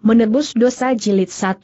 Menebus dosa jilid 1.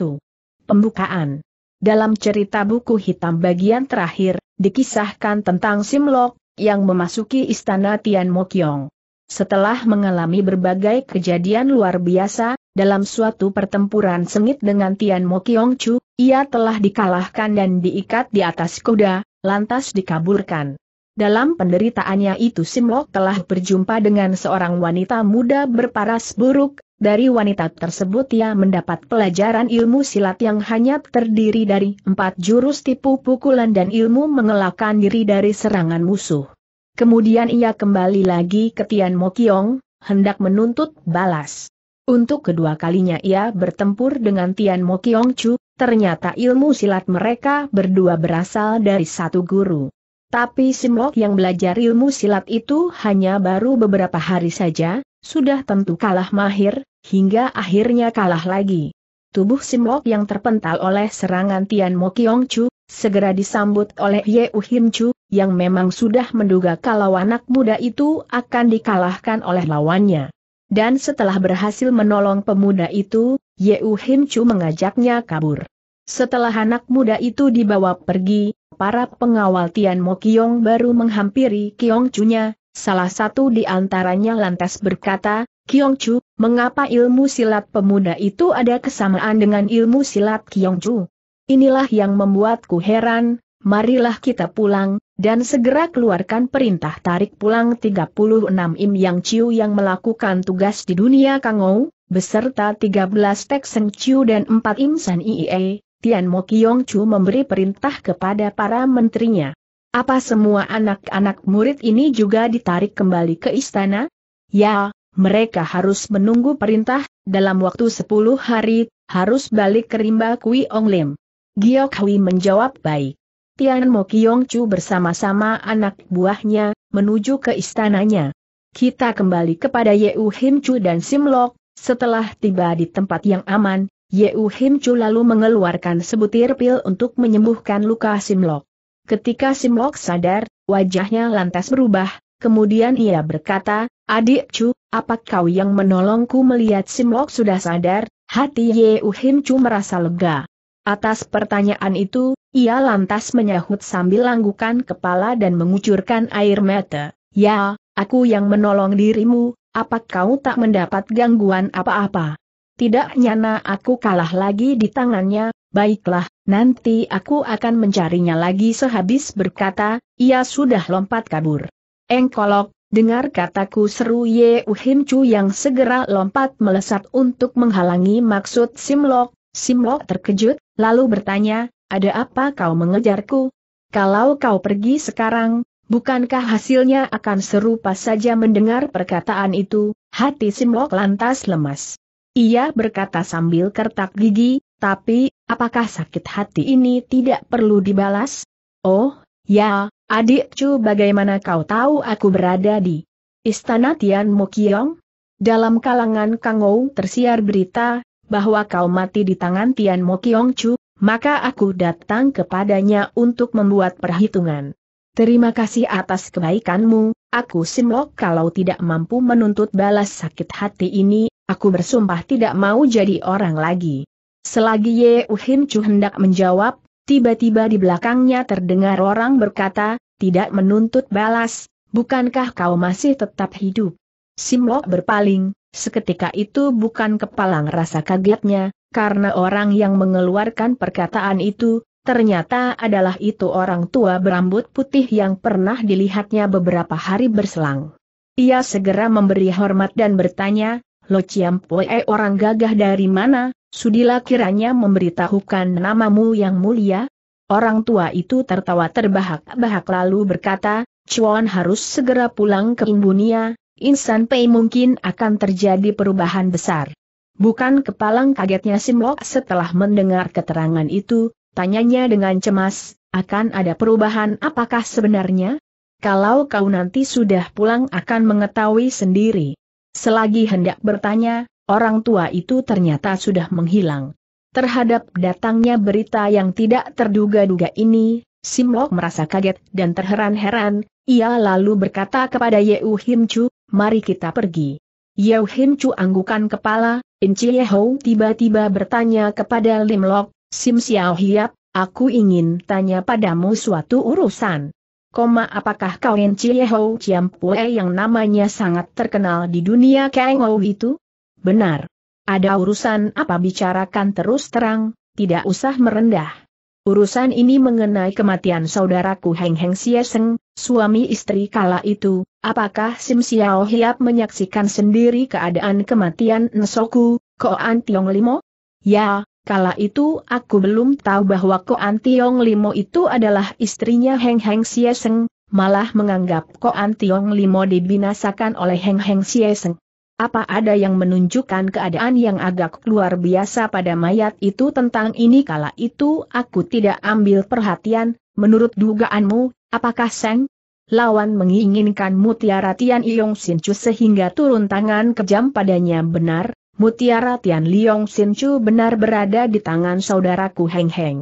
Pembukaan. Dalam cerita buku hitam bagian terakhir, dikisahkan tentang Simlok, yang memasuki istana Tian Mokyong. Setelah mengalami berbagai kejadian luar biasa, dalam suatu pertempuran sengit dengan Tian Mokyong Chu, ia telah dikalahkan dan diikat di atas kuda, lantas dikaburkan. Dalam penderitaannya itu Simlok telah berjumpa dengan seorang wanita muda berparas buruk, dari wanita tersebut ia mendapat pelajaran ilmu silat yang hanya terdiri dari empat jurus tipu pukulan dan ilmu mengelakkan diri dari serangan musuh. Kemudian ia kembali lagi ke Tian Mo Mokyong, hendak menuntut balas. Untuk kedua kalinya ia bertempur dengan Tian Mokyong Chu, ternyata ilmu silat mereka berdua berasal dari satu guru. Tapi Simlok yang belajar ilmu silat itu hanya baru beberapa hari saja, sudah tentu kalah mahir, hingga akhirnya kalah lagi. Tubuh Simlok yang terpental oleh serangan Tian Mo Kiong Chu, segera disambut oleh Ye Uhim Chu, yang memang sudah menduga kalau anak muda itu akan dikalahkan oleh lawannya. Dan setelah berhasil menolong pemuda itu, Ye Him Chu mengajaknya kabur. Setelah anak muda itu dibawa pergi, para pengawal Tian Mo Kiong baru menghampiri Kiong Chunya. Salah satu di antaranya lantas berkata, Chu, mengapa ilmu silat pemuda itu ada kesamaan dengan ilmu silat Chu? Inilah yang membuatku heran, marilah kita pulang, dan segera keluarkan perintah tarik pulang 36 Im Yang Chiu yang melakukan tugas di dunia Kangou, beserta 13 Tek Seng Chiu dan 4 Im San iie. Tian Mo Kyong Chu memberi perintah kepada para menterinya. Apa semua anak-anak murid ini juga ditarik kembali ke istana? Ya, mereka harus menunggu perintah, dalam waktu 10 hari, harus balik ke rimba Kui Ong Lim. Giok Hui menjawab baik. Tian Mo Kiong Chu bersama-sama anak buahnya, menuju ke istananya. Kita kembali kepada Yeu Him Chu dan Sim Lok, setelah tiba di tempat yang aman, Yeu Him Chu lalu mengeluarkan sebutir pil untuk menyembuhkan luka Sim Lok. Ketika Simlok sadar, wajahnya lantas berubah, kemudian ia berkata, Adik Chu, apa kau yang menolongku melihat Simlok sudah sadar, hati Ye Uhim Chu merasa lega. Atas pertanyaan itu, ia lantas menyahut sambil langgukan kepala dan mengucurkan air mata, Ya, aku yang menolong dirimu, apa kau tak mendapat gangguan apa-apa? Tidak nyana aku kalah lagi di tangannya, baiklah, Nanti aku akan mencarinya lagi sehabis berkata, ia sudah lompat kabur. Engkolok, dengar kataku seru Ye Uhim Chu yang segera lompat melesat untuk menghalangi maksud Simlok. Simlok terkejut, lalu bertanya, ada apa kau mengejarku? Kalau kau pergi sekarang, bukankah hasilnya akan serupa saja mendengar perkataan itu, hati Simlok lantas lemas. Ia berkata sambil kertak gigi, tapi, apakah sakit hati ini tidak perlu dibalas? Oh, ya, adik cu bagaimana kau tahu aku berada di Istana Tian Mokiong? Dalam kalangan Kangou tersiar berita, bahwa kau mati di tangan Tian Mokiong Chu, maka aku datang kepadanya untuk membuat perhitungan. Terima kasih atas kebaikanmu, aku Simlok kalau tidak mampu menuntut balas sakit hati ini, aku bersumpah tidak mau jadi orang lagi. Selagi Ye Uhin Chu hendak menjawab, tiba-tiba di belakangnya terdengar orang berkata, tidak menuntut balas, bukankah kau masih tetap hidup? Simlok berpaling, seketika itu bukan kepalang rasa kagetnya, karena orang yang mengeluarkan perkataan itu, ternyata adalah itu orang tua berambut putih yang pernah dilihatnya beberapa hari berselang. Ia segera memberi hormat dan bertanya, Lo Pue orang gagah dari mana, Sudilah kiranya memberitahukan namamu yang mulia. Orang tua itu tertawa terbahak-bahak lalu berkata, Chuan harus segera pulang ke Imbunia, Insan Pei mungkin akan terjadi perubahan besar. Bukan kepalang kagetnya Simlok setelah mendengar keterangan itu, tanyanya dengan cemas, akan ada perubahan apakah sebenarnya? Kalau kau nanti sudah pulang akan mengetahui sendiri. Selagi hendak bertanya, orang tua itu ternyata sudah menghilang. Terhadap datangnya berita yang tidak terduga-duga ini, Simlok merasa kaget dan terheran-heran, ia lalu berkata kepada Yeu Him Chu, mari kita pergi. Yeu Him Chu anggukan kepala, In Yehou tiba-tiba bertanya kepada Lim Lok, Sim Xiao Hiap, aku ingin tanya padamu suatu urusan. Koma apakah kau Hou Chiam Pue yang namanya sangat terkenal di dunia Kengou itu? Benar. Ada urusan apa bicarakan terus terang, tidak usah merendah. Urusan ini mengenai kematian saudaraku Heng Heng Sieseng, suami istri kala itu, apakah Sim Xiao Hiap menyaksikan sendiri keadaan kematian Nsoku, Koan Tiong Limo? Ya, kala itu aku belum tahu bahwa Koan Tiong Limo itu adalah istrinya Heng Heng Sieseng, malah menganggap Koan Tiong Limo dibinasakan oleh Heng Heng Sieseng. Apa ada yang menunjukkan keadaan yang agak luar biasa pada mayat itu tentang ini kala itu aku tidak ambil perhatian, menurut dugaanmu, apakah Seng? Lawan menginginkan Mutiara Tian Liong Sinchu sehingga turun tangan kejam padanya benar, Mutiara Tian Liong Sinchu benar berada di tangan saudaraku Heng Heng.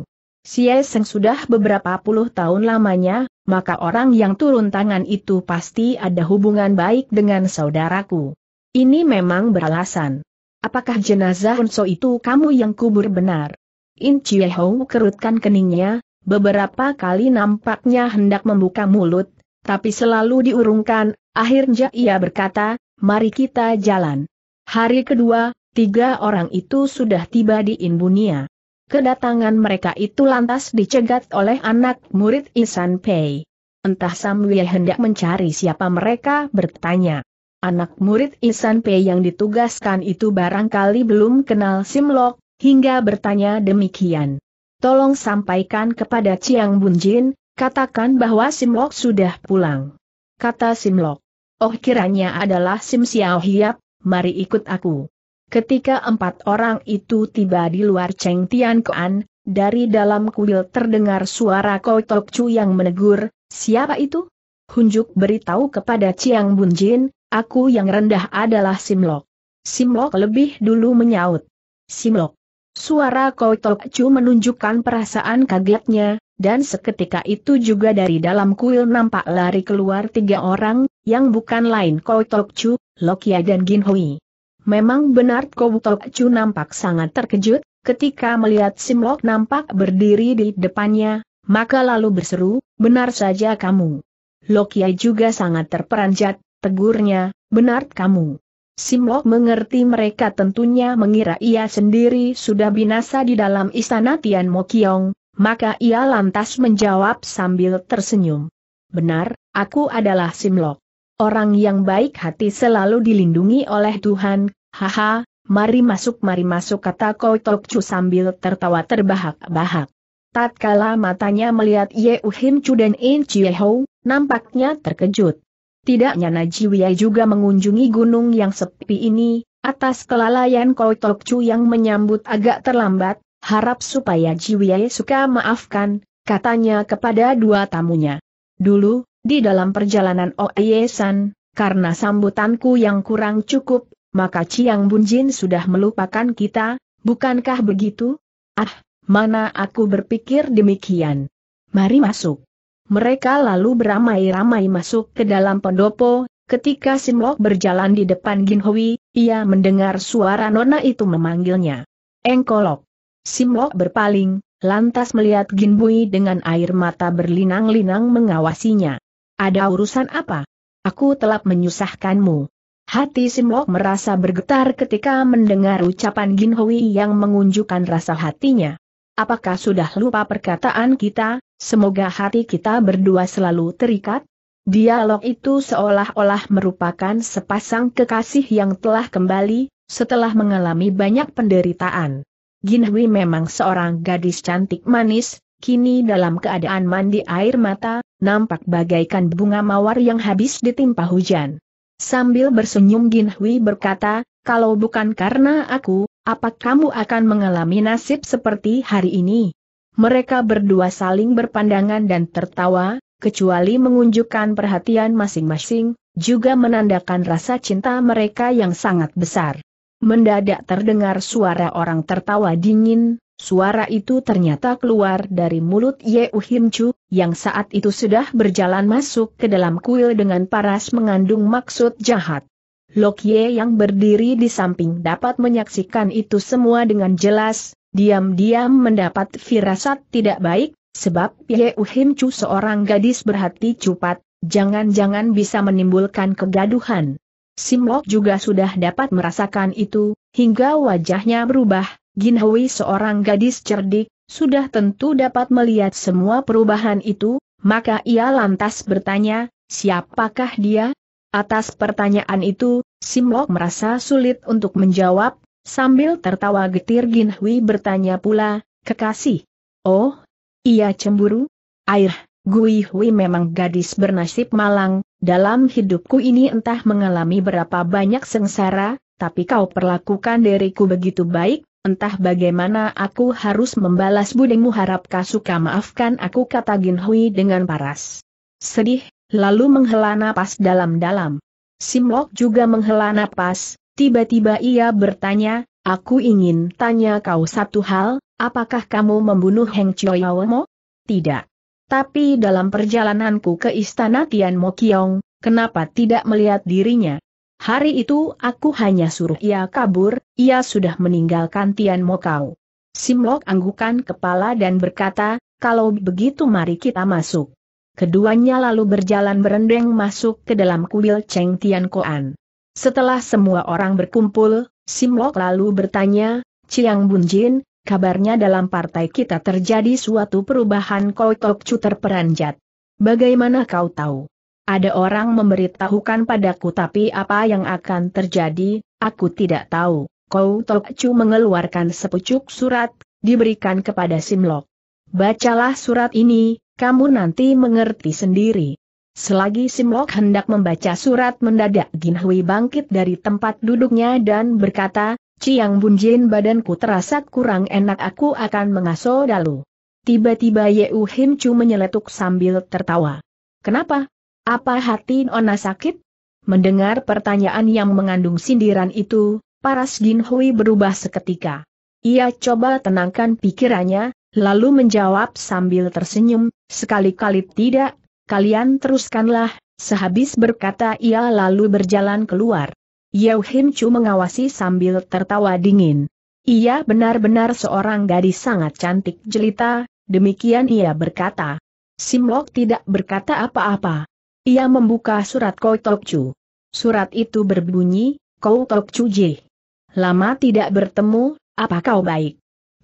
Xie Seng sudah beberapa puluh tahun lamanya, maka orang yang turun tangan itu pasti ada hubungan baik dengan saudaraku. Ini memang beralasan. Apakah jenazah Hunso itu kamu yang kubur benar? In Chie Hou kerutkan keningnya, beberapa kali nampaknya hendak membuka mulut, tapi selalu diurungkan, akhirnya ia berkata, mari kita jalan. Hari kedua, tiga orang itu sudah tiba di Inbunia. Kedatangan mereka itu lantas dicegat oleh anak murid Isan Pei. Entah Samuel hendak mencari siapa mereka bertanya. Anak murid Isan P yang ditugaskan itu barangkali belum kenal Simlok, hingga bertanya demikian. Tolong sampaikan kepada Chiang Bunjin, katakan bahwa Simlok sudah pulang. Kata Simlok. Oh kiranya adalah Sim Xiao Hiap, mari ikut aku. Ketika empat orang itu tiba di luar Cheng Tian Kuan, dari dalam kuil terdengar suara Kotok Chu yang menegur, siapa itu? Hunjuk beritahu kepada Chiang Bunjin, aku yang rendah adalah Simlok. Simlok lebih dulu menyaut. Simlok. Suara Koutok Chu menunjukkan perasaan kagetnya, dan seketika itu juga dari dalam kuil nampak lari keluar tiga orang, yang bukan lain Koutok Chu, Lokia dan Ginhui. Memang benar Koutok Chu nampak sangat terkejut, ketika melihat Simlok nampak berdiri di depannya, maka lalu berseru, benar saja kamu. Lokia juga sangat terperanjat, tegurnya, benar kamu. Simlok mengerti mereka tentunya mengira ia sendiri sudah binasa di dalam istana Tian Mokiong, maka ia lantas menjawab sambil tersenyum. Benar, aku adalah Simlok. Orang yang baik hati selalu dilindungi oleh Tuhan, haha, mari masuk mari masuk kata Koi Chu sambil tertawa terbahak-bahak. Tatkala matanya melihat Ye Uhim Chu dan In Chie Ho, nampaknya terkejut. Tidaknya Najiwiyai juga mengunjungi gunung yang sepi ini, atas kelalaian Koitok Chu yang menyambut agak terlambat, harap supaya Jiwiyai suka maafkan, katanya kepada dua tamunya. Dulu, di dalam perjalanan Oeyesan, karena sambutanku yang kurang cukup, maka Ciang Bunjin sudah melupakan kita, bukankah begitu? Ah, mana aku berpikir demikian. Mari masuk. Mereka lalu beramai-ramai masuk ke dalam pendopo, ketika Simlok berjalan di depan Ginhui, ia mendengar suara nona itu memanggilnya. Engkolok. Simlok berpaling, lantas melihat Ginhui dengan air mata berlinang-linang mengawasinya. Ada urusan apa? Aku telah menyusahkanmu. Hati Simlok merasa bergetar ketika mendengar ucapan Ginhui yang mengunjukkan rasa hatinya. Apakah sudah lupa perkataan kita, Semoga hati kita berdua selalu terikat. Dialog itu seolah-olah merupakan sepasang kekasih yang telah kembali, setelah mengalami banyak penderitaan. Ginhui memang seorang gadis cantik manis, kini dalam keadaan mandi air mata, nampak bagaikan bunga mawar yang habis ditimpa hujan. Sambil bersenyum Ginhui berkata, kalau bukan karena aku, apa kamu akan mengalami nasib seperti hari ini? mereka berdua saling berpandangan dan tertawa, kecuali mengunjukkan perhatian masing-masing, juga menandakan rasa cinta mereka yang sangat besar. Mendadak terdengar suara orang tertawa dingin, suara itu ternyata keluar dari mulut Ye Him yang saat itu sudah berjalan masuk ke dalam kuil dengan paras mengandung maksud jahat. Lokie yang berdiri di samping dapat menyaksikan itu semua dengan jelas, diam-diam mendapat firasat tidak baik, sebab Ye Uhim Chu seorang gadis berhati cupat, jangan-jangan bisa menimbulkan kegaduhan. Simlok juga sudah dapat merasakan itu, hingga wajahnya berubah, Gin seorang gadis cerdik, sudah tentu dapat melihat semua perubahan itu, maka ia lantas bertanya, siapakah dia? Atas pertanyaan itu, Simlok merasa sulit untuk menjawab, sambil tertawa getir Gin Hui bertanya pula, kekasih. Oh, iya cemburu? Air, Gui Hui memang gadis bernasib malang, dalam hidupku ini entah mengalami berapa banyak sengsara, tapi kau perlakukan diriku begitu baik, entah bagaimana aku harus membalas budimu harapkah suka maafkan aku kata Gin Hui dengan paras. Sedih, lalu menghela napas dalam-dalam. Simlok juga menghela napas, tiba-tiba ia bertanya, Aku ingin tanya kau satu hal, apakah kamu membunuh Heng Mo? Tidak. Tapi dalam perjalananku ke istana Tian Mokyong, kenapa tidak melihat dirinya? Hari itu aku hanya suruh ia kabur, ia sudah meninggalkan Tian Mokau. Simlok anggukan kepala dan berkata, kalau begitu mari kita masuk keduanya lalu berjalan berendeng masuk ke dalam kuil Cheng Tian Koan. Setelah semua orang berkumpul, Sim Lok lalu bertanya, Chiang Bunjin, kabarnya dalam partai kita terjadi suatu perubahan Tok Chu terperanjat. Bagaimana kau tahu? Ada orang memberitahukan padaku tapi apa yang akan terjadi, aku tidak tahu. Kau Tok Chu mengeluarkan sepucuk surat, diberikan kepada Sim Lok. Bacalah surat ini, kamu nanti mengerti sendiri. Selagi Simlok hendak membaca surat mendadak Gin Hui bangkit dari tempat duduknya dan berkata, Ciang Bunjin badanku terasa kurang enak aku akan mengasuh dalu. Tiba-tiba Yeu Him Chu menyeletuk sambil tertawa. Kenapa? Apa hati Nona sakit? Mendengar pertanyaan yang mengandung sindiran itu, paras Gin Hui berubah seketika. Ia coba tenangkan pikirannya, lalu menjawab sambil tersenyum, sekali-kali tidak, kalian teruskanlah, sehabis berkata ia lalu berjalan keluar. Yeo Him Chu mengawasi sambil tertawa dingin. Ia benar-benar seorang gadis sangat cantik jelita, demikian ia berkata. Simlok tidak berkata apa-apa. Ia membuka surat Tok Chu. Surat itu berbunyi, Tok Chu J. Lama tidak bertemu, apa kau baik?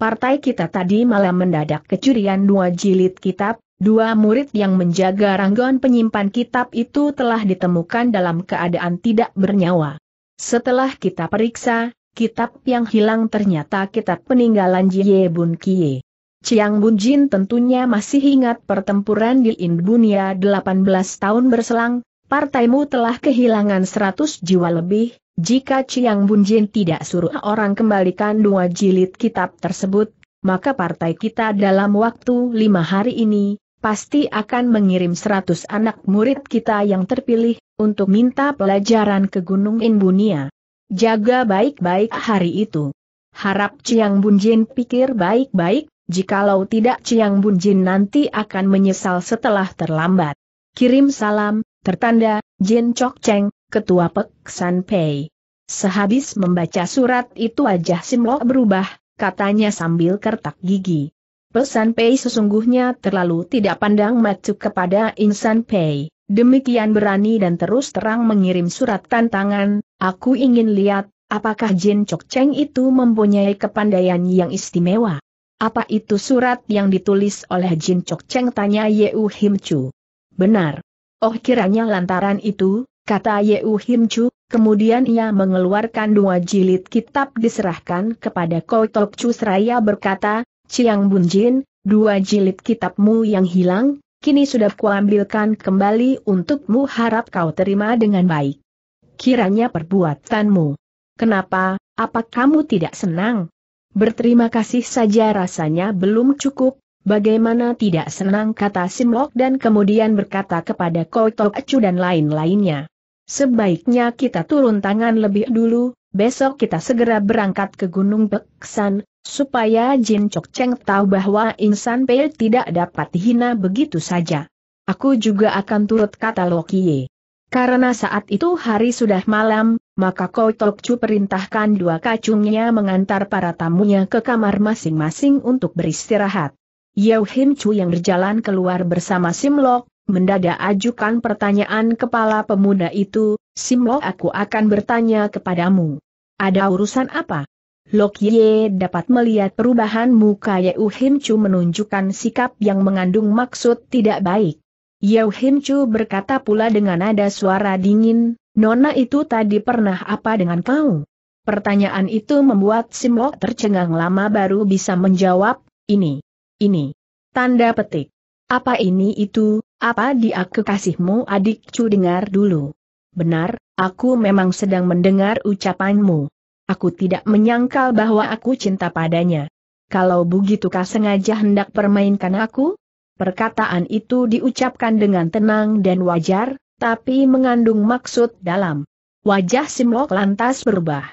Partai kita tadi malam mendadak kecurian dua jilid kitab, dua murid yang menjaga ranggon penyimpan kitab itu telah ditemukan dalam keadaan tidak bernyawa. Setelah kita periksa, kitab yang hilang ternyata kitab peninggalan Jie Bun Kie. Chiang Bun Jin tentunya masih ingat pertempuran di Indonesia 18 tahun berselang, partaimu telah kehilangan 100 jiwa lebih, jika Chiang Bunjin tidak suruh orang kembalikan dua jilid kitab tersebut, maka partai kita dalam waktu lima hari ini, pasti akan mengirim seratus anak murid kita yang terpilih, untuk minta pelajaran ke Gunung Inbunia. Jaga baik-baik hari itu. Harap Chiang Bunjin pikir baik-baik, jikalau tidak Chiang Bunjin nanti akan menyesal setelah terlambat. Kirim salam, tertanda, Jin Chok Cheng, Ketua Pek San Pei. Sehabis membaca surat itu wajah Simlok berubah, katanya sambil kertak gigi. Pesan Pei sesungguhnya terlalu tidak pandang macu kepada Insan Pei. Demikian berani dan terus terang mengirim surat tantangan, aku ingin lihat, apakah Jin Chok Cheng itu mempunyai kepandaian yang istimewa. Apa itu surat yang ditulis oleh Jin Chok Cheng tanya Yeu Him Chu. Benar. Oh kiranya lantaran itu, kata Yeu Him Chu, kemudian ia mengeluarkan dua jilid kitab diserahkan kepada Tok Chu seraya berkata, Ciang Bunjin, dua jilid kitabmu yang hilang, kini sudah kuambilkan kembali untukmu harap kau terima dengan baik. Kiranya perbuatanmu. Kenapa, apa kamu tidak senang? Berterima kasih saja rasanya belum cukup, Bagaimana tidak senang kata Simlok dan kemudian berkata kepada Kotok Acu dan lain-lainnya. Sebaiknya kita turun tangan lebih dulu, besok kita segera berangkat ke Gunung Beksan, supaya Jin Chok Cheng tahu bahwa insan Pei tidak dapat dihina begitu saja. Aku juga akan turut kata Lokie. Karena saat itu hari sudah malam, maka Kotok Chu perintahkan dua kacungnya mengantar para tamunya ke kamar masing-masing untuk beristirahat. Yau Him Chu yang berjalan keluar bersama Simlok, mendadak ajukan pertanyaan kepala pemuda itu, Simlok aku akan bertanya kepadamu. Ada urusan apa? Lok Ye dapat melihat perubahan muka Yau Him Chu menunjukkan sikap yang mengandung maksud tidak baik. Yau Him Chu berkata pula dengan nada suara dingin, Nona itu tadi pernah apa dengan kau? Pertanyaan itu membuat Simlok tercengang lama baru bisa menjawab, ini ini. Tanda petik. Apa ini itu, apa dia kekasihmu adik cu dengar dulu. Benar, aku memang sedang mendengar ucapanmu. Aku tidak menyangkal bahwa aku cinta padanya. Kalau begitu kau sengaja hendak permainkan aku? Perkataan itu diucapkan dengan tenang dan wajar, tapi mengandung maksud dalam. Wajah Simlok lantas berubah.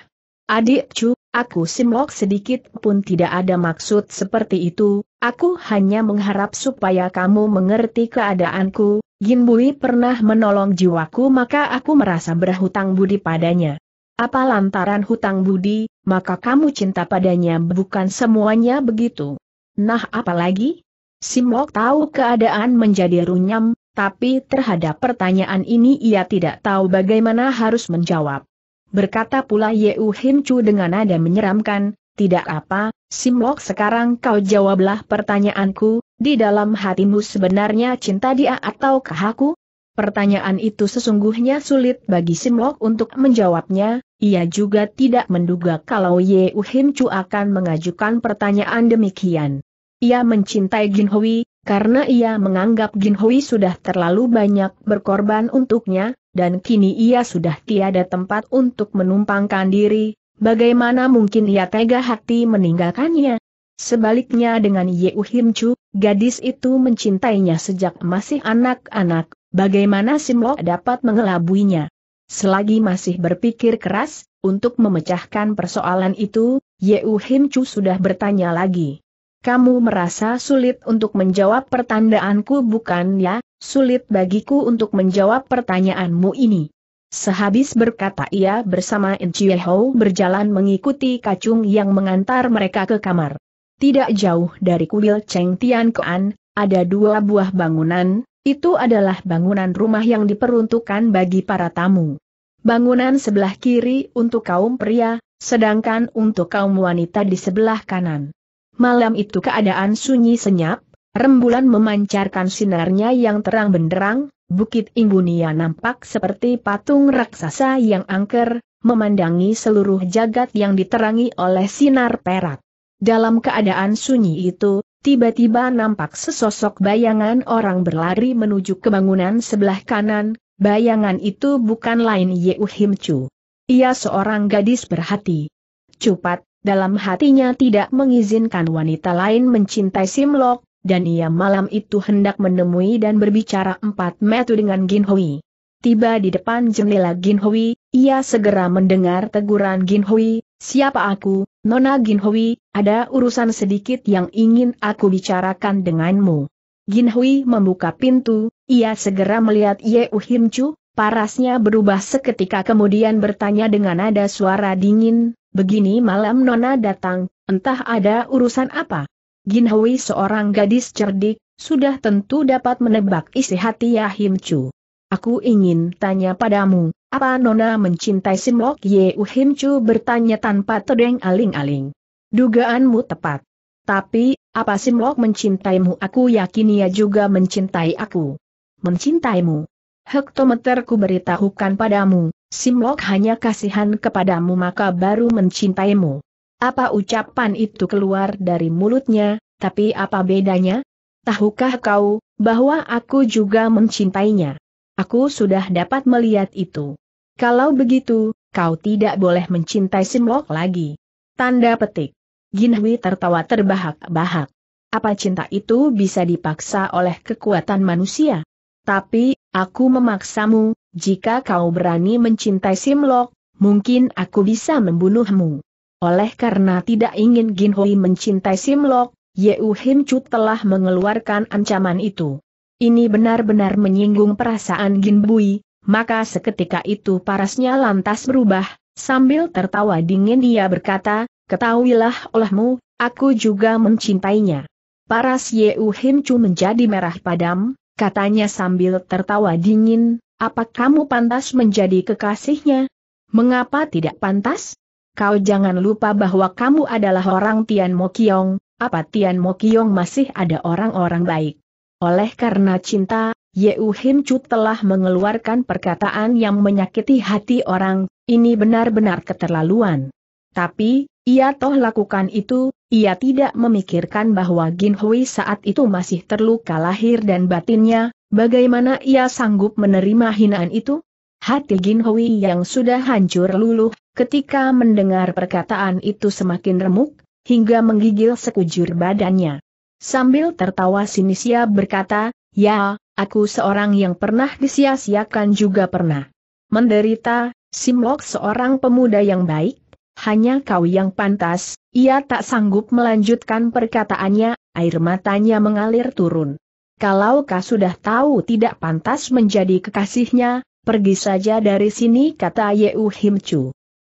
Adik cu, Aku Simlok sedikit pun tidak ada maksud seperti itu, aku hanya mengharap supaya kamu mengerti keadaanku, Bui pernah menolong jiwaku maka aku merasa berhutang budi padanya. Apa lantaran hutang budi, maka kamu cinta padanya bukan semuanya begitu. Nah apalagi? Simlok tahu keadaan menjadi runyam, tapi terhadap pertanyaan ini ia tidak tahu bagaimana harus menjawab. Berkata pula U Hin Chu dengan nada menyeramkan, tidak apa, Simlok sekarang kau jawablah pertanyaanku, di dalam hatimu sebenarnya cinta dia atau aku? Pertanyaan itu sesungguhnya sulit bagi Simlok untuk menjawabnya, ia juga tidak menduga kalau U Hin Chu akan mengajukan pertanyaan demikian. Ia mencintai Jin Hui, karena ia menganggap Jin Hui sudah terlalu banyak berkorban untuknya, dan kini ia sudah tiada tempat untuk menumpangkan diri, bagaimana mungkin ia tega hati meninggalkannya? Sebaliknya dengan Ye Him Chu, gadis itu mencintainya sejak masih anak-anak, bagaimana Simlo dapat mengelabuinya? Selagi masih berpikir keras, untuk memecahkan persoalan itu, Ye Him Chu sudah bertanya lagi. Kamu merasa sulit untuk menjawab pertandaanku bukan ya? sulit bagiku untuk menjawab pertanyaanmu ini. Sehabis berkata ia bersama Chie Hou berjalan mengikuti kacung yang mengantar mereka ke kamar. Tidak jauh dari kuil Cheng Tian Kuan, ada dua buah bangunan, itu adalah bangunan rumah yang diperuntukkan bagi para tamu. Bangunan sebelah kiri untuk kaum pria, sedangkan untuk kaum wanita di sebelah kanan. Malam itu keadaan sunyi senyap, Rembulan memancarkan sinarnya yang terang benderang, Bukit Inggunia nampak seperti patung raksasa yang angker, memandangi seluruh jagat yang diterangi oleh sinar perak. Dalam keadaan sunyi itu, tiba-tiba nampak sesosok bayangan orang berlari menuju ke bangunan sebelah kanan, bayangan itu bukan lain Yeu Ia seorang gadis berhati. Cepat, dalam hatinya tidak mengizinkan wanita lain mencintai Simlok, dan ia malam itu hendak menemui dan berbicara empat metu dengan Gin Hui. Tiba di depan jendela Gin Hui, ia segera mendengar teguran Gin Hui, siapa aku, Nona Gin Hui, ada urusan sedikit yang ingin aku bicarakan denganmu. Gin Hui membuka pintu, ia segera melihat Ye Uhim Chu, parasnya berubah seketika kemudian bertanya dengan nada suara dingin, begini malam Nona datang, entah ada urusan apa. Gin Hui seorang gadis cerdik, sudah tentu dapat menebak isi hati Yahim Chu. Aku ingin tanya padamu, apa Nona mencintai Simlok Ye Uhim Chu bertanya tanpa tedeng aling-aling. Dugaanmu tepat. Tapi, apa Simlok mencintaimu? Aku yakin ia juga mencintai aku. Mencintaimu. Hektometerku beritahukan padamu, Simlok hanya kasihan kepadamu maka baru mencintaimu. Apa ucapan itu keluar dari mulutnya, tapi apa bedanya? Tahukah kau, bahwa aku juga mencintainya? Aku sudah dapat melihat itu. Kalau begitu, kau tidak boleh mencintai Simlok lagi. Tanda petik. Ginhui tertawa terbahak-bahak. Apa cinta itu bisa dipaksa oleh kekuatan manusia? Tapi, aku memaksamu, jika kau berani mencintai Simlok, mungkin aku bisa membunuhmu. Oleh karena tidak ingin Gin Hui mencintai Simlok, U Him Chu telah mengeluarkan ancaman itu. Ini benar-benar menyinggung perasaan Gin Bui, maka seketika itu parasnya lantas berubah, sambil tertawa dingin dia berkata, ketahuilah olehmu, aku juga mencintainya. Paras U Him Chu menjadi merah padam, katanya sambil tertawa dingin, apa kamu pantas menjadi kekasihnya? Mengapa tidak pantas? Kau jangan lupa bahwa kamu adalah orang Tian Mo Kiong, apa Tian Mo Kiong masih ada orang-orang baik. Oleh karena cinta, Ye Him Chu telah mengeluarkan perkataan yang menyakiti hati orang, ini benar-benar keterlaluan. Tapi, ia toh lakukan itu, ia tidak memikirkan bahwa Gin Hui saat itu masih terluka lahir dan batinnya, bagaimana ia sanggup menerima hinaan itu? Hati Gin Hui yang sudah hancur luluh, ketika mendengar perkataan itu semakin remuk, hingga menggigil sekujur badannya. Sambil tertawa sinisia berkata, Ya, aku seorang yang pernah disia-siakan juga pernah. Menderita, Simlok seorang pemuda yang baik, hanya kau yang pantas, ia tak sanggup melanjutkan perkataannya, air matanya mengalir turun. Kalau kau sudah tahu tidak pantas menjadi kekasihnya, Pergi saja dari sini kata Yeu Him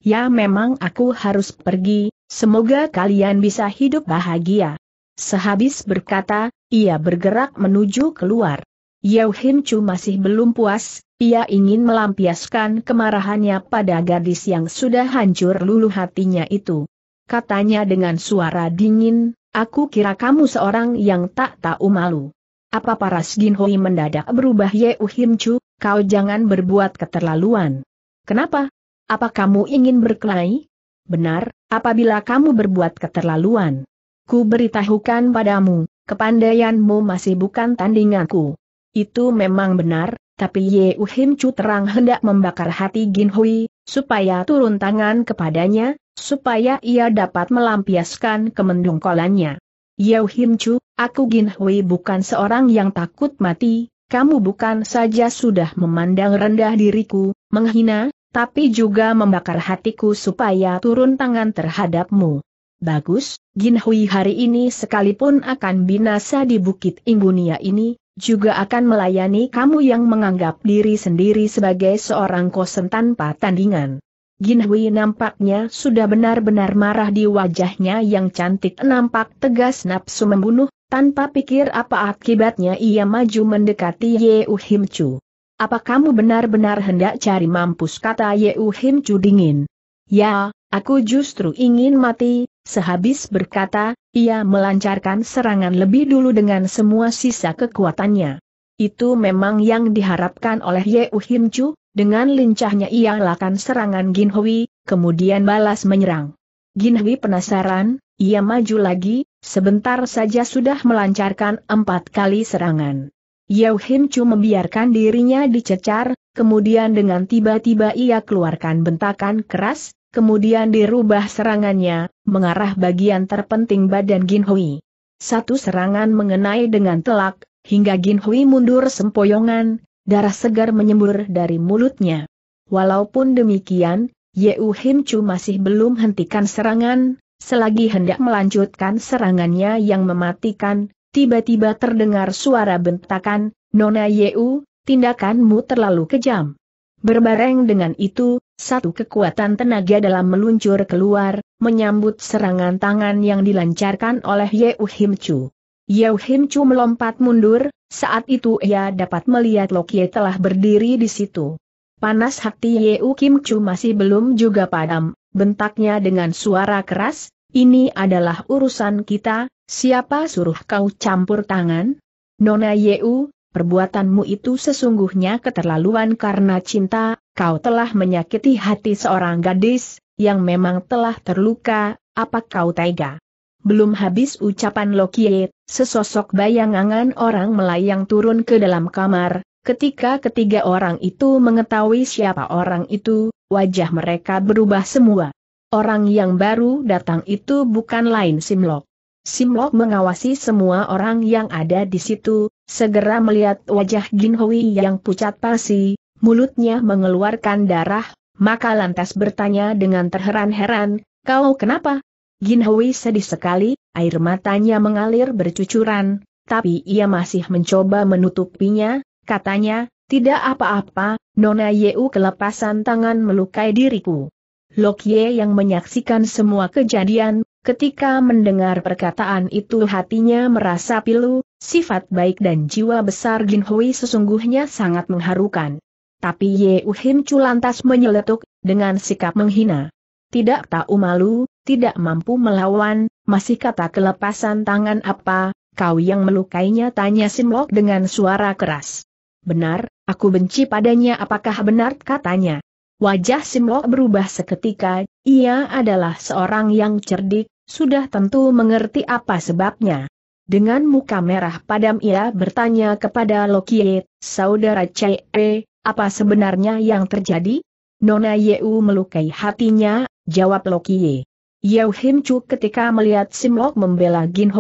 Ya memang aku harus pergi, semoga kalian bisa hidup bahagia. Sehabis berkata, ia bergerak menuju keluar. Yeu Him masih belum puas, ia ingin melampiaskan kemarahannya pada gadis yang sudah hancur luluh hatinya itu. Katanya dengan suara dingin, aku kira kamu seorang yang tak tahu malu. Apa paras Jin Hui mendadak berubah Yeu Him kau jangan berbuat keterlaluan. Kenapa? Apa kamu ingin berkelahi? Benar, apabila kamu berbuat keterlaluan. Ku beritahukan padamu, kepandaianmu masih bukan tandinganku. Itu memang benar, tapi Ye Uhim Chu terang hendak membakar hati Gin Hui, supaya turun tangan kepadanya, supaya ia dapat melampiaskan kemendungkolannya. Ye Uhim Chu, aku Gin Hui bukan seorang yang takut mati, kamu bukan saja sudah memandang rendah diriku, menghina, tapi juga membakar hatiku supaya turun tangan terhadapmu. Bagus, Ginhui Hui hari ini sekalipun akan binasa di Bukit Ingunia ini, juga akan melayani kamu yang menganggap diri sendiri sebagai seorang kosen tanpa tandingan. Ginhui Hui nampaknya sudah benar-benar marah di wajahnya yang cantik nampak tegas nafsu membunuh, tanpa pikir apa akibatnya ia maju mendekati Ye Uhimchu. Apa kamu benar-benar hendak cari mampus kata Ye Uhimchu dingin. Ya, aku justru ingin mati, sehabis berkata, ia melancarkan serangan lebih dulu dengan semua sisa kekuatannya. Itu memang yang diharapkan oleh Ye Uhimchu, dengan lincahnya ia lakukan serangan Gin Hui, kemudian balas menyerang. Gin Hui penasaran, ia maju lagi, Sebentar saja sudah melancarkan empat kali serangan. Yao Him Chu membiarkan dirinya dicecar, kemudian dengan tiba-tiba ia keluarkan bentakan keras, kemudian dirubah serangannya, mengarah bagian terpenting badan Gin Hui. Satu serangan mengenai dengan telak, hingga Gin Hui mundur sempoyongan, darah segar menyembur dari mulutnya. Walaupun demikian, Yeu Him Chu masih belum hentikan serangan, Selagi hendak melanjutkan serangannya yang mematikan, tiba-tiba terdengar suara bentakan, Nona Yeu, tindakanmu terlalu kejam. Berbareng dengan itu, satu kekuatan tenaga dalam meluncur keluar, menyambut serangan tangan yang dilancarkan oleh Yeu Himchu. Chu. Yeu Himchu melompat mundur, saat itu ia dapat melihat Lokie telah berdiri di situ. Panas hati Yeu Kim Chu masih belum juga padam, bentaknya dengan suara keras, ini adalah urusan kita, siapa suruh kau campur tangan? Nona Yeu, perbuatanmu itu sesungguhnya keterlaluan karena cinta, kau telah menyakiti hati seorang gadis, yang memang telah terluka, apa kau tega? Belum habis ucapan Lokie, sesosok bayangan orang melayang turun ke dalam kamar, ketika ketiga orang itu mengetahui siapa orang itu, wajah mereka berubah semua. Orang yang baru datang itu bukan lain Simlok. Simlok mengawasi semua orang yang ada di situ, segera melihat wajah Jin Hui yang pucat pasi, mulutnya mengeluarkan darah, maka lantas bertanya dengan terheran-heran, kau kenapa? Jin Hui sedih sekali, air matanya mengalir bercucuran, tapi ia masih mencoba menutupinya, katanya, tidak apa-apa, Nona Yeu kelepasan tangan melukai diriku. Lokye yang menyaksikan semua kejadian, ketika mendengar perkataan itu hatinya merasa pilu, sifat baik dan jiwa besar Jin Hui sesungguhnya sangat mengharukan. Tapi Yeu Him Chu lantas menyeletuk, dengan sikap menghina. Tidak tahu malu, tidak mampu melawan, masih kata kelepasan tangan apa, kau yang melukainya tanya Simlok dengan suara keras. Benar, aku benci padanya apakah benar katanya. Wajah Simlo berubah seketika, ia adalah seorang yang cerdik, sudah tentu mengerti apa sebabnya. Dengan muka merah padam ia bertanya kepada Lokie, saudara Chee, apa sebenarnya yang terjadi? Nona Yeu melukai hatinya, jawab Lokie. Yeu Him ketika melihat Simlok membela Gin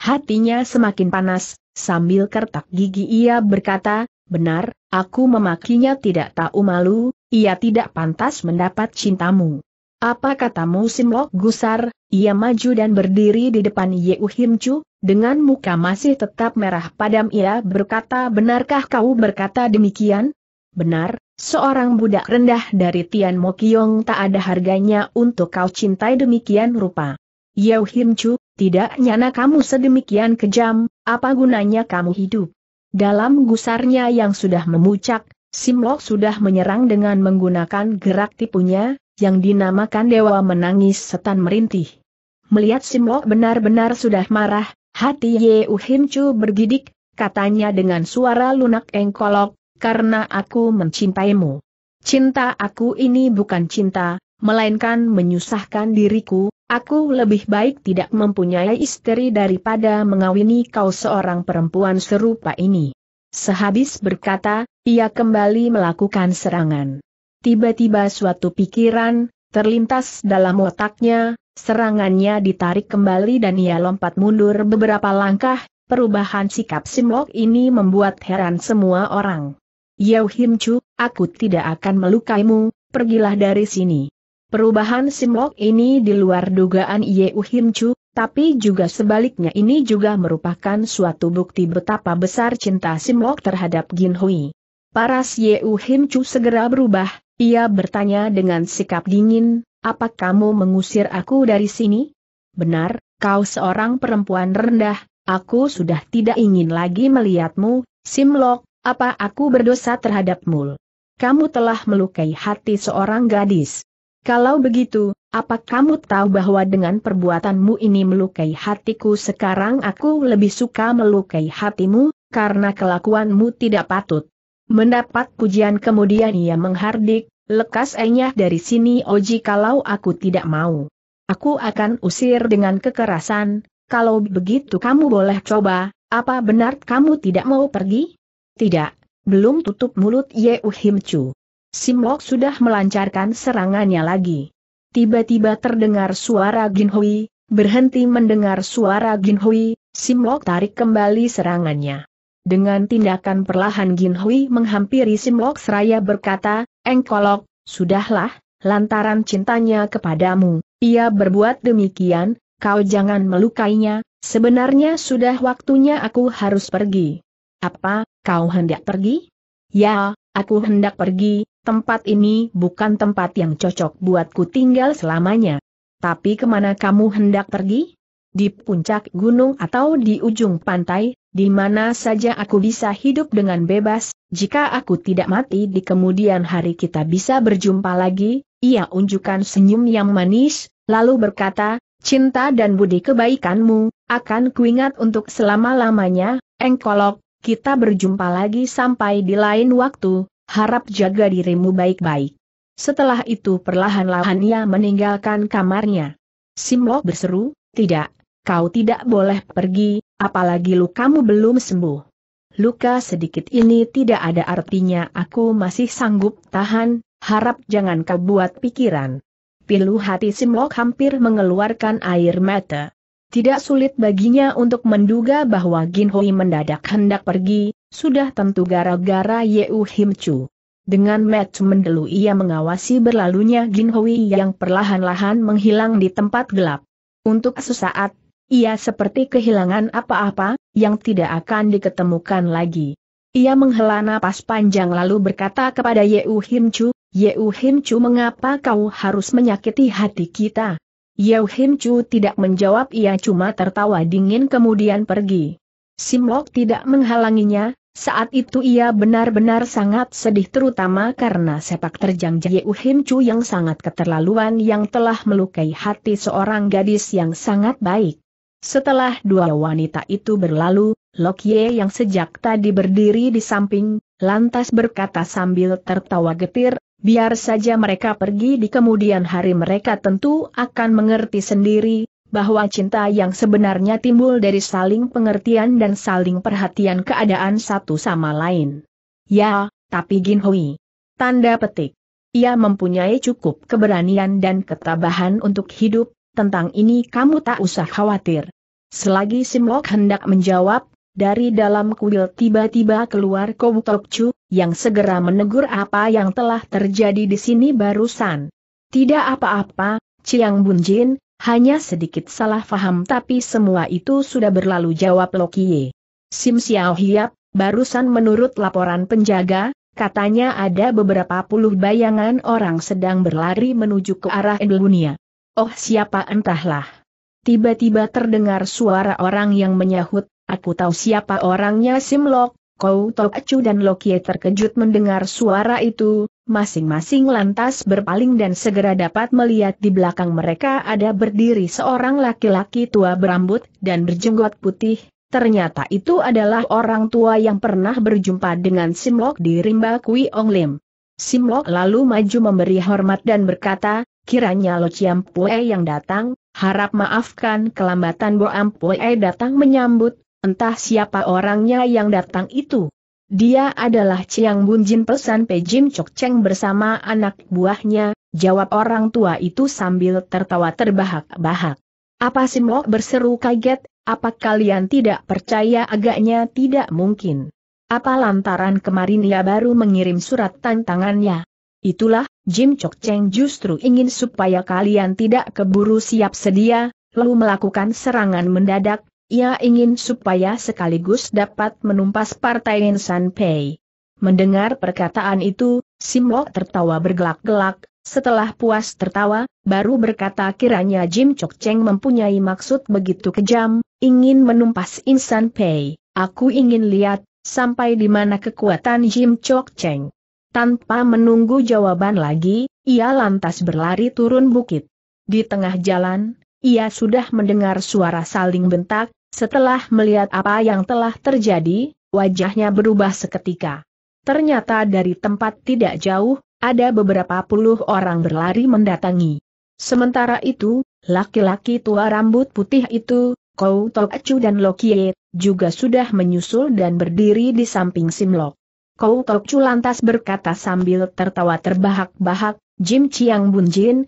hatinya semakin panas, sambil kertak gigi ia berkata, Benar, aku memakinya tidak tahu malu, ia tidak pantas mendapat cintamu. Apa katamu Simlok Gusar, ia maju dan berdiri di depan Yeu Himcu, dengan muka masih tetap merah padam ia berkata benarkah kau berkata demikian? Benar, seorang budak rendah dari Tian Mokyong tak ada harganya untuk kau cintai demikian rupa. Yeu Himcu, tidak nyana kamu sedemikian kejam, apa gunanya kamu hidup? Dalam gusarnya yang sudah memucak, Simlok sudah menyerang dengan menggunakan gerak tipunya, yang dinamakan Dewa Menangis Setan Merintih. Melihat Simlok benar-benar sudah marah, hati Ye Uhimcu bergidik, katanya dengan suara lunak engkolok, karena aku mencintaimu. Cinta aku ini bukan cinta, melainkan menyusahkan diriku, Aku lebih baik tidak mempunyai istri daripada mengawini kau seorang perempuan serupa ini. Sehabis berkata, ia kembali melakukan serangan. Tiba-tiba suatu pikiran, terlintas dalam otaknya, serangannya ditarik kembali dan ia lompat mundur beberapa langkah, perubahan sikap Simlok ini membuat heran semua orang. Yao Him aku tidak akan melukaimu, pergilah dari sini. Perubahan Simlok ini di luar dugaan Ye Uhimcu, tapi juga sebaliknya ini juga merupakan suatu bukti betapa besar cinta Simlok terhadap Gin Hui. Paras Ye Uhimcu segera berubah, ia bertanya dengan sikap dingin, apa kamu mengusir aku dari sini? Benar, kau seorang perempuan rendah, aku sudah tidak ingin lagi melihatmu, Simlok, apa aku berdosa terhadapmu? Kamu telah melukai hati seorang gadis. Kalau begitu, apa kamu tahu bahwa dengan perbuatanmu ini melukai hatiku sekarang aku lebih suka melukai hatimu, karena kelakuanmu tidak patut. Mendapat pujian kemudian ia menghardik, lekas enyah dari sini Oji kalau aku tidak mau. Aku akan usir dengan kekerasan, kalau begitu kamu boleh coba, apa benar kamu tidak mau pergi? Tidak, belum tutup mulut Ye Simlok sudah melancarkan serangannya lagi. Tiba-tiba terdengar suara Ginhui, berhenti mendengar suara Ginhui, Simlok tarik kembali serangannya. Dengan tindakan perlahan Ginhui menghampiri Simlok seraya berkata, Engkolok, sudahlah, lantaran cintanya kepadamu, ia berbuat demikian, kau jangan melukainya, sebenarnya sudah waktunya aku harus pergi. Apa, kau hendak pergi? Ya, Aku hendak pergi, tempat ini bukan tempat yang cocok buatku tinggal selamanya. Tapi kemana kamu hendak pergi? Di puncak gunung atau di ujung pantai, di mana saja aku bisa hidup dengan bebas, jika aku tidak mati di kemudian hari kita bisa berjumpa lagi, ia unjukkan senyum yang manis, lalu berkata, cinta dan budi kebaikanmu, akan kuingat untuk selama-lamanya, engkolok, kita berjumpa lagi sampai di lain waktu, harap jaga dirimu baik-baik. Setelah itu perlahan-lahan ia meninggalkan kamarnya. Simlok berseru, tidak, kau tidak boleh pergi, apalagi lukamu belum sembuh. Luka sedikit ini tidak ada artinya aku masih sanggup tahan, harap jangan kau buat pikiran. Pilu hati Simlok hampir mengeluarkan air mata. Tidak sulit baginya untuk menduga bahwa Gin Hui mendadak hendak pergi, sudah tentu gara-gara Yeu Him Chu. Dengan match mendelu ia mengawasi berlalunya Gin Hui yang perlahan-lahan menghilang di tempat gelap. Untuk sesaat, ia seperti kehilangan apa-apa, yang tidak akan diketemukan lagi. Ia menghela napas panjang lalu berkata kepada Yeu Him Chu, Yeu Him Chu mengapa kau harus menyakiti hati kita? Yao Him Chu tidak menjawab ia cuma tertawa dingin kemudian pergi. Sim Lok tidak menghalanginya, saat itu ia benar-benar sangat sedih terutama karena sepak terjang Yeo Him Chu yang sangat keterlaluan yang telah melukai hati seorang gadis yang sangat baik. Setelah dua wanita itu berlalu, Lok Ye yang sejak tadi berdiri di samping, lantas berkata sambil tertawa getir, Biar saja mereka pergi di kemudian hari mereka tentu akan mengerti sendiri, bahwa cinta yang sebenarnya timbul dari saling pengertian dan saling perhatian keadaan satu sama lain. Ya, tapi Gin Hui. Tanda petik. Ia mempunyai cukup keberanian dan ketabahan untuk hidup, tentang ini kamu tak usah khawatir. Selagi Simlok hendak menjawab, dari dalam kuil tiba-tiba keluar Kou Tokcu, yang segera menegur apa yang telah terjadi di sini barusan. Tidak apa-apa, Chiang Bunjin, hanya sedikit salah faham tapi semua itu sudah berlalu jawab Lokie. Sim Xiao Hiap, barusan menurut laporan penjaga, katanya ada beberapa puluh bayangan orang sedang berlari menuju ke arah Indonesia. Oh siapa entahlah. Tiba-tiba terdengar suara orang yang menyahut, Aku tahu siapa orangnya Simlok, Kou Tok Acu dan Lokie terkejut mendengar suara itu, masing-masing lantas berpaling dan segera dapat melihat di belakang mereka ada berdiri seorang laki-laki tua berambut dan berjenggot putih, ternyata itu adalah orang tua yang pernah berjumpa dengan Simlok di Rimba Kui Ong Lim. Simlok lalu maju memberi hormat dan berkata, kiranya Lo Chiam Pue yang datang, harap maafkan kelambatan Bo Am Pue datang menyambut, Entah siapa orangnya yang datang itu. Dia adalah Ciang Bunjin pesan Pe Jim Chok Cheng bersama anak buahnya, jawab orang tua itu sambil tertawa terbahak-bahak. Apa Lok berseru kaget, apa kalian tidak percaya agaknya tidak mungkin. Apa lantaran kemarin ia baru mengirim surat tantangannya. Itulah, Jim Chok Cheng justru ingin supaya kalian tidak keburu siap sedia, lalu melakukan serangan mendadak, ia ingin supaya sekaligus dapat menumpas partai Insan Pei. Mendengar perkataan itu, Simlok tertawa bergelak-gelak, setelah puas tertawa, baru berkata kiranya Jim Chok Cheng mempunyai maksud begitu kejam, ingin menumpas Insan Pei. Aku ingin lihat, sampai di mana kekuatan Jim Chok Cheng. Tanpa menunggu jawaban lagi, ia lantas berlari turun bukit. Di tengah jalan, ia sudah mendengar suara saling bentak, setelah melihat apa yang telah terjadi, wajahnya berubah seketika. Ternyata dari tempat tidak jauh, ada beberapa puluh orang berlari mendatangi. Sementara itu, laki-laki tua rambut putih itu, Kou Tok Acu dan Lokie, juga sudah menyusul dan berdiri di samping Simlok. Kou Tok Chu lantas berkata sambil tertawa terbahak-bahak, Jim Chiang Bun Jin,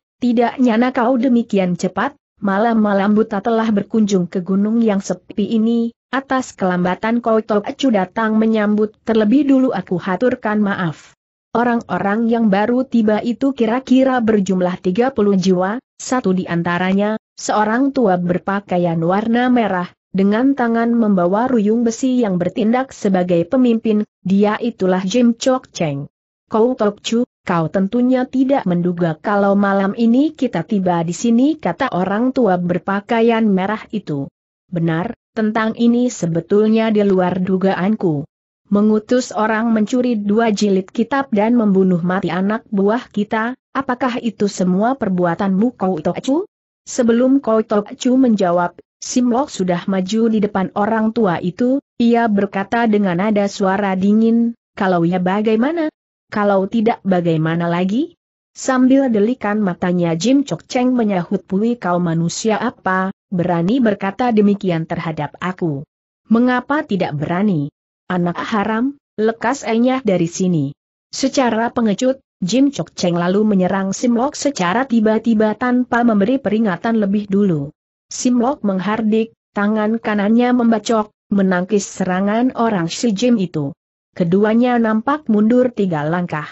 nyana kau demikian cepat, malam-malam buta telah berkunjung ke gunung yang sepi ini, atas kelambatan kau tok Acu datang menyambut, terlebih dulu aku haturkan maaf. Orang-orang yang baru tiba itu kira-kira berjumlah 30 jiwa, satu di antaranya, seorang tua berpakaian warna merah, dengan tangan membawa ruyung besi yang bertindak sebagai pemimpin, dia itulah Jim Chok Cheng. Kau Tok Chu, Kau tentunya tidak menduga kalau malam ini kita tiba di sini kata orang tua berpakaian merah itu. Benar, tentang ini sebetulnya di luar dugaanku. Mengutus orang mencuri dua jilid kitab dan membunuh mati anak buah kita, apakah itu semua perbuatanmu Kau itu Sebelum Kau itu menjawab, Simlok sudah maju di depan orang tua itu, ia berkata dengan nada suara dingin, kalau ya bagaimana? Kalau tidak bagaimana lagi? Sambil delikan matanya Jim Chok Cheng menyahut pui kau manusia apa, berani berkata demikian terhadap aku. Mengapa tidak berani? Anak haram, lekas enyah dari sini. Secara pengecut, Jim Chok Cheng lalu menyerang Simlok secara tiba-tiba tanpa memberi peringatan lebih dulu. Simlok menghardik, tangan kanannya membacok, menangkis serangan orang si Jim itu. Keduanya nampak mundur tiga langkah.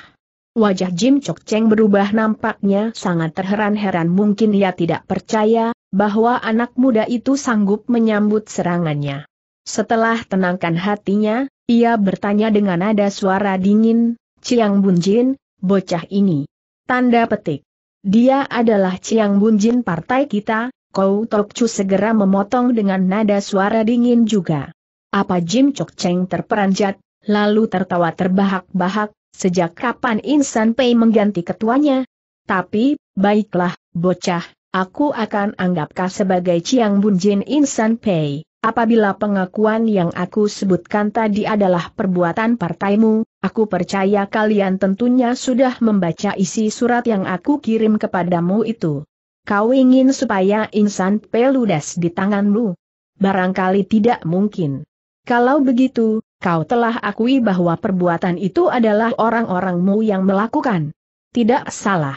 Wajah Jim Chok Cheng berubah nampaknya sangat terheran-heran mungkin ia tidak percaya bahwa anak muda itu sanggup menyambut serangannya. Setelah tenangkan hatinya, ia bertanya dengan nada suara dingin, Ciang Bunjin, bocah ini. Tanda petik. Dia adalah Ciang Bunjin partai kita, Kou Chu segera memotong dengan nada suara dingin juga. Apa Jim Chok Cheng terperanjat, lalu tertawa terbahak-bahak, sejak kapan Insan Pei mengganti ketuanya? Tapi, baiklah, bocah, aku akan anggapkah sebagai Chiang Bunjin Insan Pei. Apabila pengakuan yang aku sebutkan tadi adalah perbuatan partaimu, aku percaya kalian tentunya sudah membaca isi surat yang aku kirim kepadamu itu. Kau ingin supaya insan ludes di tanganmu? Barangkali tidak mungkin. Kalau begitu, kau telah akui bahwa perbuatan itu adalah orang-orangmu yang melakukan. Tidak salah.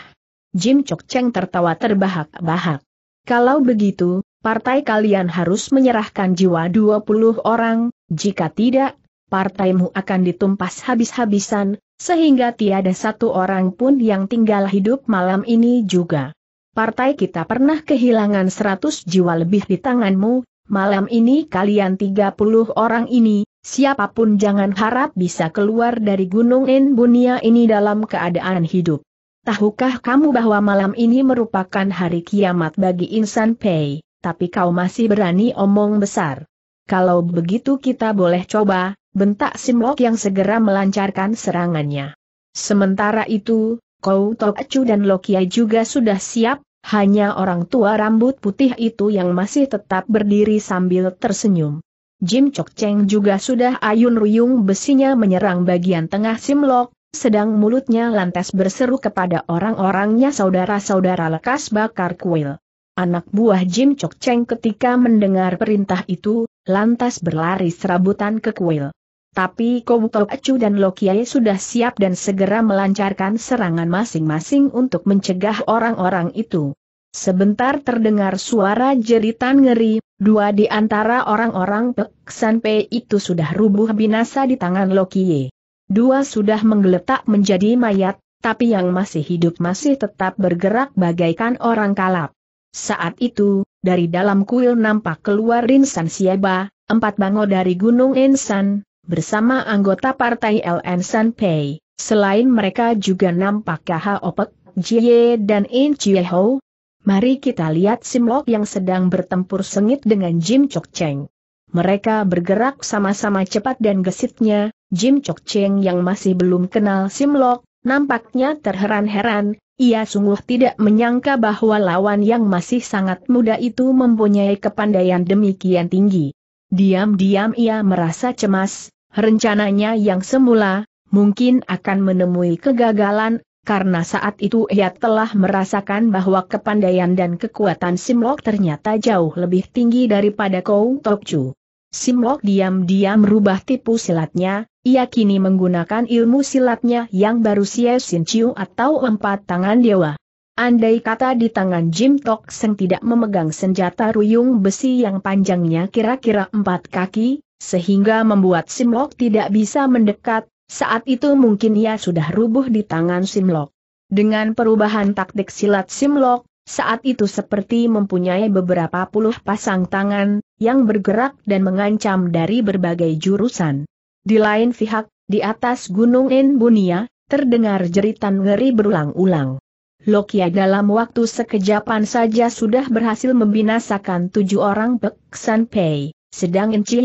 Jim Chok Cheng tertawa terbahak-bahak. Kalau begitu, partai kalian harus menyerahkan jiwa 20 orang, jika tidak, partaimu akan ditumpas habis-habisan, sehingga tiada satu orang pun yang tinggal hidup malam ini juga. Partai kita pernah kehilangan 100 jiwa lebih di tanganmu, malam ini kalian 30 orang ini, Siapapun jangan harap bisa keluar dari Gunung Enbunia ini dalam keadaan hidup. Tahukah kamu bahwa malam ini merupakan hari kiamat bagi insan Pei, tapi kau masih berani omong besar. Kalau begitu kita boleh coba, bentak Simlok yang segera melancarkan serangannya. Sementara itu, Kou Tokacu dan Lokia juga sudah siap, hanya orang tua rambut putih itu yang masih tetap berdiri sambil tersenyum. Jim Chok Cheng juga sudah ayun ruyung besinya menyerang bagian tengah Simlok, sedang mulutnya lantas berseru kepada orang-orangnya saudara-saudara lekas bakar kuil. Anak buah Jim Chok Cheng ketika mendengar perintah itu, lantas berlari serabutan ke kuil. Tapi Kou Tok Acu dan Lokiai sudah siap dan segera melancarkan serangan masing-masing untuk mencegah orang-orang itu. Sebentar terdengar suara jeritan ngeri, dua di antara orang-orang Peksan P itu sudah rubuh binasa di tangan Lokie. Dua sudah menggeletak menjadi mayat, tapi yang masih hidup masih tetap bergerak bagaikan orang kalap. Saat itu, dari dalam kuil nampak keluar Rinsan Sieba, empat bango dari Gunung Insan, bersama anggota partai LN Pei. Selain mereka juga nampak KH Opek, Jie dan In Ho, Mari kita lihat Simlok yang sedang bertempur sengit dengan Jim Chok Cheng. Mereka bergerak sama-sama cepat dan gesitnya, Jim Chok Cheng yang masih belum kenal Simlok, nampaknya terheran-heran, ia sungguh tidak menyangka bahwa lawan yang masih sangat muda itu mempunyai kepandaian demikian tinggi. Diam-diam ia merasa cemas, rencananya yang semula, mungkin akan menemui kegagalan, karena saat itu ia telah merasakan bahwa kepandaian dan kekuatan Simlok ternyata jauh lebih tinggi daripada Kong Tokju. Simlok diam-diam merubah tipu silatnya, ia kini menggunakan ilmu silatnya yang baru Sia Sin Chiu atau empat tangan dewa. Andai kata di tangan Jim Tok Seng tidak memegang senjata ruyung besi yang panjangnya kira-kira empat kaki, sehingga membuat Simlok tidak bisa mendekat, saat itu mungkin ia sudah rubuh di tangan Simlok. Dengan perubahan taktik silat Simlok, saat itu seperti mempunyai beberapa puluh pasang tangan, yang bergerak dan mengancam dari berbagai jurusan. Di lain pihak, di atas Gunung Enbunia, terdengar jeritan ngeri berulang-ulang. Lokia dalam waktu sekejapan saja sudah berhasil membinasakan tujuh orang Pek Pei, sedang Enci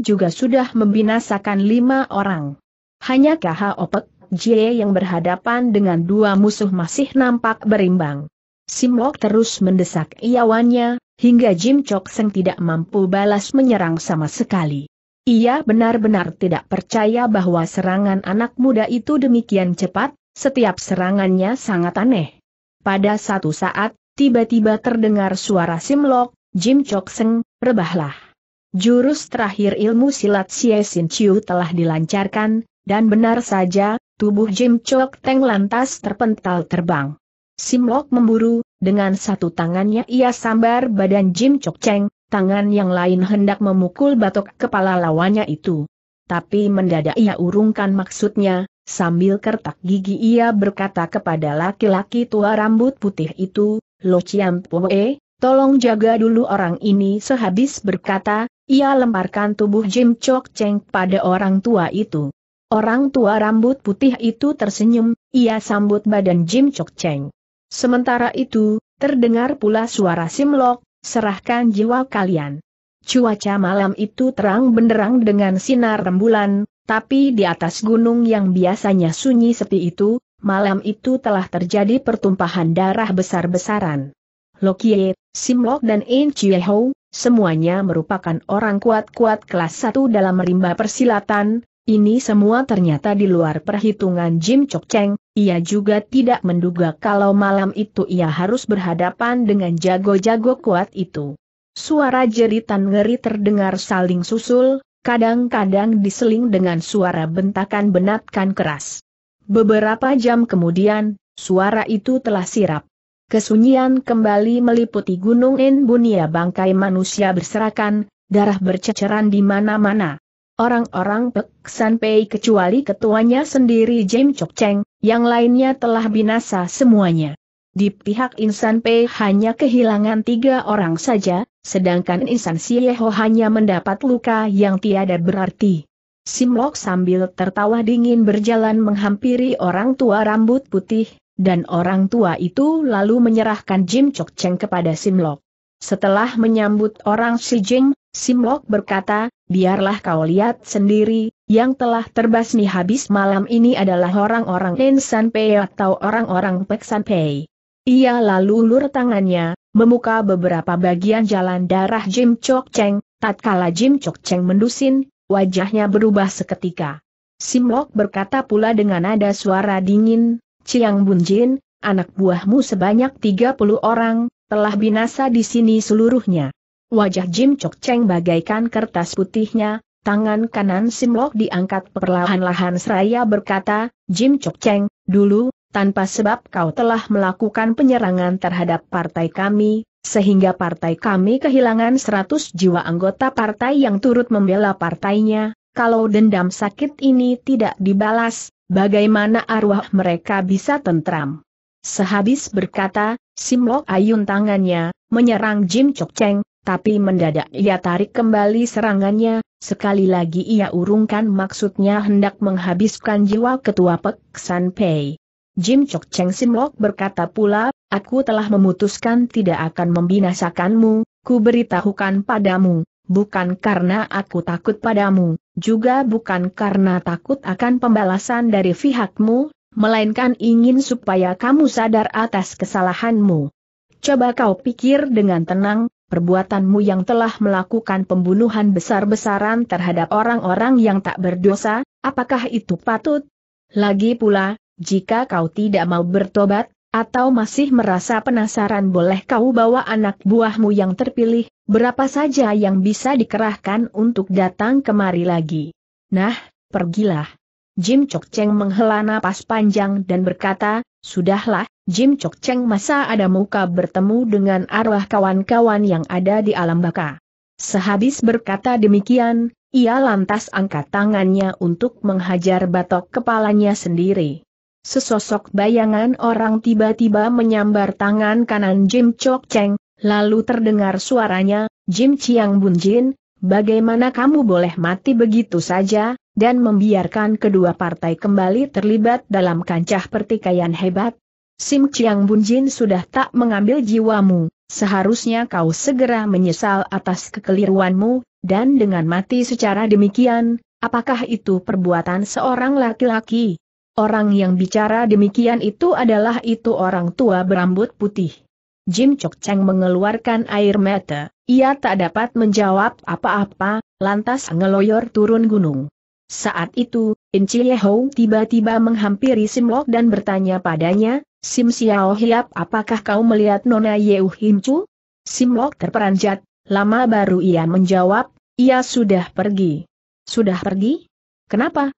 juga sudah membinasakan lima orang. Hanya KH Opek, Jie yang berhadapan dengan dua musuh masih nampak berimbang. Simlok terus mendesak iawannya, hingga Jim Chok Seng tidak mampu balas menyerang sama sekali. Ia benar-benar tidak percaya bahwa serangan anak muda itu demikian cepat, setiap serangannya sangat aneh. Pada satu saat, tiba-tiba terdengar suara Simlok, Jim Chok Seng, rebahlah. Jurus terakhir ilmu silat Xie Sin Chiu telah dilancarkan, dan benar saja, tubuh Jim Chok Teng lantas terpental terbang. Simlok memburu, dengan satu tangannya ia sambar badan Jim Chok Cheng, tangan yang lain hendak memukul batok kepala lawannya itu. Tapi mendadak ia urungkan maksudnya, sambil kertak gigi ia berkata kepada laki-laki tua rambut putih itu, Lo Chiam Poe, tolong jaga dulu orang ini sehabis berkata, ia lemparkan tubuh Jim Chok Cheng pada orang tua itu. Orang tua rambut putih itu tersenyum, ia sambut badan Jim Chok Cheng. Sementara itu, terdengar pula suara Sim Lok. serahkan jiwa kalian. Cuaca malam itu terang benderang dengan sinar rembulan, tapi di atas gunung yang biasanya sunyi sepi itu, malam itu telah terjadi pertumpahan darah besar-besaran. Sim Lok dan In Chie Ho, semuanya merupakan orang kuat-kuat kelas 1 dalam rimba persilatan, ini semua ternyata di luar perhitungan Jim Chok Cheng, ia juga tidak menduga kalau malam itu ia harus berhadapan dengan jago-jago kuat itu. Suara jeritan ngeri terdengar saling susul, kadang-kadang diseling dengan suara bentakan benatkan keras. Beberapa jam kemudian, suara itu telah sirap. Kesunyian kembali meliputi gunung Inbunia bangkai manusia berserakan, darah berceceran di mana-mana. Orang-orang Pek San Pei kecuali ketuanya sendiri Jim Chok Cheng, yang lainnya telah binasa semuanya. Di pihak Insan Pei hanya kehilangan tiga orang saja, sedangkan Insan Sieho hanya mendapat luka yang tiada berarti. Simlok sambil tertawa dingin berjalan menghampiri orang tua rambut putih, dan orang tua itu lalu menyerahkan Jim Chok Cheng kepada Simlok. Setelah menyambut orang si Jing, Simlok berkata, biarlah kau lihat sendiri, yang telah terbasmi habis malam ini adalah orang-orang Nensan Pei atau orang-orang Peksan Pei. Ia lalu lur tangannya, memuka beberapa bagian jalan darah Jim Chok Cheng, tatkala Jim Chok Cheng mendusin, wajahnya berubah seketika. Simlok berkata pula dengan nada suara dingin, Chiang Bunjin, anak buahmu sebanyak 30 orang, telah binasa di sini seluruhnya. Wajah Jim Chok Cheng bagaikan kertas putihnya, tangan kanan Simlok diangkat perlahan-lahan seraya berkata, Jim Chok Cheng, dulu, tanpa sebab kau telah melakukan penyerangan terhadap partai kami, sehingga partai kami kehilangan 100 jiwa anggota partai yang turut membela partainya, kalau dendam sakit ini tidak dibalas, bagaimana arwah mereka bisa tentram? Sehabis berkata, Simlok ayun tangannya, menyerang Jim Chok Cheng, tapi mendadak ia tarik kembali serangannya, sekali lagi ia urungkan maksudnya hendak menghabiskan jiwa ketua Pek San Pei. Jim Chok Cheng Simlok berkata pula, aku telah memutuskan tidak akan membinasakanmu, ku beritahukan padamu, bukan karena aku takut padamu, juga bukan karena takut akan pembalasan dari pihakmu, melainkan ingin supaya kamu sadar atas kesalahanmu. Coba kau pikir dengan tenang, perbuatanmu yang telah melakukan pembunuhan besar-besaran terhadap orang-orang yang tak berdosa, apakah itu patut? Lagi pula, jika kau tidak mau bertobat, atau masih merasa penasaran boleh kau bawa anak buahmu yang terpilih, berapa saja yang bisa dikerahkan untuk datang kemari lagi. Nah, pergilah. Jim Chok Cheng menghela napas panjang dan berkata, Sudahlah, Jim Chok Cheng masa ada muka bertemu dengan arwah kawan-kawan yang ada di alam baka. Sehabis berkata demikian, ia lantas angkat tangannya untuk menghajar batok kepalanya sendiri. Sesosok bayangan orang tiba-tiba menyambar tangan kanan Jim Chok Cheng, lalu terdengar suaranya, Jim Chiang Bun Jin, bagaimana kamu boleh mati begitu saja, dan membiarkan kedua partai kembali terlibat dalam kancah pertikaian hebat? Sim Chiang Bunjin sudah tak mengambil jiwamu, seharusnya kau segera menyesal atas kekeliruanmu, dan dengan mati secara demikian, apakah itu perbuatan seorang laki-laki? Orang yang bicara demikian itu adalah itu orang tua berambut putih. Jim Chok Cheng mengeluarkan air mata, ia tak dapat menjawab apa-apa, lantas ngeloyor turun gunung. Saat itu, Inci Yehou tiba-tiba menghampiri Simlok dan bertanya padanya, Sim Xiao Hiap apakah kau melihat Nona Yeu Chu? Sim Lok terperanjat, lama baru ia menjawab, ia sudah pergi. Sudah pergi? Kenapa?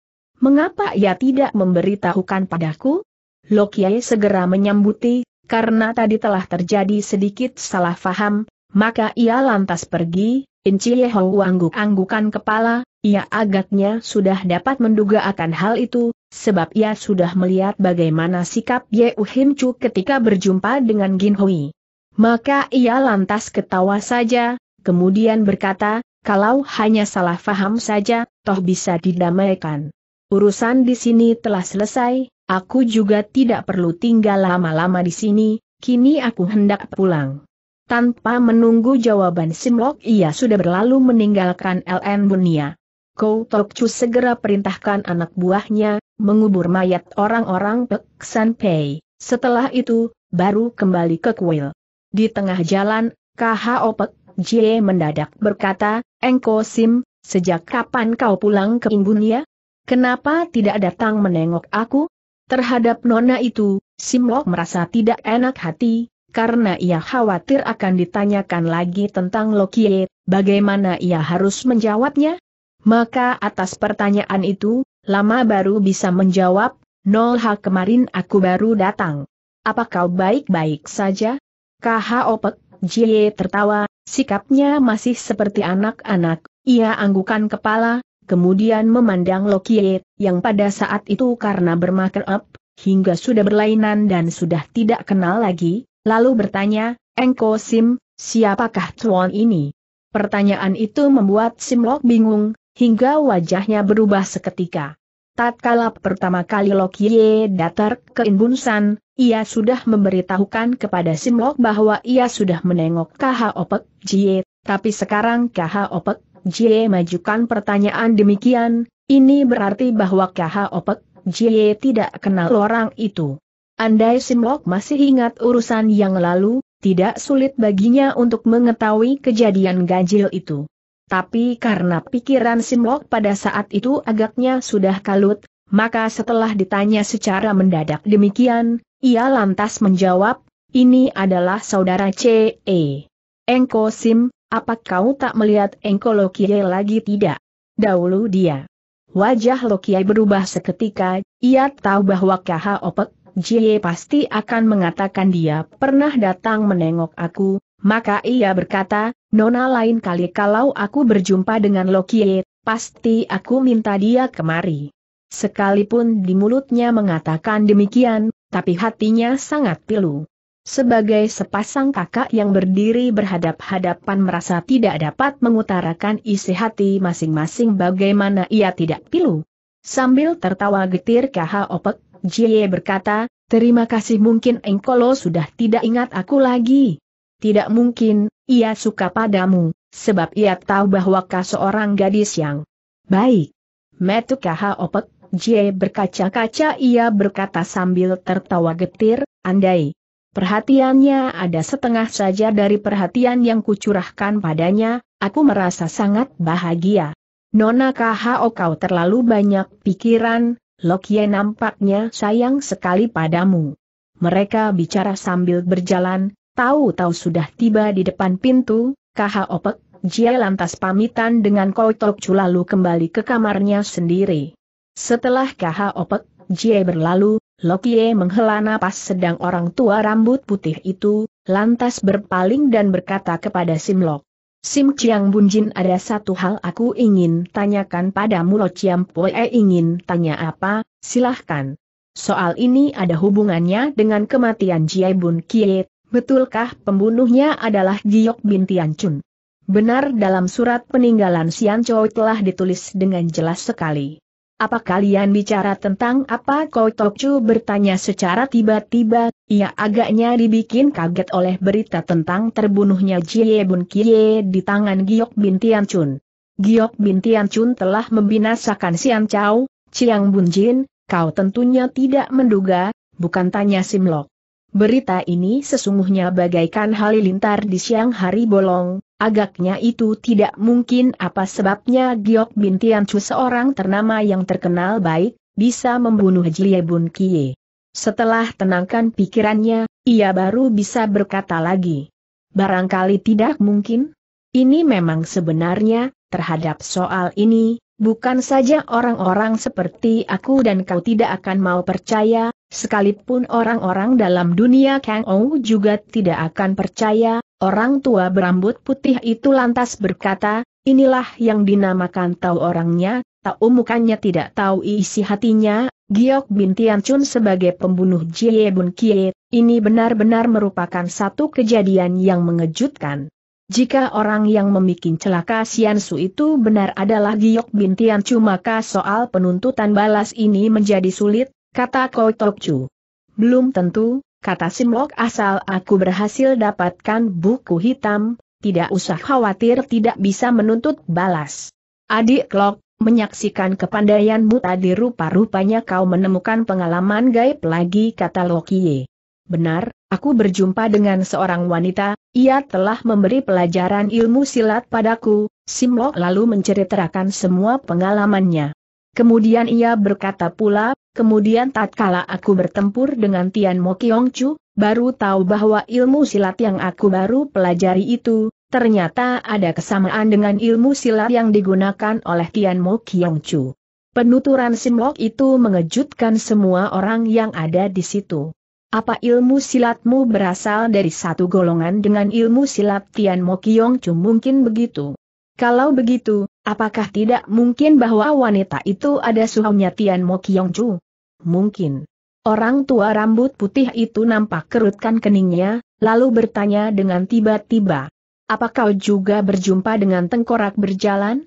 Mengapa ia tidak memberitahukan padaku? Lok Yai segera menyambuti, karena tadi telah terjadi sedikit salah faham, maka ia lantas pergi, Inci Yehou angguk-anggukan kepala, ia agaknya sudah dapat menduga akan hal itu, sebab ia sudah melihat bagaimana sikap Ye Uhin Chu ketika berjumpa dengan Gin Hui. Maka ia lantas ketawa saja, kemudian berkata, kalau hanya salah faham saja, toh bisa didamaikan. Urusan di sini telah selesai, aku juga tidak perlu tinggal lama-lama di sini, kini aku hendak pulang. Tanpa menunggu jawaban Simlok ia sudah berlalu meninggalkan LN Bunia. Kou Chu segera perintahkan anak buahnya, mengubur mayat orang-orang Pek San Pei. Setelah itu, baru kembali ke kuil. Di tengah jalan, KHO Pek Jie mendadak berkata, Engko Sim, sejak kapan kau pulang ke Imbunia? Kenapa tidak datang menengok aku? Terhadap nona itu, Simlok merasa tidak enak hati, karena ia khawatir akan ditanyakan lagi tentang Lokie, bagaimana ia harus menjawabnya? Maka atas pertanyaan itu, Lama baru bisa menjawab, nol hak kemarin aku baru datang. Apa kau baik-baik saja? KH Opek, Jie tertawa, sikapnya masih seperti anak-anak, ia anggukan kepala, kemudian memandang Lokie, yang pada saat itu karena bermaker up, hingga sudah berlainan dan sudah tidak kenal lagi, lalu bertanya, Engko Sim, siapakah Tuan ini? Pertanyaan itu membuat Simlok bingung, hingga wajahnya berubah seketika. Tatkala pertama kali Lokye datar ke Inbunsan, ia sudah memberitahukan kepada Simlok bahwa ia sudah menengok KH Opek Jie, tapi sekarang KH Opek Jie majukan pertanyaan demikian, ini berarti bahwa KH Opek Jie tidak kenal orang itu. Andai Simlok masih ingat urusan yang lalu, tidak sulit baginya untuk mengetahui kejadian ganjil itu. Tapi karena pikiran Simlok pada saat itu agaknya sudah kalut, maka setelah ditanya secara mendadak demikian, ia lantas menjawab, ini adalah saudara C.E. Engko Sim, apa kau tak melihat Engko Lokie lagi tidak? Dahulu dia. Wajah Lokie berubah seketika, ia tahu bahwa KH Opek Jie pasti akan mengatakan dia pernah datang menengok aku, maka ia berkata, Nona lain kali kalau aku berjumpa dengan Lokie, pasti aku minta dia kemari. Sekalipun di mulutnya mengatakan demikian, tapi hatinya sangat pilu. Sebagai sepasang kakak yang berdiri berhadap-hadapan merasa tidak dapat mengutarakan isi hati masing-masing bagaimana ia tidak pilu. Sambil tertawa getir KH Opek, Jie berkata, terima kasih mungkin engkolo sudah tidak ingat aku lagi. Tidak mungkin, ia suka padamu, sebab ia tahu bahwa kau seorang gadis yang baik. Metukaha opek, J berkaca-kaca ia berkata sambil tertawa getir, andai. Perhatiannya ada setengah saja dari perhatian yang kucurahkan padanya, aku merasa sangat bahagia. Nona O, oh kau terlalu banyak pikiran, Lokye nampaknya sayang sekali padamu. Mereka bicara sambil berjalan, Tahu-tahu sudah tiba di depan pintu, KH Opek, Jia lantas pamitan dengan Koitok Chu lalu kembali ke kamarnya sendiri. Setelah KH Opek, Jie berlalu, Lokie menghela napas sedang orang tua rambut putih itu, lantas berpaling dan berkata kepada Simlok. Sim Chiang Bunjin ada satu hal aku ingin tanyakan padamu Lo Chiam Poe ingin tanya apa, silahkan. Soal ini ada hubungannya dengan kematian Jie Bun Kiet. Betulkah pembunuhnya adalah Giok bin Tianchun? Benar dalam surat peninggalan Sian Chou telah ditulis dengan jelas sekali. Apa kalian bicara tentang apa Kau Chu bertanya secara tiba-tiba, ia agaknya dibikin kaget oleh berita tentang terbunuhnya Jie Bun Kie di tangan Giok bin Tianchun. Giok bin Tianchun telah membinasakan Sian Chou, Chiang Bun Jin, kau tentunya tidak menduga, bukan tanya Simlok. Berita ini sesungguhnya bagaikan halilintar di siang hari bolong, agaknya itu tidak mungkin apa sebabnya Giok bin Chu seorang ternama yang terkenal baik, bisa membunuh Jie Bun Kie. Setelah tenangkan pikirannya, ia baru bisa berkata lagi. Barangkali tidak mungkin? Ini memang sebenarnya, terhadap soal ini, Bukan saja orang-orang seperti aku dan kau tidak akan mau percaya, Sekalipun orang-orang dalam dunia Kang Ou juga tidak akan percaya, orang tua berambut putih itu lantas berkata, inilah yang dinamakan tahu orangnya, tahu mukanya tidak tahu isi hatinya, Giok Bin Chun sebagai pembunuh Jie Bun Kie, ini benar-benar merupakan satu kejadian yang mengejutkan. Jika orang yang membuat celaka Sian Su itu benar adalah Giok Bin Chun maka soal penuntutan balas ini menjadi sulit, kata Chu. Belum tentu, kata Simlok asal aku berhasil dapatkan buku hitam, tidak usah khawatir tidak bisa menuntut balas. Adik Klok, menyaksikan kepandaianmu tadi rupa-rupanya kau menemukan pengalaman gaib lagi kata Lokie. Benar, aku berjumpa dengan seorang wanita, ia telah memberi pelajaran ilmu silat padaku, Simlok lalu menceritakan semua pengalamannya. Kemudian ia berkata pula, kemudian tatkala aku bertempur dengan Tian Mo Kiong Chu, baru tahu bahwa ilmu silat yang aku baru pelajari itu, ternyata ada kesamaan dengan ilmu silat yang digunakan oleh Tian Mo Kiong Chu. Penuturan Simlok itu mengejutkan semua orang yang ada di situ. Apa ilmu silatmu berasal dari satu golongan dengan ilmu silat Tian Mo Kiong Chu mungkin begitu? Kalau begitu, apakah tidak mungkin bahwa wanita itu ada suhunya Tian Mo Kiong Chu? Mungkin. Orang tua rambut putih itu nampak kerutkan keningnya, lalu bertanya dengan tiba-tiba. Apa kau juga berjumpa dengan tengkorak berjalan?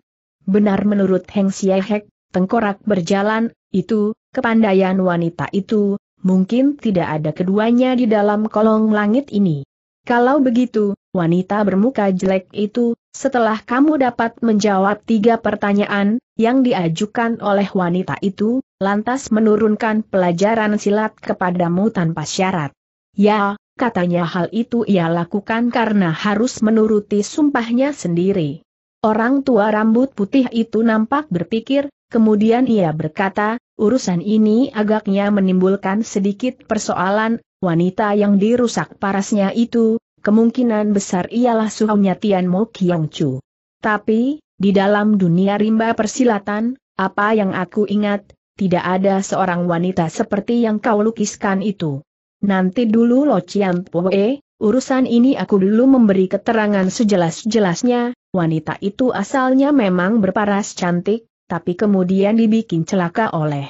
Benar menurut Heng Siehek, tengkorak berjalan, itu, kepandaian wanita itu, mungkin tidak ada keduanya di dalam kolong langit ini. Kalau begitu, wanita bermuka jelek itu, setelah kamu dapat menjawab tiga pertanyaan yang diajukan oleh wanita itu, lantas menurunkan pelajaran silat kepadamu tanpa syarat. Ya, katanya hal itu ia lakukan karena harus menuruti sumpahnya sendiri. Orang tua rambut putih itu nampak berpikir, Kemudian ia berkata, urusan ini agaknya menimbulkan sedikit persoalan, wanita yang dirusak parasnya itu, kemungkinan besar ialah suhunya Tian Mo Kiong Chu. Tapi, di dalam dunia rimba persilatan, apa yang aku ingat, tidak ada seorang wanita seperti yang kau lukiskan itu. Nanti dulu Lo Chiang Poe, urusan ini aku dulu memberi keterangan sejelas-jelasnya, wanita itu asalnya memang berparas cantik, tapi kemudian dibikin celaka oleh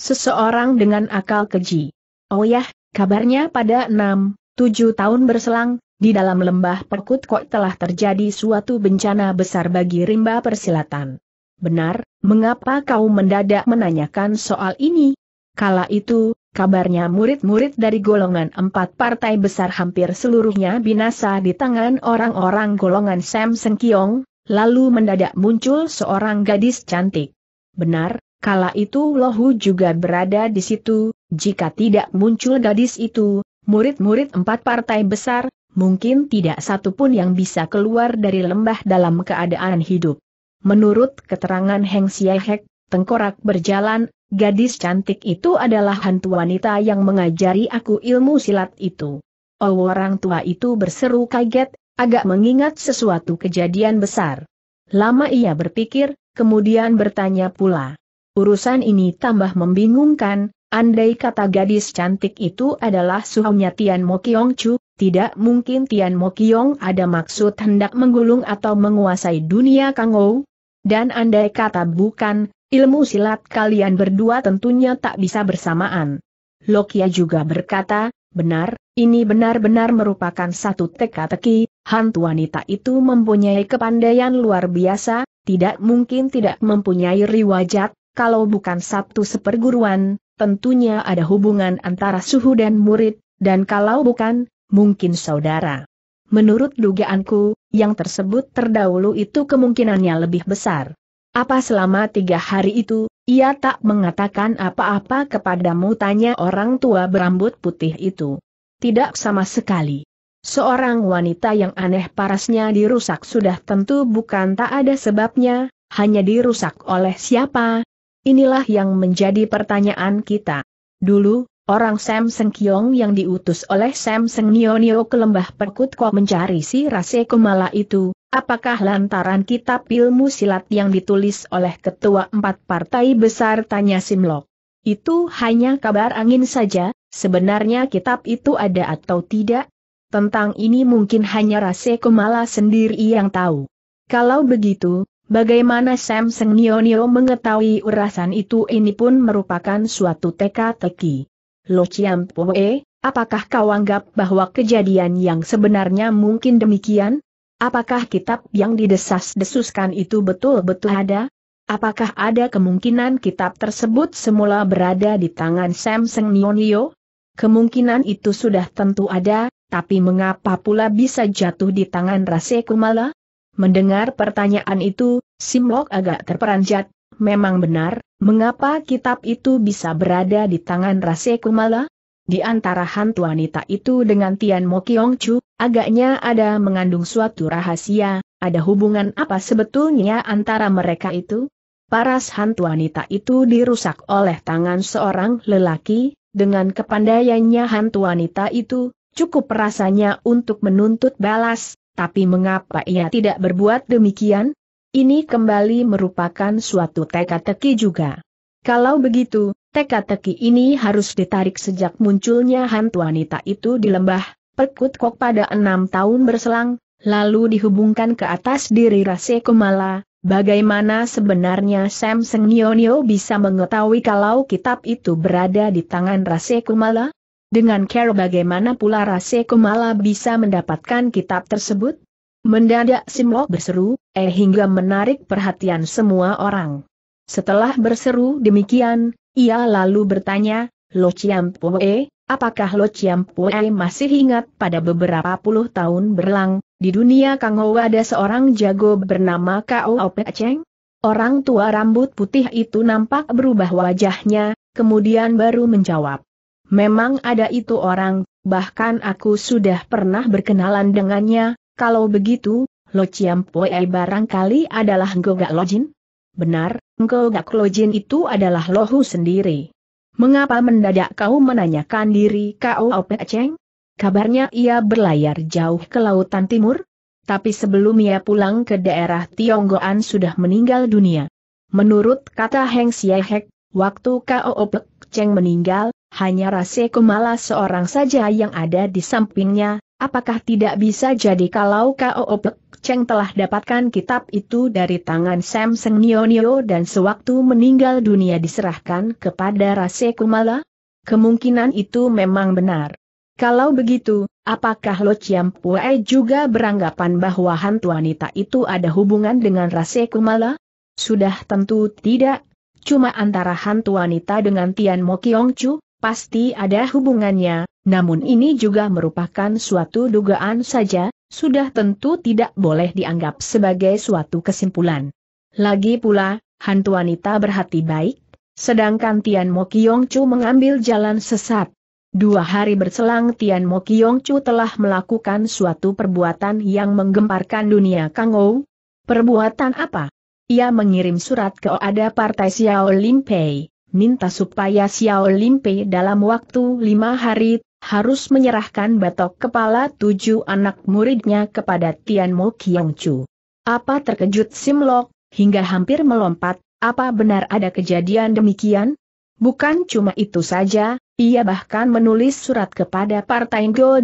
seseorang dengan akal keji. Oh ya, kabarnya pada enam, tujuh tahun berselang, di dalam lembah Perkut kok telah terjadi suatu bencana besar bagi rimba persilatan. Benar, mengapa kau mendadak menanyakan soal ini? Kala itu, kabarnya murid-murid dari golongan empat partai besar hampir seluruhnya binasa di tangan orang-orang golongan Sam Sengkiong, lalu mendadak muncul seorang gadis cantik. Benar, kala itu Lohu juga berada di situ, jika tidak muncul gadis itu, murid-murid empat partai besar, mungkin tidak satu pun yang bisa keluar dari lembah dalam keadaan hidup. Menurut keterangan Heng Siehek, tengkorak berjalan, gadis cantik itu adalah hantu wanita yang mengajari aku ilmu silat itu. Oh orang tua itu berseru kaget, agak mengingat sesuatu kejadian besar. Lama ia berpikir, kemudian bertanya pula. Urusan ini tambah membingungkan, andai kata gadis cantik itu adalah suhunya Tian Mo Kiong Chu, tidak mungkin Tian Mo Kiong ada maksud hendak menggulung atau menguasai dunia Kang Ou. Dan andai kata bukan, ilmu silat kalian berdua tentunya tak bisa bersamaan. Lokia juga berkata, benar, ini benar-benar merupakan satu teka-teki, hantu wanita itu mempunyai kepandaian luar biasa, tidak mungkin tidak mempunyai riwajat, kalau bukan Sabtu seperguruan, tentunya ada hubungan antara suhu dan murid, dan kalau bukan, mungkin saudara. Menurut dugaanku, yang tersebut terdahulu itu kemungkinannya lebih besar. Apa selama tiga hari itu, ia tak mengatakan apa-apa kepadamu tanya orang tua berambut putih itu. Tidak sama sekali. Seorang wanita yang aneh parasnya dirusak sudah tentu bukan tak ada sebabnya, hanya dirusak oleh siapa? Inilah yang menjadi pertanyaan kita. Dulu, orang Sam Seng Kyong yang diutus oleh Sam Seng Nio Nio ke lembah Perkut kok mencari si Rase Kumala itu, apakah lantaran kitab ilmu silat yang ditulis oleh ketua empat partai besar tanya Simlok. Itu hanya kabar angin saja, sebenarnya kitab itu ada atau tidak, tentang ini mungkin hanya Rase Kumala sendiri yang tahu. Kalau begitu, bagaimana Sam Seng Nio Nio mengetahui urasan itu ini pun merupakan suatu teka-teki. Lo Chiam Poe, apakah kau anggap bahwa kejadian yang sebenarnya mungkin demikian? Apakah kitab yang didesas-desuskan itu betul-betul ada? Apakah ada kemungkinan kitab tersebut semula berada di tangan Sam Seng Nio Nio? Kemungkinan itu sudah tentu ada, tapi mengapa pula bisa jatuh di tangan Rase Kumala? Mendengar pertanyaan itu, Simlok agak terperanjat, memang benar, mengapa kitab itu bisa berada di tangan Rase Kumala? Di antara hantu wanita itu dengan Tian Mo Kiong Chu, agaknya ada mengandung suatu rahasia, ada hubungan apa sebetulnya antara mereka itu? Paras hantu wanita itu dirusak oleh tangan seorang lelaki, dengan kepandaiannya hantu wanita itu, Cukup rasanya untuk menuntut balas, tapi mengapa ia tidak berbuat demikian? Ini kembali merupakan suatu teka-teki juga. Kalau begitu, teka-teki ini harus ditarik sejak munculnya hantu wanita itu di lembah, perkut Kok pada enam tahun berselang, lalu dihubungkan ke atas diri Rase Kumala, Bagaimana sebenarnya Sam Nyonyo bisa mengetahui kalau kitab itu berada di tangan Rase Kumala? Dengan care bagaimana pula Rase Kumala bisa mendapatkan kitab tersebut? Mendadak Simlok berseru, eh hingga menarik perhatian semua orang. Setelah berseru demikian, ia lalu bertanya, Lo Chiam Pue, apakah Lo Chiam Pue masih ingat pada beberapa puluh tahun berlang, di dunia Kango ada seorang jago bernama Kao Pek Cheng? Orang tua rambut putih itu nampak berubah wajahnya, kemudian baru menjawab. Memang ada itu orang, bahkan aku sudah pernah berkenalan dengannya, kalau begitu, Lo Chiampoe barangkali adalah Gogak Lojin? Benar, Gogak Lojin itu adalah Lohu sendiri. Mengapa mendadak kau menanyakan diri kau Opek Cheng? Kabarnya ia berlayar jauh ke lautan timur? Tapi sebelum ia pulang ke daerah Tionggoan sudah meninggal dunia. Menurut kata Heng Siehek, waktu K.O. Opek Cheng meninggal, hanya Rase Kumala seorang saja yang ada di sampingnya, apakah tidak bisa jadi kalau K.O.O. Cheng telah dapatkan kitab itu dari tangan Sam Seng Nio Nio dan sewaktu meninggal dunia diserahkan kepada Rase Kumala? Kemungkinan itu memang benar. Kalau begitu, apakah Lo Chiam Pue juga beranggapan bahwa hantu wanita itu ada hubungan dengan Rase Kumala? Sudah tentu tidak, cuma antara hantu wanita dengan Tian Mo Kiong Chu, pasti ada hubungannya, namun ini juga merupakan suatu dugaan saja, sudah tentu tidak boleh dianggap sebagai suatu kesimpulan. Lagi pula, hantu wanita berhati baik, sedangkan Tian Mo Chu mengambil jalan sesat. Dua hari berselang Tian Mo Chu telah melakukan suatu perbuatan yang menggemparkan dunia Kang Kangou. Perbuatan apa? Ia mengirim surat ke Oada Partai Xiao Limpei minta supaya Xiao Limpe dalam waktu lima hari harus menyerahkan batok kepala tujuh anak muridnya kepada Tian Mo Kiong Chu. Apa terkejut Sim Lok hingga hampir melompat, apa benar ada kejadian demikian? Bukan cuma itu saja, ia bahkan menulis surat kepada Partai Go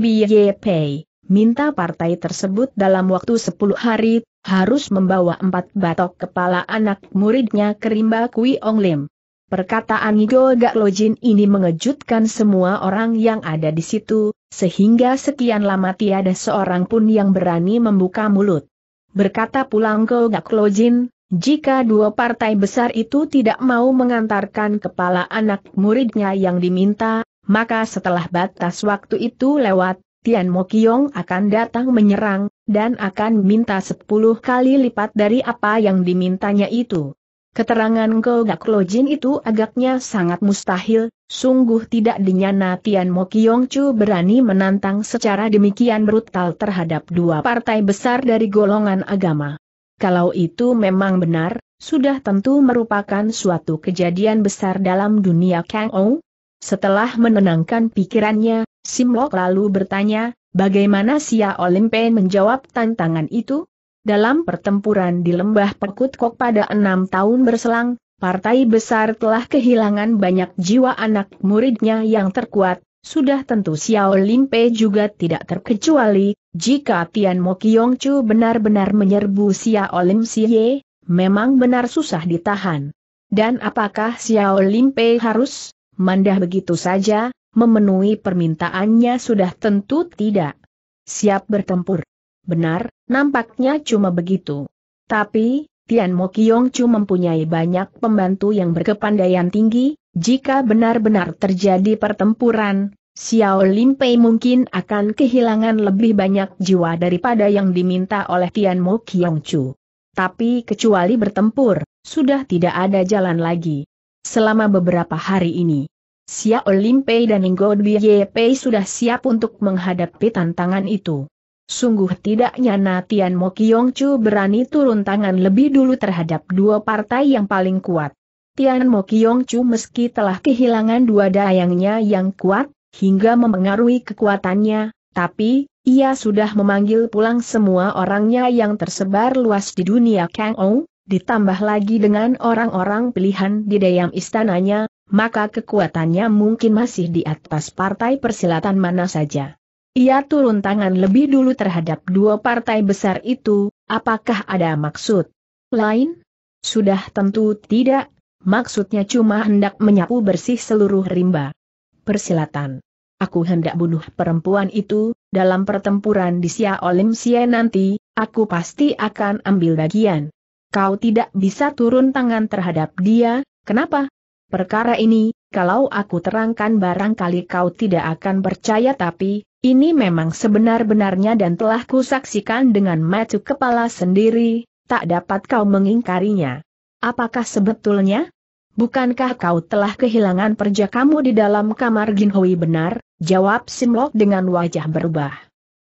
Pei, minta partai tersebut dalam waktu 10 hari, harus membawa empat batok kepala anak muridnya ke Rimba Kui Ong Lim. Perkataan gak Gaklojin ini mengejutkan semua orang yang ada di situ, sehingga sekian lama tiada seorang pun yang berani membuka mulut. Berkata pulang gak Gaklojin, jika dua partai besar itu tidak mau mengantarkan kepala anak muridnya yang diminta, maka setelah batas waktu itu lewat, Tian Mokiong akan datang menyerang, dan akan minta sepuluh kali lipat dari apa yang dimintanya itu. Keterangan Gogak Lojin itu agaknya sangat mustahil, sungguh tidak dinyana Tian Mo Kiong Chu berani menantang secara demikian brutal terhadap dua partai besar dari golongan agama. Kalau itu memang benar, sudah tentu merupakan suatu kejadian besar dalam dunia Kang Ou. Setelah menenangkan pikirannya, Simlok lalu bertanya, bagaimana Sia Olimpen menjawab tantangan itu? Dalam pertempuran di lembah Pekutkok pada enam tahun berselang, partai besar telah kehilangan banyak jiwa anak muridnya yang terkuat, sudah tentu Xiao Limpe juga tidak terkecuali, jika Tian Mo Kiong Chu benar-benar menyerbu Xiao Lim Siye, memang benar susah ditahan. Dan apakah Xiao Limpe harus mandah begitu saja, memenuhi permintaannya sudah tentu tidak siap bertempur. Benar, Nampaknya cuma begitu. Tapi, Tian Mo Chu mempunyai banyak pembantu yang berkepandaian tinggi, jika benar-benar terjadi pertempuran, Xiao Lim Pei mungkin akan kehilangan lebih banyak jiwa daripada yang diminta oleh Tian Mo Chu. Tapi kecuali bertempur, sudah tidak ada jalan lagi. Selama beberapa hari ini, Xiao Lim Pei dan Ngo Ye Pei sudah siap untuk menghadapi tantangan itu. Sungguh tidak tidaknya Tian Kiong Chu berani turun tangan lebih dulu terhadap dua partai yang paling kuat. Tian Kiong Chu meski telah kehilangan dua dayangnya yang kuat, hingga memengaruhi kekuatannya, tapi, ia sudah memanggil pulang semua orangnya yang tersebar luas di dunia Kang Ou, ditambah lagi dengan orang-orang pilihan di dayang istananya, maka kekuatannya mungkin masih di atas partai persilatan mana saja. Ia turun tangan lebih dulu terhadap dua partai besar itu, apakah ada maksud lain? Sudah tentu tidak, maksudnya cuma hendak menyapu bersih seluruh rimba. Persilatan. Aku hendak bunuh perempuan itu, dalam pertempuran di Sia Olim Sia nanti, aku pasti akan ambil bagian. Kau tidak bisa turun tangan terhadap dia, kenapa? Perkara ini, kalau aku terangkan barangkali kau tidak akan percaya tapi, ini memang sebenar-benarnya dan telah kusaksikan dengan matu kepala sendiri, tak dapat kau mengingkarinya. Apakah sebetulnya? Bukankah kau telah kehilangan perja kamu di dalam kamar Ginhui benar? Jawab Simlok dengan wajah berubah.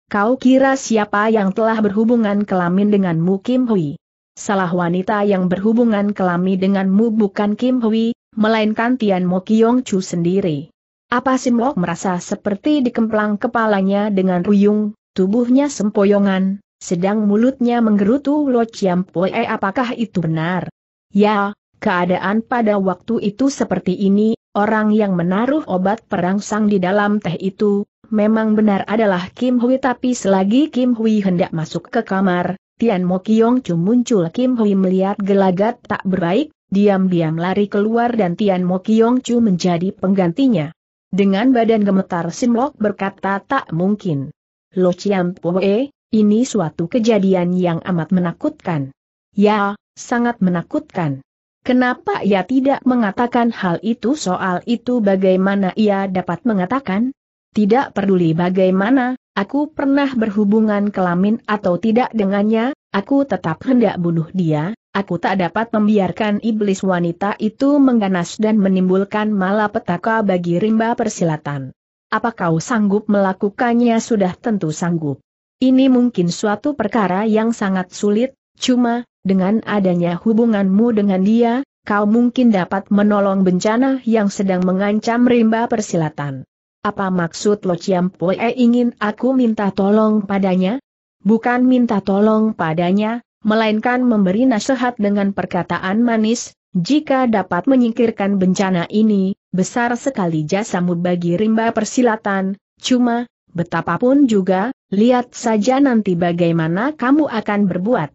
Kau kira siapa yang telah berhubungan kelamin denganmu Kim Hui? Salah wanita yang berhubungan kelamin denganmu bukan Kim Hui, melainkan Tian Mo Kiong Chu sendiri. Apa Simlok merasa seperti dikemplang kepalanya dengan ruyung, tubuhnya sempoyongan, sedang mulutnya menggerutu Lo Poi, apakah itu benar? Ya, keadaan pada waktu itu seperti ini, orang yang menaruh obat perangsang di dalam teh itu, memang benar adalah Kim Hui tapi selagi Kim Hui hendak masuk ke kamar, Tian Mo Kiong Chu muncul Kim Hui melihat gelagat tak berbaik, diam-diam lari keluar dan Tian Mo Kiong Chu menjadi penggantinya. Dengan badan gemetar Simlok berkata tak mungkin. Lo Chiam Pue, ini suatu kejadian yang amat menakutkan. Ya, sangat menakutkan. Kenapa ia tidak mengatakan hal itu soal itu bagaimana ia dapat mengatakan? Tidak peduli bagaimana, aku pernah berhubungan kelamin atau tidak dengannya, aku tetap hendak bunuh dia, Aku tak dapat membiarkan iblis wanita itu mengganas dan menimbulkan malapetaka bagi rimba persilatan. Apa kau sanggup melakukannya sudah tentu sanggup. Ini mungkin suatu perkara yang sangat sulit, cuma, dengan adanya hubunganmu dengan dia, kau mungkin dapat menolong bencana yang sedang mengancam rimba persilatan. Apa maksud Lo Chiampoe ingin aku minta tolong padanya? Bukan minta tolong padanya, melainkan memberi nasihat dengan perkataan manis, jika dapat menyingkirkan bencana ini, besar sekali jasamu bagi rimba persilatan, cuma, betapapun juga, lihat saja nanti bagaimana kamu akan berbuat.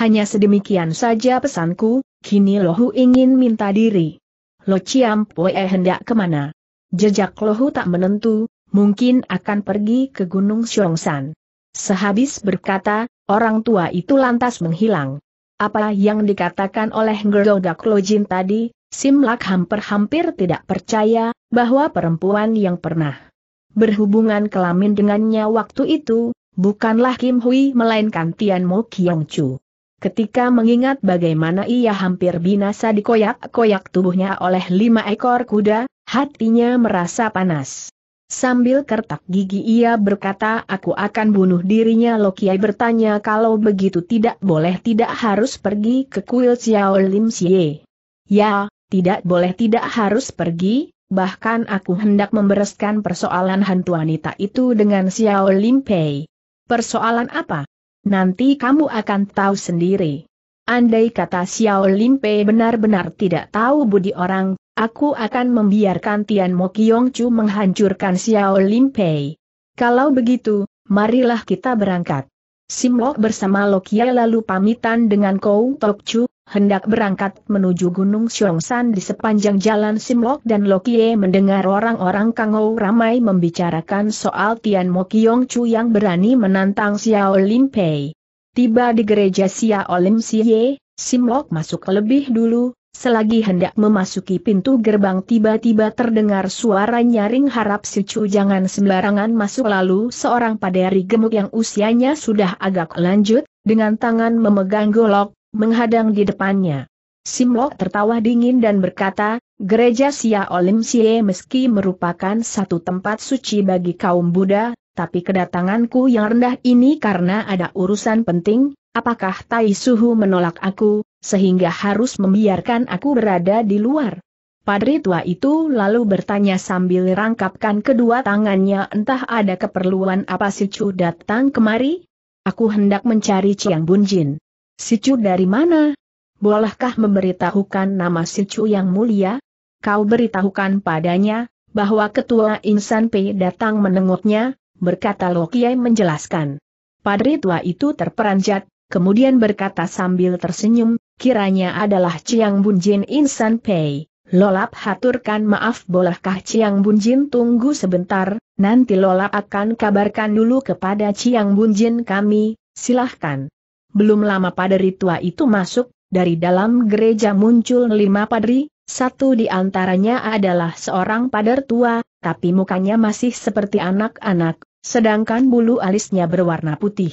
Hanya sedemikian saja pesanku, kini Lohu ingin minta diri. Lo poe hendak kemana? Jejak Lohu tak menentu, mungkin akan pergi ke Gunung Xiongsan. Sehabis berkata, Orang tua itu lantas menghilang. Apa yang dikatakan oleh Gerdodak Lojin tadi, Simlak hampir-hampir tidak percaya bahwa perempuan yang pernah berhubungan kelamin dengannya waktu itu, bukanlah Kim Hui melainkan Tian Mo Kiong Chu. Ketika mengingat bagaimana ia hampir binasa dikoyak-koyak tubuhnya oleh lima ekor kuda, hatinya merasa panas. Sambil kertak gigi ia berkata aku akan bunuh dirinya Lokiai bertanya kalau begitu tidak boleh tidak harus pergi ke kuil Xiao Lim Xie. Ya, tidak boleh tidak harus pergi, bahkan aku hendak membereskan persoalan hantu wanita itu dengan Xiao Lim Pei. Persoalan apa? Nanti kamu akan tahu sendiri. Andai kata Xiao Limpe benar-benar tidak tahu budi orang, aku akan membiarkan Tian Mo Kiong Chu menghancurkan Xiao Limpe. Kalau begitu, marilah kita berangkat. Simlok bersama Lokia lalu pamitan dengan Kou Tok Chu, hendak berangkat menuju Gunung Xiongsan di sepanjang jalan Simlok dan Lokie mendengar orang-orang Kangou ramai membicarakan soal Tian Mo Kiong Chu yang berani menantang Xiao Limpei. Tiba di gereja Sia Olim Siye, Simlok masuk lebih dulu, selagi hendak memasuki pintu gerbang tiba-tiba terdengar suara nyaring harap si Chu jangan sembarangan masuk lalu seorang paderi gemuk yang usianya sudah agak lanjut, dengan tangan memegang golok, menghadang di depannya. Simlok tertawa dingin dan berkata, Gereja Sia Olim Sie meski merupakan satu tempat suci bagi kaum Buddha, tapi kedatanganku yang rendah ini karena ada urusan penting, apakah Tai Suhu menolak aku, sehingga harus membiarkan aku berada di luar? Padri tua itu lalu bertanya sambil rangkapkan kedua tangannya entah ada keperluan apa si Chu datang kemari? Aku hendak mencari Chiang Bunjin. Si Chu dari mana? Bolehkah memberitahukan nama si Chu yang mulia? Kau beritahukan padanya, bahwa ketua Insan P datang menengoknya, berkata Lokiai menjelaskan. Padri tua itu terperanjat, kemudian berkata sambil tersenyum, kiranya adalah ciang Bunjin Insan Pei. Lolap haturkan maaf bolehkah ciang Bunjin tunggu sebentar, nanti Lolap akan kabarkan dulu kepada ciang Bunjin kami, silahkan. Belum lama padri tua itu masuk, dari dalam gereja muncul lima padri, satu di antaranya adalah seorang padri tua, tapi mukanya masih seperti anak-anak, Sedangkan bulu alisnya berwarna putih.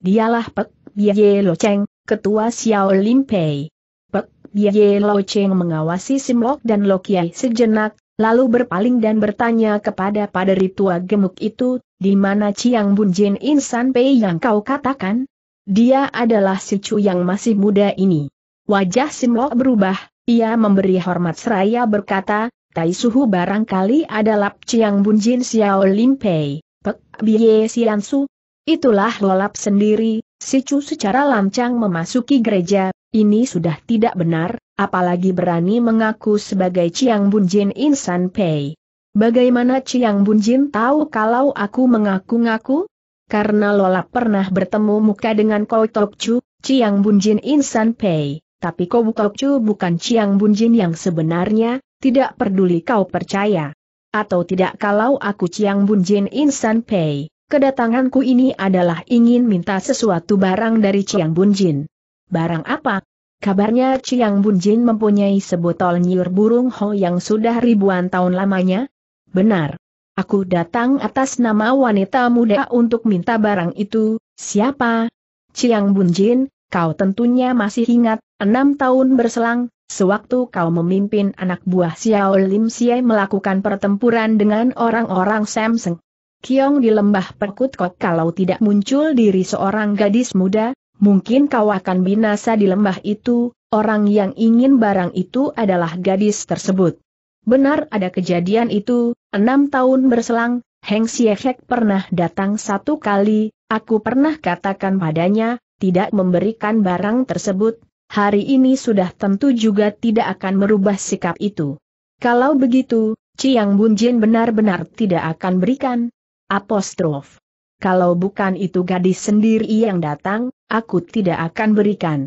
Dialah Pek Biye Lo Cheng, ketua Xiao Lim Pei. Pek Biye Lo Cheng mengawasi Sim Lok dan Lo Kiai sejenak, lalu berpaling dan bertanya kepada paderi tua gemuk itu, di mana Chiang Bun Jin Insan Pei yang kau katakan? Dia adalah si Chu yang masih muda ini. Wajah Sim Lok berubah, ia memberi hormat seraya berkata, Tai Suhu barangkali adalah Chiang Jin Xiao Lim Pei. Pek, Bie Siansu. Itulah lolap sendiri, si Chu secara lancang memasuki gereja, ini sudah tidak benar, apalagi berani mengaku sebagai Chiang Bunjin Insan Pei. Bagaimana Chiang Bunjin tahu kalau aku mengaku-ngaku? Karena lolap pernah bertemu muka dengan Kou Tok Chu, Chiang Bunjin Insan Pei, tapi Kou Tok Chu bukan Chiang Bunjin yang sebenarnya, tidak peduli kau percaya atau tidak kalau aku Ciang Bun Jin Insan Pei, kedatanganku ini adalah ingin minta sesuatu barang dari Ciang Bun Jin. Barang apa? Kabarnya Ciang Bun Jin mempunyai sebotol nyiur burung ho yang sudah ribuan tahun lamanya? Benar. Aku datang atas nama wanita muda untuk minta barang itu, siapa? Ciang Bun Jin, kau tentunya masih ingat, Enam tahun berselang, sewaktu kau memimpin anak buah Xiao Lim Xie melakukan pertempuran dengan orang-orang Samsung. Kiong di lembah Perkut Kok kalau tidak muncul diri seorang gadis muda, mungkin kau akan binasa di lembah itu, orang yang ingin barang itu adalah gadis tersebut. Benar ada kejadian itu, enam tahun berselang, Heng Siehek pernah datang satu kali, aku pernah katakan padanya, tidak memberikan barang tersebut, hari ini sudah tentu juga tidak akan merubah sikap itu. Kalau begitu, Ciang Bunjin benar-benar tidak akan berikan apostrof. Kalau bukan itu gadis sendiri yang datang, aku tidak akan berikan.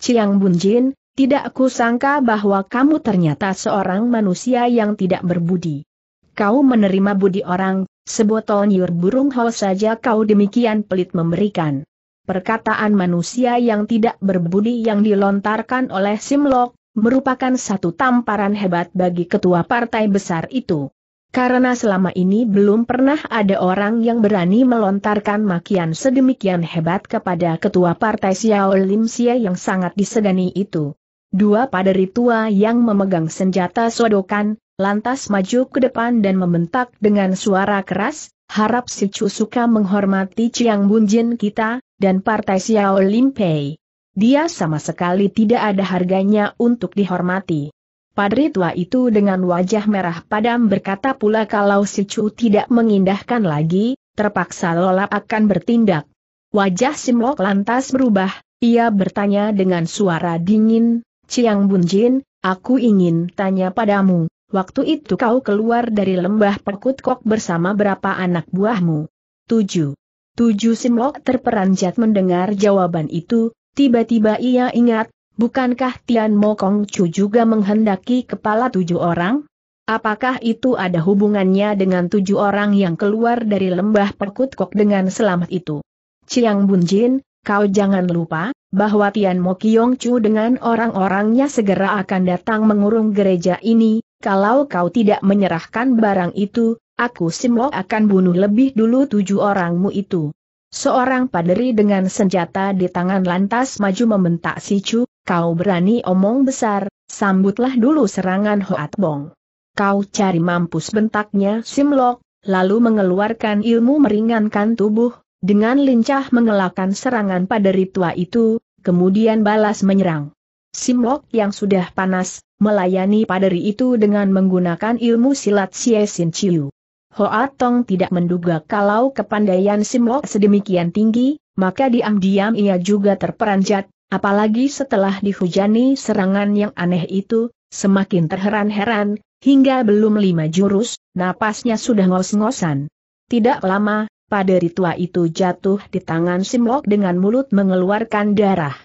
Ciang Bunjin, tidak aku sangka bahwa kamu ternyata seorang manusia yang tidak berbudi. Kau menerima budi orang, sebotol nyur burung hal saja kau demikian pelit memberikan perkataan manusia yang tidak berbudi yang dilontarkan oleh Simlok, merupakan satu tamparan hebat bagi ketua partai besar itu. Karena selama ini belum pernah ada orang yang berani melontarkan makian sedemikian hebat kepada ketua partai Xiao Lim Xie yang sangat disegani itu. Dua paderi tua yang memegang senjata sodokan, lantas maju ke depan dan membentak dengan suara keras, Harap si Chu suka menghormati Chiang Bunjin kita, dan partai Xiao Lim Pei. Dia sama sekali tidak ada harganya untuk dihormati. Padri tua itu dengan wajah merah padam berkata pula kalau si Chu tidak mengindahkan lagi, terpaksa Lola akan bertindak. Wajah Simlok lantas berubah, ia bertanya dengan suara dingin, Ciang Bunjin, aku ingin tanya padamu, Waktu itu kau keluar dari lembah Pekutkok bersama berapa anak buahmu? Tujuh. Tujuh Simlok terperanjat mendengar jawaban itu, tiba-tiba ia ingat, bukankah Tian Mo Chu juga menghendaki kepala tujuh orang? Apakah itu ada hubungannya dengan tujuh orang yang keluar dari lembah Pekutkok dengan selamat itu? Chiang Bunjin, kau jangan lupa, bahwa Tian Mo Kiong Chu dengan orang-orangnya segera akan datang mengurung gereja ini, kalau kau tidak menyerahkan barang itu, aku Simlo akan bunuh lebih dulu tujuh orangmu itu. Seorang paderi dengan senjata di tangan lantas maju membentak si Chu, kau berani omong besar, sambutlah dulu serangan Hoat Bong. Kau cari mampus bentaknya Simlok, lalu mengeluarkan ilmu meringankan tubuh, dengan lincah mengelakkan serangan paderi tua itu, kemudian balas menyerang. Simlok yang sudah panas, melayani paderi itu dengan menggunakan ilmu silat Siesin Chiu. Hoa Tong tidak menduga kalau kepandaian Simlok sedemikian tinggi, maka diam-diam ia juga terperanjat, apalagi setelah dihujani serangan yang aneh itu, semakin terheran-heran, hingga belum lima jurus, napasnya sudah ngos-ngosan. Tidak lama, paderi tua itu jatuh di tangan Simlok dengan mulut mengeluarkan darah.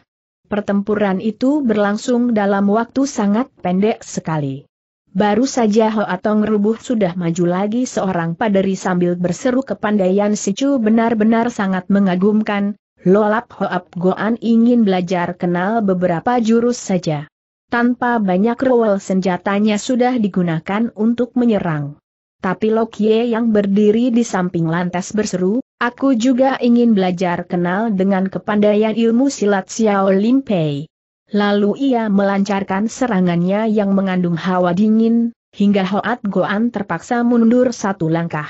Pertempuran itu berlangsung dalam waktu sangat pendek sekali. Baru saja Hoatong rubuh sudah maju lagi seorang paderi sambil berseru kepandaian Chu benar-benar sangat mengagumkan, Lolap Hoap Goan ingin belajar kenal beberapa jurus saja. Tanpa banyak rowel senjatanya sudah digunakan untuk menyerang. Tapi Lokie yang berdiri di samping lantas berseru, Aku juga ingin belajar kenal dengan kepandaian ilmu silat Xiao Lim Pei. Lalu ia melancarkan serangannya yang mengandung hawa dingin, hingga Hoat Goan terpaksa mundur satu langkah.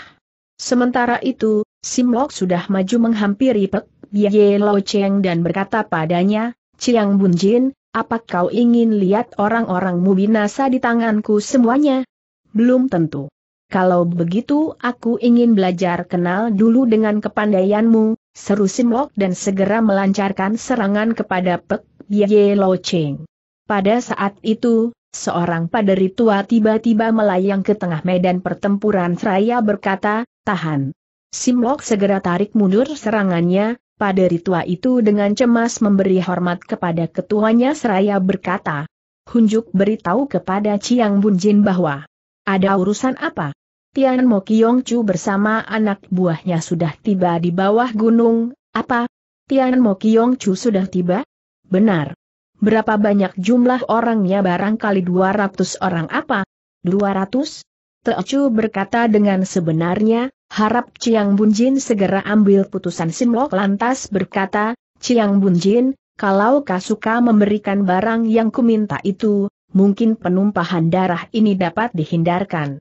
Sementara itu, Simlok sudah maju menghampiri Pek Bie Lo Cheng dan berkata padanya, Chiang Jin, apa kau ingin lihat orang-orangmu binasa di tanganku semuanya? Belum tentu. Kalau begitu aku ingin belajar kenal dulu dengan kepandaianmu, seru Simlok dan segera melancarkan serangan kepada Pek Ye Lo Cheng. Pada saat itu, seorang paderi tua tiba-tiba melayang ke tengah medan pertempuran seraya berkata, tahan. Simlok segera tarik mundur serangannya, paderi tua itu dengan cemas memberi hormat kepada ketuanya seraya berkata, Hunjuk beritahu kepada Chiang Bunjin bahwa ada urusan apa? Tian Mo Kiong Chu bersama anak buahnya sudah tiba di bawah gunung, apa? Tian Mo Kiong Chu sudah tiba? Benar. Berapa banyak jumlah orangnya barangkali 200 orang apa? 200? Chu berkata dengan sebenarnya, harap Chiang Jin segera ambil putusan Simlok lantas berkata, Chiang Jin, kalau Kasuka memberikan barang yang kuminta itu, mungkin penumpahan darah ini dapat dihindarkan.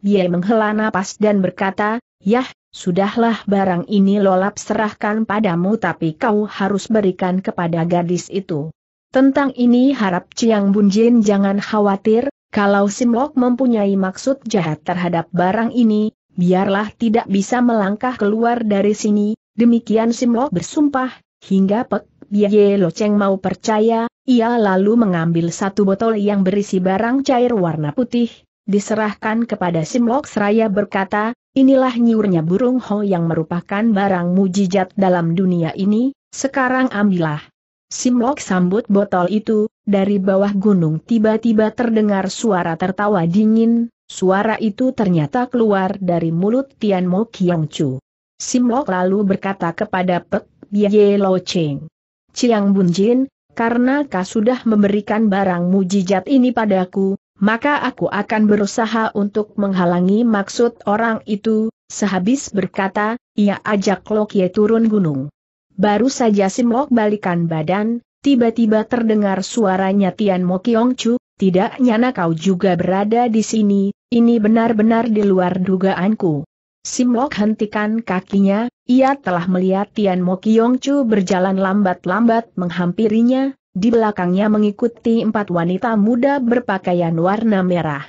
Bie menghela napas dan berkata, Yah, sudahlah barang ini lolap serahkan padamu tapi kau harus berikan kepada gadis itu. Tentang ini harap Ciang Bunjin jangan khawatir, kalau Simlok mempunyai maksud jahat terhadap barang ini, biarlah tidak bisa melangkah keluar dari sini, demikian Simlok bersumpah, hingga Pek Biaye Loceng mau percaya, ia lalu mengambil satu botol yang berisi barang cair warna putih, diserahkan kepada Simlok Seraya berkata, inilah nyiurnya burung ho yang merupakan barang mujizat dalam dunia ini, sekarang ambillah. Simlok sambut botol itu, dari bawah gunung tiba-tiba terdengar suara tertawa dingin, suara itu ternyata keluar dari mulut Tian Mo Kiong Chu. Simlok lalu berkata kepada Pek Bie Lo Cheng. Chiang Jin, karena kau sudah memberikan barang mujizat ini padaku, maka aku akan berusaha untuk menghalangi maksud orang itu, sehabis berkata, ia ajak Lokie turun gunung. Baru saja Simlok balikan badan, tiba-tiba terdengar suaranya Tian Mo Kiong Chu, tidak nyana kau juga berada di sini, ini benar-benar di luar dugaanku. Simlok hentikan kakinya, ia telah melihat Tian Mo Kiong Chu berjalan lambat-lambat menghampirinya, di belakangnya mengikuti empat wanita muda berpakaian warna merah.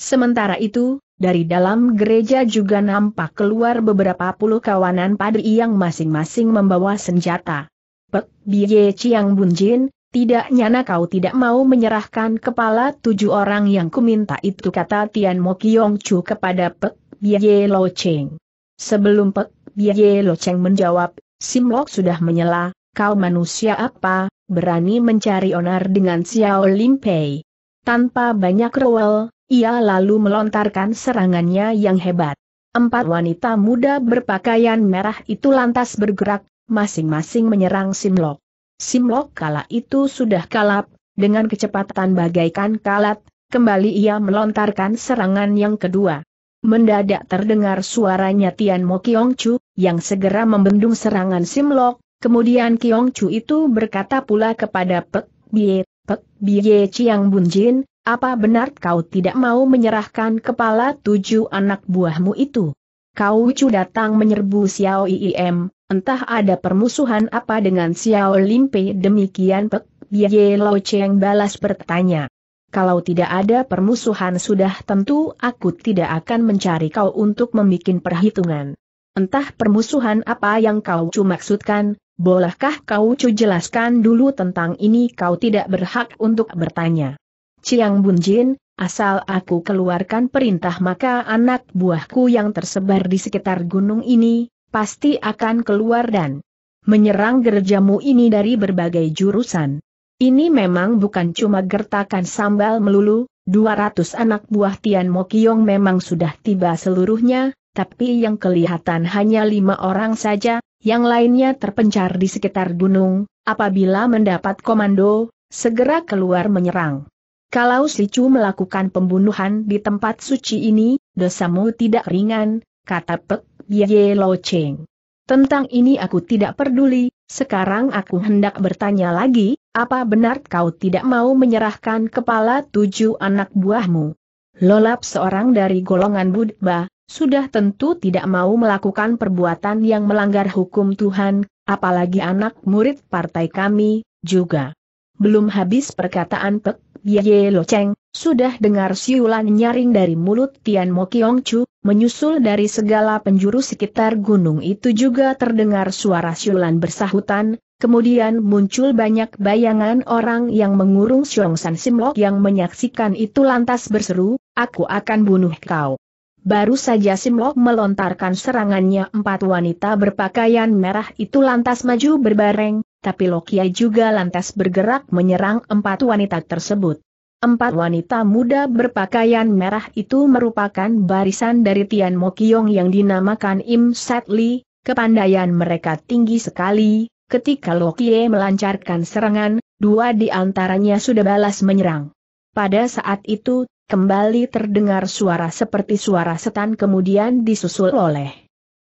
Sementara itu, dari dalam gereja juga nampak keluar beberapa puluh kawanan padri yang masing-masing membawa senjata. Pek Biye Chiang Bunjin, tidak nyana kau tidak mau menyerahkan kepala tujuh orang yang kuminta itu kata Tian Mo Kiong Chu kepada Pek Biye Lo Cheng. Sebelum Pek Biye Lo Cheng menjawab, Simlok sudah menyela, kau manusia apa, berani mencari onar dengan Xiao Limpei. Tanpa banyak rewel, ia lalu melontarkan serangannya yang hebat. Empat wanita muda berpakaian merah itu lantas bergerak, masing-masing menyerang Simlok. Simlok kala itu sudah kalap, dengan kecepatan bagaikan kalat, kembali ia melontarkan serangan yang kedua. Mendadak terdengar suaranya Tian Mo Kiong Chu, yang segera membendung serangan Simlok, Kemudian Kiong Chu itu berkata pula kepada Pek Bie, Pek Bie Chiang Jin, apa benar kau tidak mau menyerahkan kepala tujuh anak buahmu itu? Kau Chu datang menyerbu Xiao IIM, entah ada permusuhan apa dengan Xiao Limpe demikian Pek Bie Lo Cheng balas bertanya. Kalau tidak ada permusuhan sudah tentu aku tidak akan mencari kau untuk membuat perhitungan. Entah permusuhan apa yang kau maksudkan, bolehkah kau cu jelaskan dulu tentang ini kau tidak berhak untuk bertanya. Ciang Bunjin, asal aku keluarkan perintah maka anak buahku yang tersebar di sekitar gunung ini, pasti akan keluar dan menyerang gerjamu ini dari berbagai jurusan. Ini memang bukan cuma gertakan sambal melulu, 200 anak buah Tian Mo Yong memang sudah tiba seluruhnya, tapi yang kelihatan hanya lima orang saja, yang lainnya terpencar di sekitar gunung, apabila mendapat komando, segera keluar menyerang. Kalau si Chu melakukan pembunuhan di tempat suci ini, dosamu tidak ringan, kata Pek Ye Lo Cheng. Tentang ini aku tidak peduli, sekarang aku hendak bertanya lagi, apa benar kau tidak mau menyerahkan kepala tujuh anak buahmu? Lolap seorang dari golongan Buddha, sudah tentu tidak mau melakukan perbuatan yang melanggar hukum Tuhan, apalagi anak murid partai kami, juga. Belum habis perkataan Pek Ye Lo Cheng, sudah dengar siulan nyaring dari mulut Tian Mo Kiong Chu, menyusul dari segala penjuru sekitar gunung itu juga terdengar suara siulan bersahutan, kemudian muncul banyak bayangan orang yang mengurung Siong San Sim Lok yang menyaksikan itu lantas berseru, aku akan bunuh kau. Baru saja Simlok melontarkan serangannya empat wanita berpakaian merah itu lantas maju berbareng, tapi Lokia juga lantas bergerak menyerang empat wanita tersebut. Empat wanita muda berpakaian merah itu merupakan barisan dari Tian Mokyong yang dinamakan Im Set Li, kepandaian mereka tinggi sekali, ketika Lokie melancarkan serangan, dua di antaranya sudah balas menyerang. Pada saat itu Kembali terdengar suara seperti suara setan kemudian disusul oleh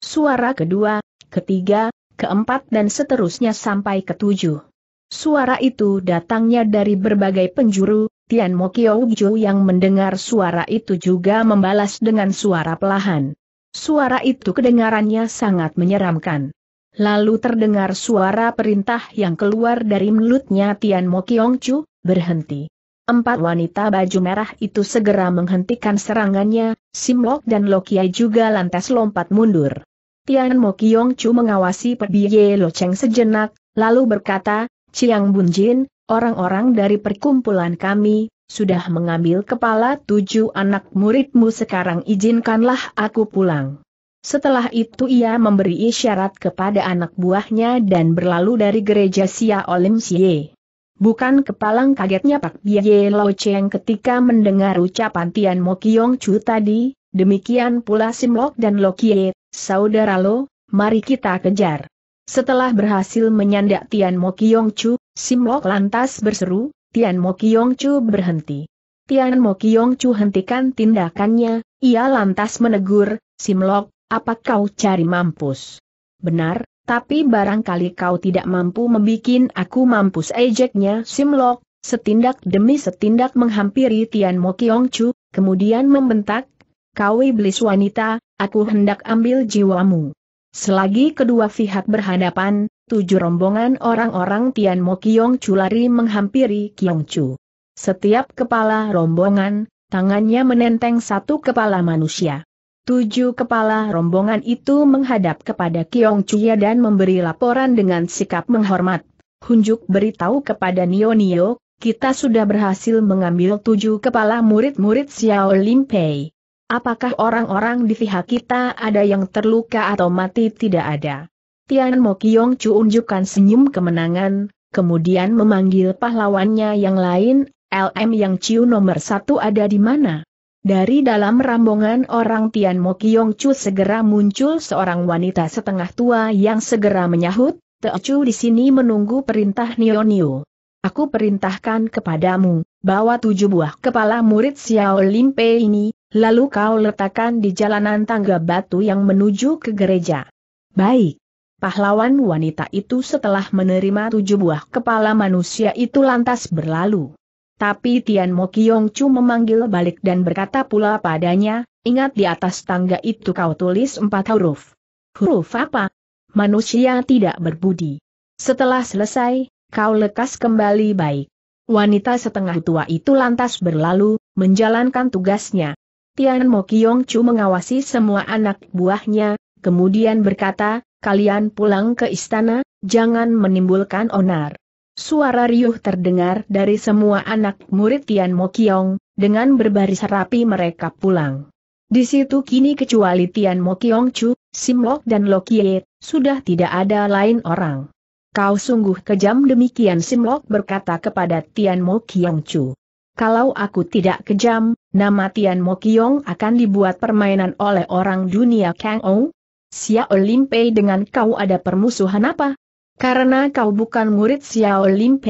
suara kedua, ketiga, keempat dan seterusnya sampai ketujuh. Suara itu datangnya dari berbagai penjuru, Tian Mokioujo yang mendengar suara itu juga membalas dengan suara pelahan. Suara itu kedengarannya sangat menyeramkan. Lalu terdengar suara perintah yang keluar dari mulutnya Tian Mokiongcu, berhenti. Empat wanita baju merah itu segera menghentikan serangannya, Simlok dan Lokiai juga lantas lompat mundur. Tian Mo Kiong Chu mengawasi Pebiye Lo Cheng sejenak, lalu berkata, Chiang Bunjin, orang-orang dari perkumpulan kami, sudah mengambil kepala tujuh anak muridmu sekarang izinkanlah aku pulang. Setelah itu ia memberi isyarat kepada anak buahnya dan berlalu dari gereja Sia Olim Bukan kepalang kagetnya Pak Biye Lo Cheng ketika mendengar ucapan Tian Mo Kiong Chu tadi, demikian pula Sim Lok dan Lo Kie, saudara Lo, mari kita kejar. Setelah berhasil menyandak Tian Mo Kiong Chu, Lok lantas berseru, Tian Mo Kiong Chu berhenti. Tian Mo Kiong Chu hentikan tindakannya, ia lantas menegur, Sim Lok, apa kau cari mampus? Benar, tapi barangkali kau tidak mampu membikin aku mampus ejeknya Simlok, setindak demi setindak menghampiri Tian Mo Kiong Chu, kemudian membentak, kau iblis wanita, aku hendak ambil jiwamu. Selagi kedua pihak berhadapan, tujuh rombongan orang-orang Tian Mo Kiong Chu lari menghampiri Kiong Chu. Setiap kepala rombongan, tangannya menenteng satu kepala manusia. Tujuh kepala rombongan itu menghadap kepada Kiong Chuya dan memberi laporan dengan sikap menghormat. Hunjuk beritahu kepada Nio Nio, kita sudah berhasil mengambil tujuh kepala murid-murid Xiao Lim Apakah orang-orang di pihak kita ada yang terluka atau mati tidak ada? Tian Mo Kiong Chu unjukkan senyum kemenangan, kemudian memanggil pahlawannya yang lain, LM yang Ciu nomor satu ada di mana? Dari dalam rombongan orang Tian Mo Kiong Chu segera muncul seorang wanita setengah tua yang segera menyahut, Chu di sini menunggu perintah Nio Nio. Aku perintahkan kepadamu, bawa tujuh buah kepala murid Xiao Lim Limpe ini, lalu kau letakkan di jalanan tangga batu yang menuju ke gereja. Baik. Pahlawan wanita itu setelah menerima tujuh buah kepala manusia itu lantas berlalu. Tapi Tian Mo Kiong Chu memanggil balik dan berkata pula padanya, ingat di atas tangga itu kau tulis empat huruf. Huruf apa? Manusia tidak berbudi. Setelah selesai, kau lekas kembali baik. Wanita setengah tua itu lantas berlalu, menjalankan tugasnya. Tian Mo Kiong Chu mengawasi semua anak buahnya, kemudian berkata, kalian pulang ke istana, jangan menimbulkan onar. Suara riuh terdengar dari semua anak murid Tian Mo Kiong, dengan berbaris rapi mereka pulang. Di situ kini kecuali Tian Mo Kiong Chu, Simlok dan Lokie, sudah tidak ada lain orang. Kau sungguh kejam demikian Sim Simlok berkata kepada Tian Mo Kiong Chu. Kalau aku tidak kejam, nama Tian Mo Kiong akan dibuat permainan oleh orang dunia Kang Ou. Xia Olimpei dengan kau ada permusuhan apa? Karena kau bukan murid Xiao Lim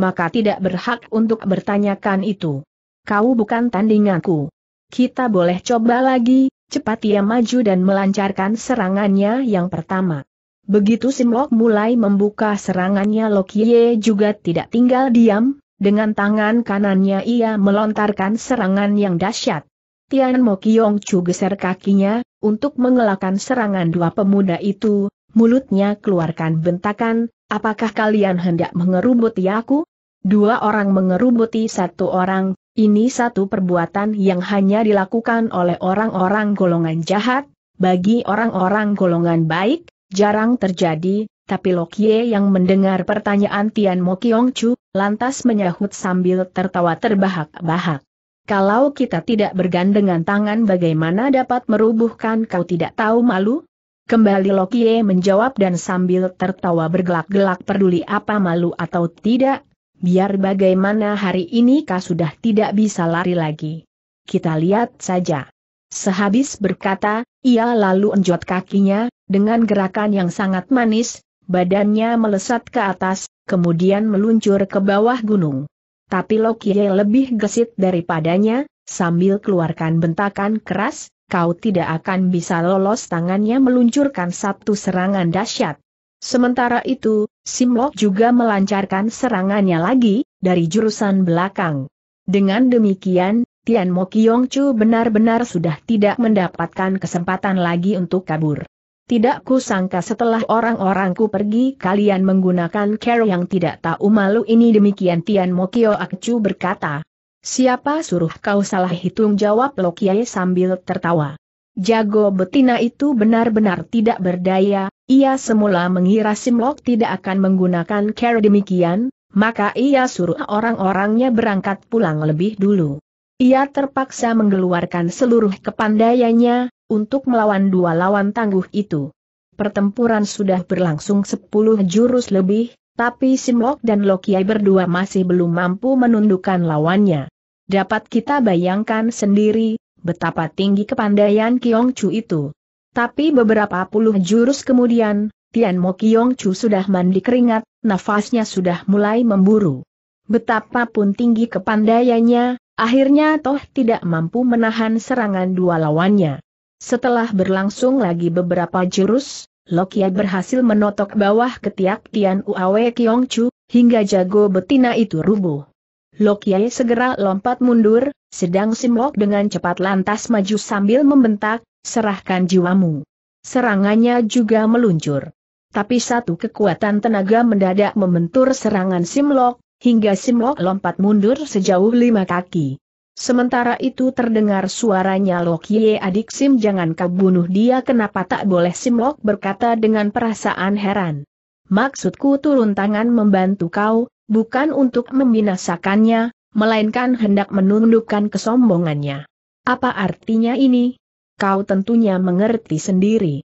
maka tidak berhak untuk bertanyakan itu. Kau bukan tandinganku. Kita boleh coba lagi, cepat ia maju dan melancarkan serangannya yang pertama. Begitu Simlok mulai membuka serangannya Ye juga tidak tinggal diam, dengan tangan kanannya ia melontarkan serangan yang dahsyat. Tian Mo Kiong Chu geser kakinya, untuk mengelakkan serangan dua pemuda itu, mulutnya keluarkan bentakan, apakah kalian hendak mengerubuti aku? Dua orang mengerubuti satu orang, ini satu perbuatan yang hanya dilakukan oleh orang-orang golongan jahat, bagi orang-orang golongan baik, jarang terjadi, tapi Lokye yang mendengar pertanyaan Tian Mo Kiong Chu, lantas menyahut sambil tertawa terbahak-bahak. Kalau kita tidak bergandengan tangan bagaimana dapat merubuhkan kau tidak tahu malu? Kembali Lokie menjawab dan sambil tertawa bergelak-gelak peduli apa malu atau tidak, biar bagaimana hari ini kau sudah tidak bisa lari lagi. Kita lihat saja. Sehabis berkata, ia lalu enjot kakinya, dengan gerakan yang sangat manis, badannya melesat ke atas, kemudian meluncur ke bawah gunung. Tapi Lokie lebih gesit daripadanya, sambil keluarkan bentakan keras, kau tidak akan bisa lolos tangannya meluncurkan satu serangan dahsyat. Sementara itu, Simlok juga melancarkan serangannya lagi, dari jurusan belakang. Dengan demikian, Tian Mo Kiong Chu benar-benar sudah tidak mendapatkan kesempatan lagi untuk kabur. Tidak kusangka setelah orang-orangku pergi kalian menggunakan cara yang tidak tahu malu ini demikian Tian Kiong Chu berkata. Siapa suruh kau salah hitung jawab Lo Kiai sambil tertawa. Jago betina itu benar-benar tidak berdaya, ia semula mengira Simlok tidak akan menggunakan cara demikian, maka ia suruh orang-orangnya berangkat pulang lebih dulu. Ia terpaksa mengeluarkan seluruh kepandaiannya, untuk melawan dua lawan tangguh itu. Pertempuran sudah berlangsung sepuluh jurus lebih, tapi Simlok dan Lokiai berdua masih belum mampu menundukkan lawannya. Dapat kita bayangkan sendiri, betapa tinggi kepandaian Kiong Chu itu. Tapi beberapa puluh jurus kemudian, Tian Mo Kiong Chu sudah mandi keringat, nafasnya sudah mulai memburu. Betapapun tinggi kepandaiannya, akhirnya toh tidak mampu menahan serangan dua lawannya. Setelah berlangsung lagi beberapa jurus, Lokia berhasil menotok bawah ketiak Tian Uawe Kiong Chu, hingga jago betina itu rubuh. Lokia segera lompat mundur, sedang Simlok dengan cepat lantas maju sambil membentak, serahkan jiwamu. Serangannya juga meluncur. Tapi satu kekuatan tenaga mendadak membentur serangan Simlok, hingga Simlok lompat mundur sejauh lima kaki. Sementara itu terdengar suaranya Ye adik Sim jangan kau bunuh dia kenapa tak boleh Lok berkata dengan perasaan heran. Maksudku turun tangan membantu kau, bukan untuk membinasakannya, melainkan hendak menundukkan kesombongannya. Apa artinya ini? Kau tentunya mengerti sendiri.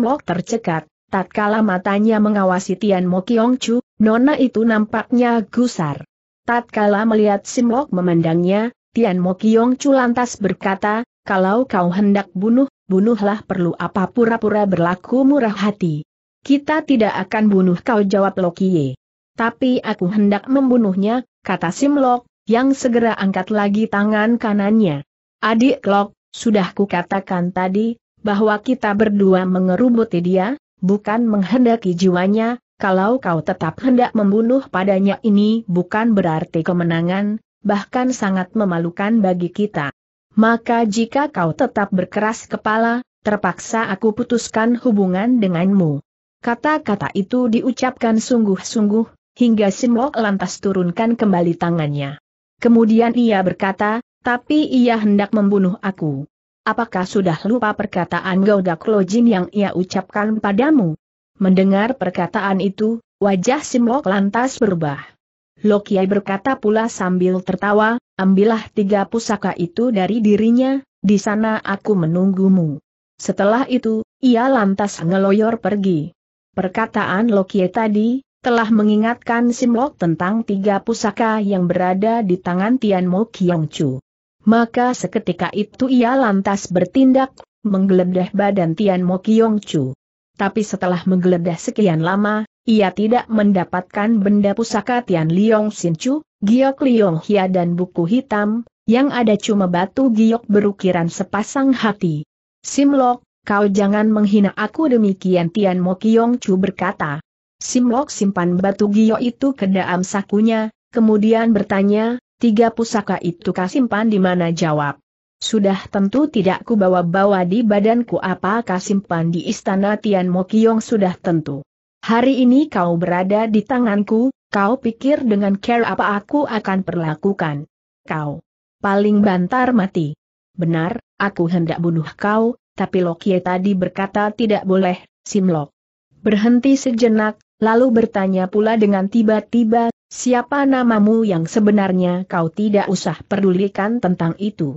Lok tercekat, tatkala matanya mengawasi Tian Mo Kiong Chu, nona itu nampaknya gusar. Tatkala melihat Lok memandangnya, Tian Mo Kiong Chu lantas berkata, kalau kau hendak bunuh, bunuhlah perlu apa pura-pura berlaku murah hati. Kita tidak akan bunuh kau jawab Lokie. Tapi aku hendak membunuhnya, kata Simlok, yang segera angkat lagi tangan kanannya. Adik Lok, sudah kukatakan tadi, bahwa kita berdua mengerubuti dia, bukan menghendaki jiwanya, kalau kau tetap hendak membunuh padanya ini bukan berarti kemenangan, bahkan sangat memalukan bagi kita. Maka jika kau tetap berkeras kepala, terpaksa aku putuskan hubungan denganmu. Kata-kata itu diucapkan sungguh-sungguh, hingga Simlok lantas turunkan kembali tangannya. Kemudian ia berkata, tapi ia hendak membunuh aku. Apakah sudah lupa perkataan Gaudak Lojin yang ia ucapkan padamu? Mendengar perkataan itu, wajah Simlok lantas berubah. Lokiai berkata pula sambil tertawa, ambillah tiga pusaka itu dari dirinya, di sana aku menunggumu. Setelah itu, ia lantas ngeloyor pergi. Perkataan Loki tadi, telah mengingatkan Simlok tentang tiga pusaka yang berada di tangan Tian Mo Tianmo Chu. Maka seketika itu ia lantas bertindak, menggeledah badan Tian Mo Tianmo Chu. Tapi setelah menggeledah sekian lama, ia tidak mendapatkan benda pusaka Tian Liong Sinchu, Giok Liong Hia dan buku hitam, yang ada cuma batu giok berukiran sepasang hati. Simlok, kau jangan menghina aku demikian Tian Mo Mokyong Chu berkata. Simlok simpan batu giok itu ke dalam sakunya, kemudian bertanya, tiga pusaka itu kau simpan di mana jawab. Sudah tentu tidak ku bawa-bawa di badanku apa kau simpan di istana Tian Mo Mokyong sudah tentu. Hari ini kau berada di tanganku, kau pikir dengan care apa aku akan perlakukan. Kau paling bantar mati. Benar, aku hendak bunuh kau, tapi Lokie tadi berkata tidak boleh, Simlok. Berhenti sejenak, lalu bertanya pula dengan tiba-tiba, siapa namamu yang sebenarnya kau tidak usah pedulikan tentang itu.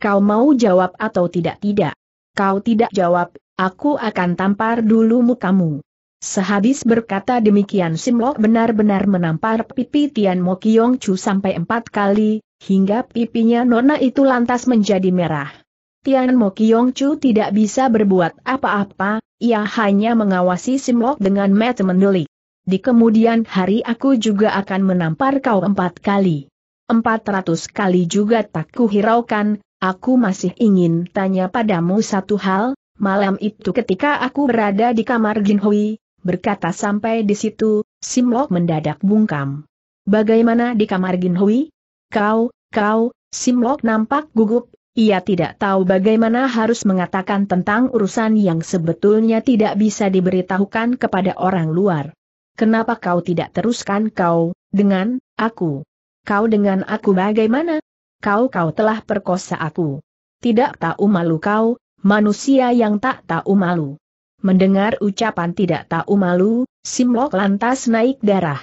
Kau mau jawab atau tidak-tidak? Kau tidak jawab, aku akan tampar dulu mukamu. Sehabis berkata demikian Simlok benar-benar menampar pipi Tian Mo Kiong Chu sampai empat kali, hingga pipinya Nona itu lantas menjadi merah. Tian Mo Kiong Chu tidak bisa berbuat apa-apa, ia hanya mengawasi Simlok dengan mata mendelik. Di kemudian hari aku juga akan menampar kau empat kali. Empat ratus kali juga tak kuhiraukan, aku masih ingin tanya padamu satu hal, malam itu ketika aku berada di kamar Jin Hui, Berkata sampai di situ, Simlok mendadak bungkam. Bagaimana di kamar Gin Hui? Kau, kau, Simlok nampak gugup, ia tidak tahu bagaimana harus mengatakan tentang urusan yang sebetulnya tidak bisa diberitahukan kepada orang luar. Kenapa kau tidak teruskan kau, dengan, aku? Kau dengan aku bagaimana? Kau-kau telah perkosa aku. Tidak tahu malu kau, manusia yang tak tahu malu. Mendengar ucapan tidak tahu malu, Simlok lantas naik darah.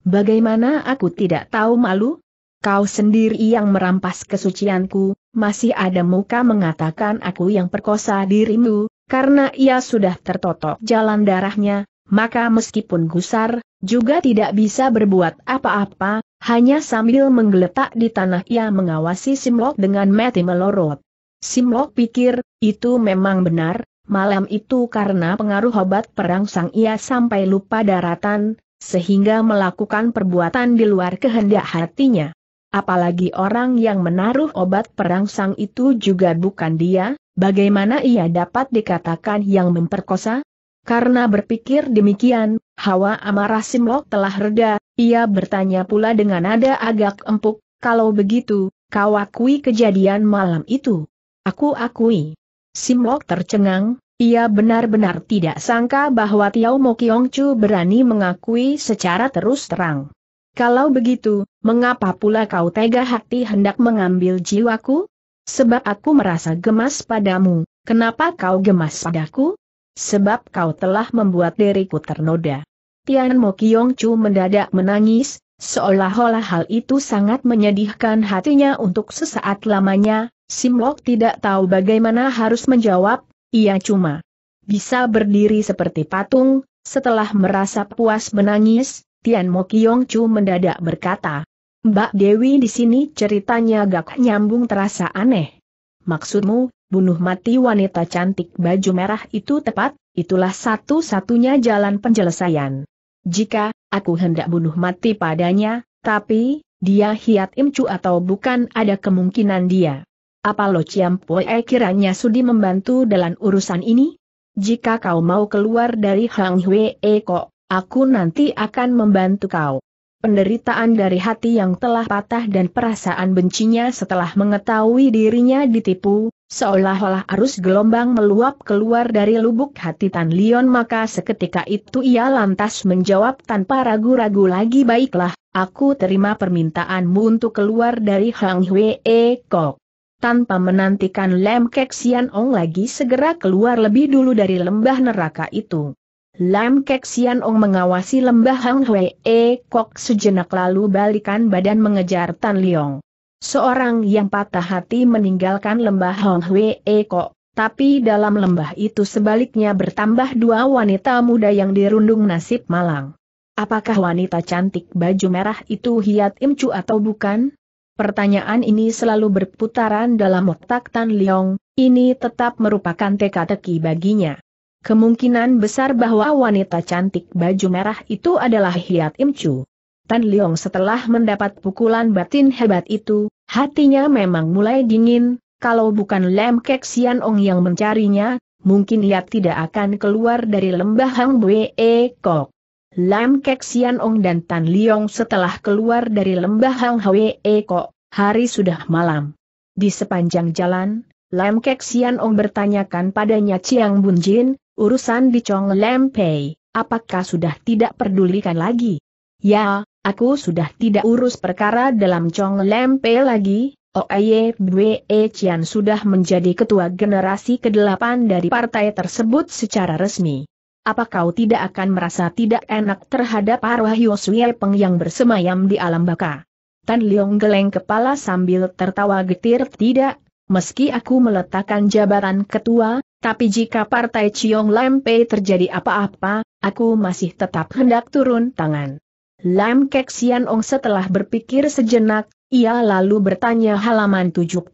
Bagaimana aku tidak tahu malu? Kau sendiri yang merampas kesucianku, masih ada muka mengatakan aku yang perkosa dirimu, karena ia sudah tertotok jalan darahnya, maka meskipun gusar, juga tidak bisa berbuat apa-apa, hanya sambil menggeletak di tanah ia mengawasi Simlok dengan mati melorot. Simlok pikir, itu memang benar, Malam itu karena pengaruh obat perang sang ia sampai lupa daratan, sehingga melakukan perbuatan di luar kehendak hatinya. Apalagi orang yang menaruh obat perang sang itu juga bukan dia, bagaimana ia dapat dikatakan yang memperkosa? Karena berpikir demikian, hawa amarah Simlok telah reda, ia bertanya pula dengan nada agak empuk, kalau begitu, kau akui kejadian malam itu. Aku akui. Simlok tercengang, ia benar-benar tidak sangka bahwa Tiao Mo Kiong Chu berani mengakui secara terus terang. Kalau begitu, mengapa pula kau tega hati hendak mengambil jiwaku? Sebab aku merasa gemas padamu, kenapa kau gemas padaku? Sebab kau telah membuat diriku ternoda. Tian Mo Kiong Chu mendadak menangis, seolah-olah hal itu sangat menyedihkan hatinya untuk sesaat lamanya, Simlok tidak tahu bagaimana harus menjawab, ia cuma bisa berdiri seperti patung, setelah merasa puas menangis, Tian Mo Kiong Chu mendadak berkata, Mbak Dewi di sini ceritanya gak nyambung terasa aneh. Maksudmu, bunuh mati wanita cantik baju merah itu tepat, itulah satu-satunya jalan penyelesaian. Jika, aku hendak bunuh mati padanya, tapi, dia Hiat Imcu atau bukan ada kemungkinan dia apa Lo Poe kiranya sudi membantu dalam urusan ini? Jika kau mau keluar dari Hang Hwee eh, Kok, aku nanti akan membantu kau. Penderitaan dari hati yang telah patah dan perasaan bencinya setelah mengetahui dirinya ditipu, seolah-olah arus gelombang meluap keluar dari lubuk hati Tan Lion maka seketika itu ia lantas menjawab tanpa ragu-ragu lagi baiklah, aku terima permintaanmu untuk keluar dari Hang Hwee eh, Kok tanpa menantikan Lam Kek Sian Ong lagi segera keluar lebih dulu dari lembah neraka itu. Lam Kek Sian Ong mengawasi lembah Hang Hwee Kok sejenak lalu balikan badan mengejar Tan Liong. Seorang yang patah hati meninggalkan lembah Hong Hwee Kok, tapi dalam lembah itu sebaliknya bertambah dua wanita muda yang dirundung nasib malang. Apakah wanita cantik baju merah itu Hiat Im atau bukan? Pertanyaan ini selalu berputaran dalam otak Tan Leong, ini tetap merupakan teka-teki baginya. Kemungkinan besar bahwa wanita cantik baju merah itu adalah Hiat Im Chu. Tan Leong setelah mendapat pukulan batin hebat itu, hatinya memang mulai dingin, kalau bukan Lem Kek Sian Ong yang mencarinya, mungkin ia tidak akan keluar dari lembah Hang Bue Kok. Lam Kek Sian Ong dan Tan Liong setelah keluar dari lembah Hang Hwe Eko, hari sudah malam. Di sepanjang jalan, Lam Kek Sian Ong bertanyakan padanya Chiang Bun Jin, urusan di Chong Lam Pei, apakah sudah tidak pedulikan lagi? Ya, aku sudah tidak urus perkara dalam Chong Lam Pei lagi, OAYBE e Chian sudah menjadi ketua generasi ke-8 dari partai tersebut secara resmi apa kau tidak akan merasa tidak enak terhadap arwah Yosue Peng yang bersemayam di alam baka? Tan Leong geleng kepala sambil tertawa getir tidak, meski aku meletakkan jabatan ketua, tapi jika partai Chiong Pei terjadi apa-apa, aku masih tetap hendak turun tangan. Lam Kek Sian Ong setelah berpikir sejenak, ia lalu bertanya halaman 75,76,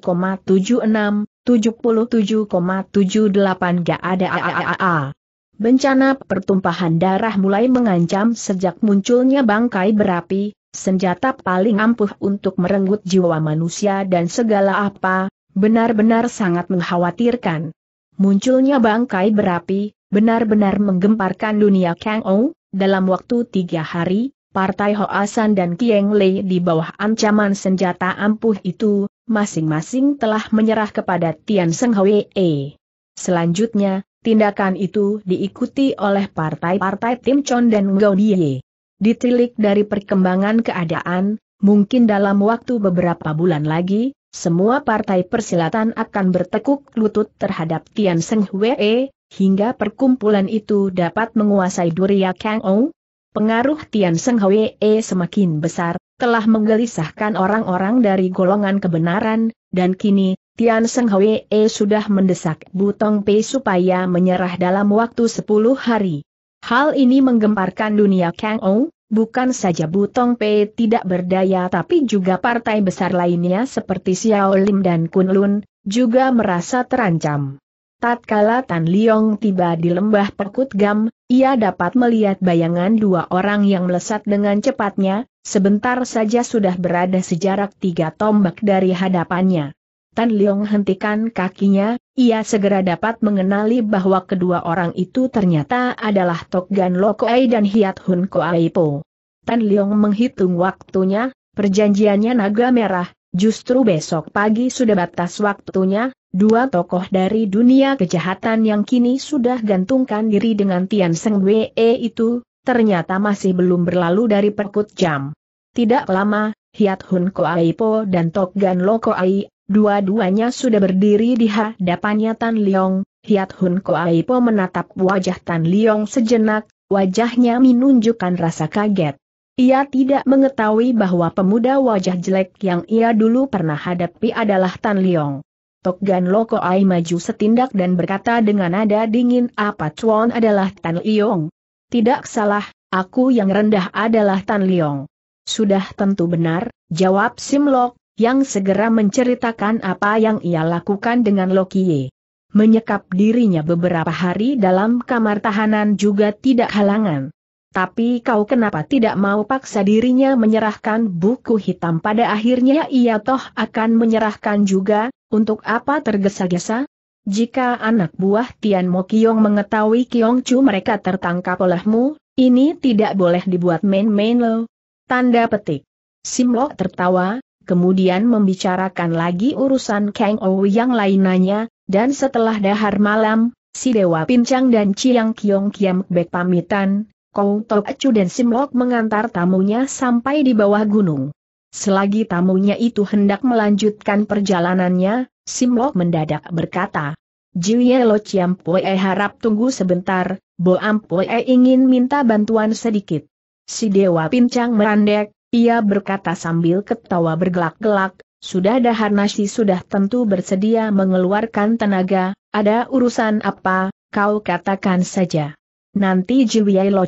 77,78 gak ada a a a a. Bencana pertumpahan darah mulai mengancam sejak munculnya bangkai berapi, senjata paling ampuh untuk merenggut jiwa manusia dan segala apa, benar-benar sangat mengkhawatirkan. Munculnya bangkai berapi, benar-benar menggemparkan dunia Kang Ou, dalam waktu tiga hari, partai Hoasan dan Kieng Lei di bawah ancaman senjata ampuh itu, masing-masing telah menyerah kepada Tian Seng Hwee. Selanjutnya, Tindakan itu diikuti oleh partai-partai Tim Chon dan Gaudiye. Ditilik dari perkembangan keadaan, mungkin dalam waktu beberapa bulan lagi, semua partai persilatan akan bertekuk lutut terhadap Tian Seng Hwee, hingga perkumpulan itu dapat menguasai Duria Kang Ong. Pengaruh Tian Seng Hwee semakin besar, telah menggelisahkan orang-orang dari golongan kebenaran, dan kini, Tian Seng Hwee sudah mendesak Butong Pei supaya menyerah dalam waktu 10 hari. Hal ini menggemparkan dunia Kang Ou, bukan saja Butong Pei tidak berdaya tapi juga partai besar lainnya seperti Xiao Lim dan Kun Lun, juga merasa terancam. Tatkala Tan Liong tiba di lembah Perkut Gam, ia dapat melihat bayangan dua orang yang melesat dengan cepatnya, sebentar saja sudah berada sejarak tiga tombak dari hadapannya. Tan Leong hentikan kakinya, ia segera dapat mengenali bahwa kedua orang itu ternyata adalah Tok Gan Lo Koei dan Hiat Hun Koei Po. Tan Leong menghitung waktunya, perjanjiannya naga merah, justru besok pagi sudah batas waktunya, dua tokoh dari dunia kejahatan yang kini sudah gantungkan diri dengan Tian Seng Wee itu, ternyata masih belum berlalu dari perkut jam. Tidak lama, Hiat Hun Koei Po dan Tok Gan Lo Koei Dua-duanya sudah berdiri di hadapannya Tan Liong, Hiat Hun Koaipo menatap wajah Tan Liong sejenak, wajahnya menunjukkan rasa kaget. Ia tidak mengetahui bahwa pemuda wajah jelek yang ia dulu pernah hadapi adalah Tan Liong. Tok Gan Loko Ai maju setindak dan berkata dengan nada dingin apa Chuan adalah Tan Liong. Tidak salah, aku yang rendah adalah Tan Liong. Sudah tentu benar, jawab Sim Lok yang segera menceritakan apa yang ia lakukan dengan Lokie. Menyekap dirinya beberapa hari dalam kamar tahanan juga tidak halangan. Tapi kau kenapa tidak mau paksa dirinya menyerahkan buku hitam pada akhirnya ia toh akan menyerahkan juga, untuk apa tergesa-gesa? Jika anak buah Tian Mo Kiong mengetahui Kiong Chu mereka tertangkap olehmu, ini tidak boleh dibuat main-main lo. Tanda petik. Simlo tertawa, kemudian membicarakan lagi urusan Kang Ou yang lainnya, dan setelah dahar malam, si Dewa Pincang dan Ciang Kiong Kiam Bek pamitan, Kou Tok Acu dan Sim Lok mengantar tamunya sampai di bawah gunung. Selagi tamunya itu hendak melanjutkan perjalanannya, Sim Lok mendadak berkata, Jiye Lo Chiam Poe e harap tunggu sebentar, Bo Am Poe e ingin minta bantuan sedikit. Si Dewa Pincang merandek, ia berkata sambil ketawa bergelak-gelak, sudah nasi sudah tentu bersedia mengeluarkan tenaga, ada urusan apa, kau katakan saja. Nanti Jiwiai Lo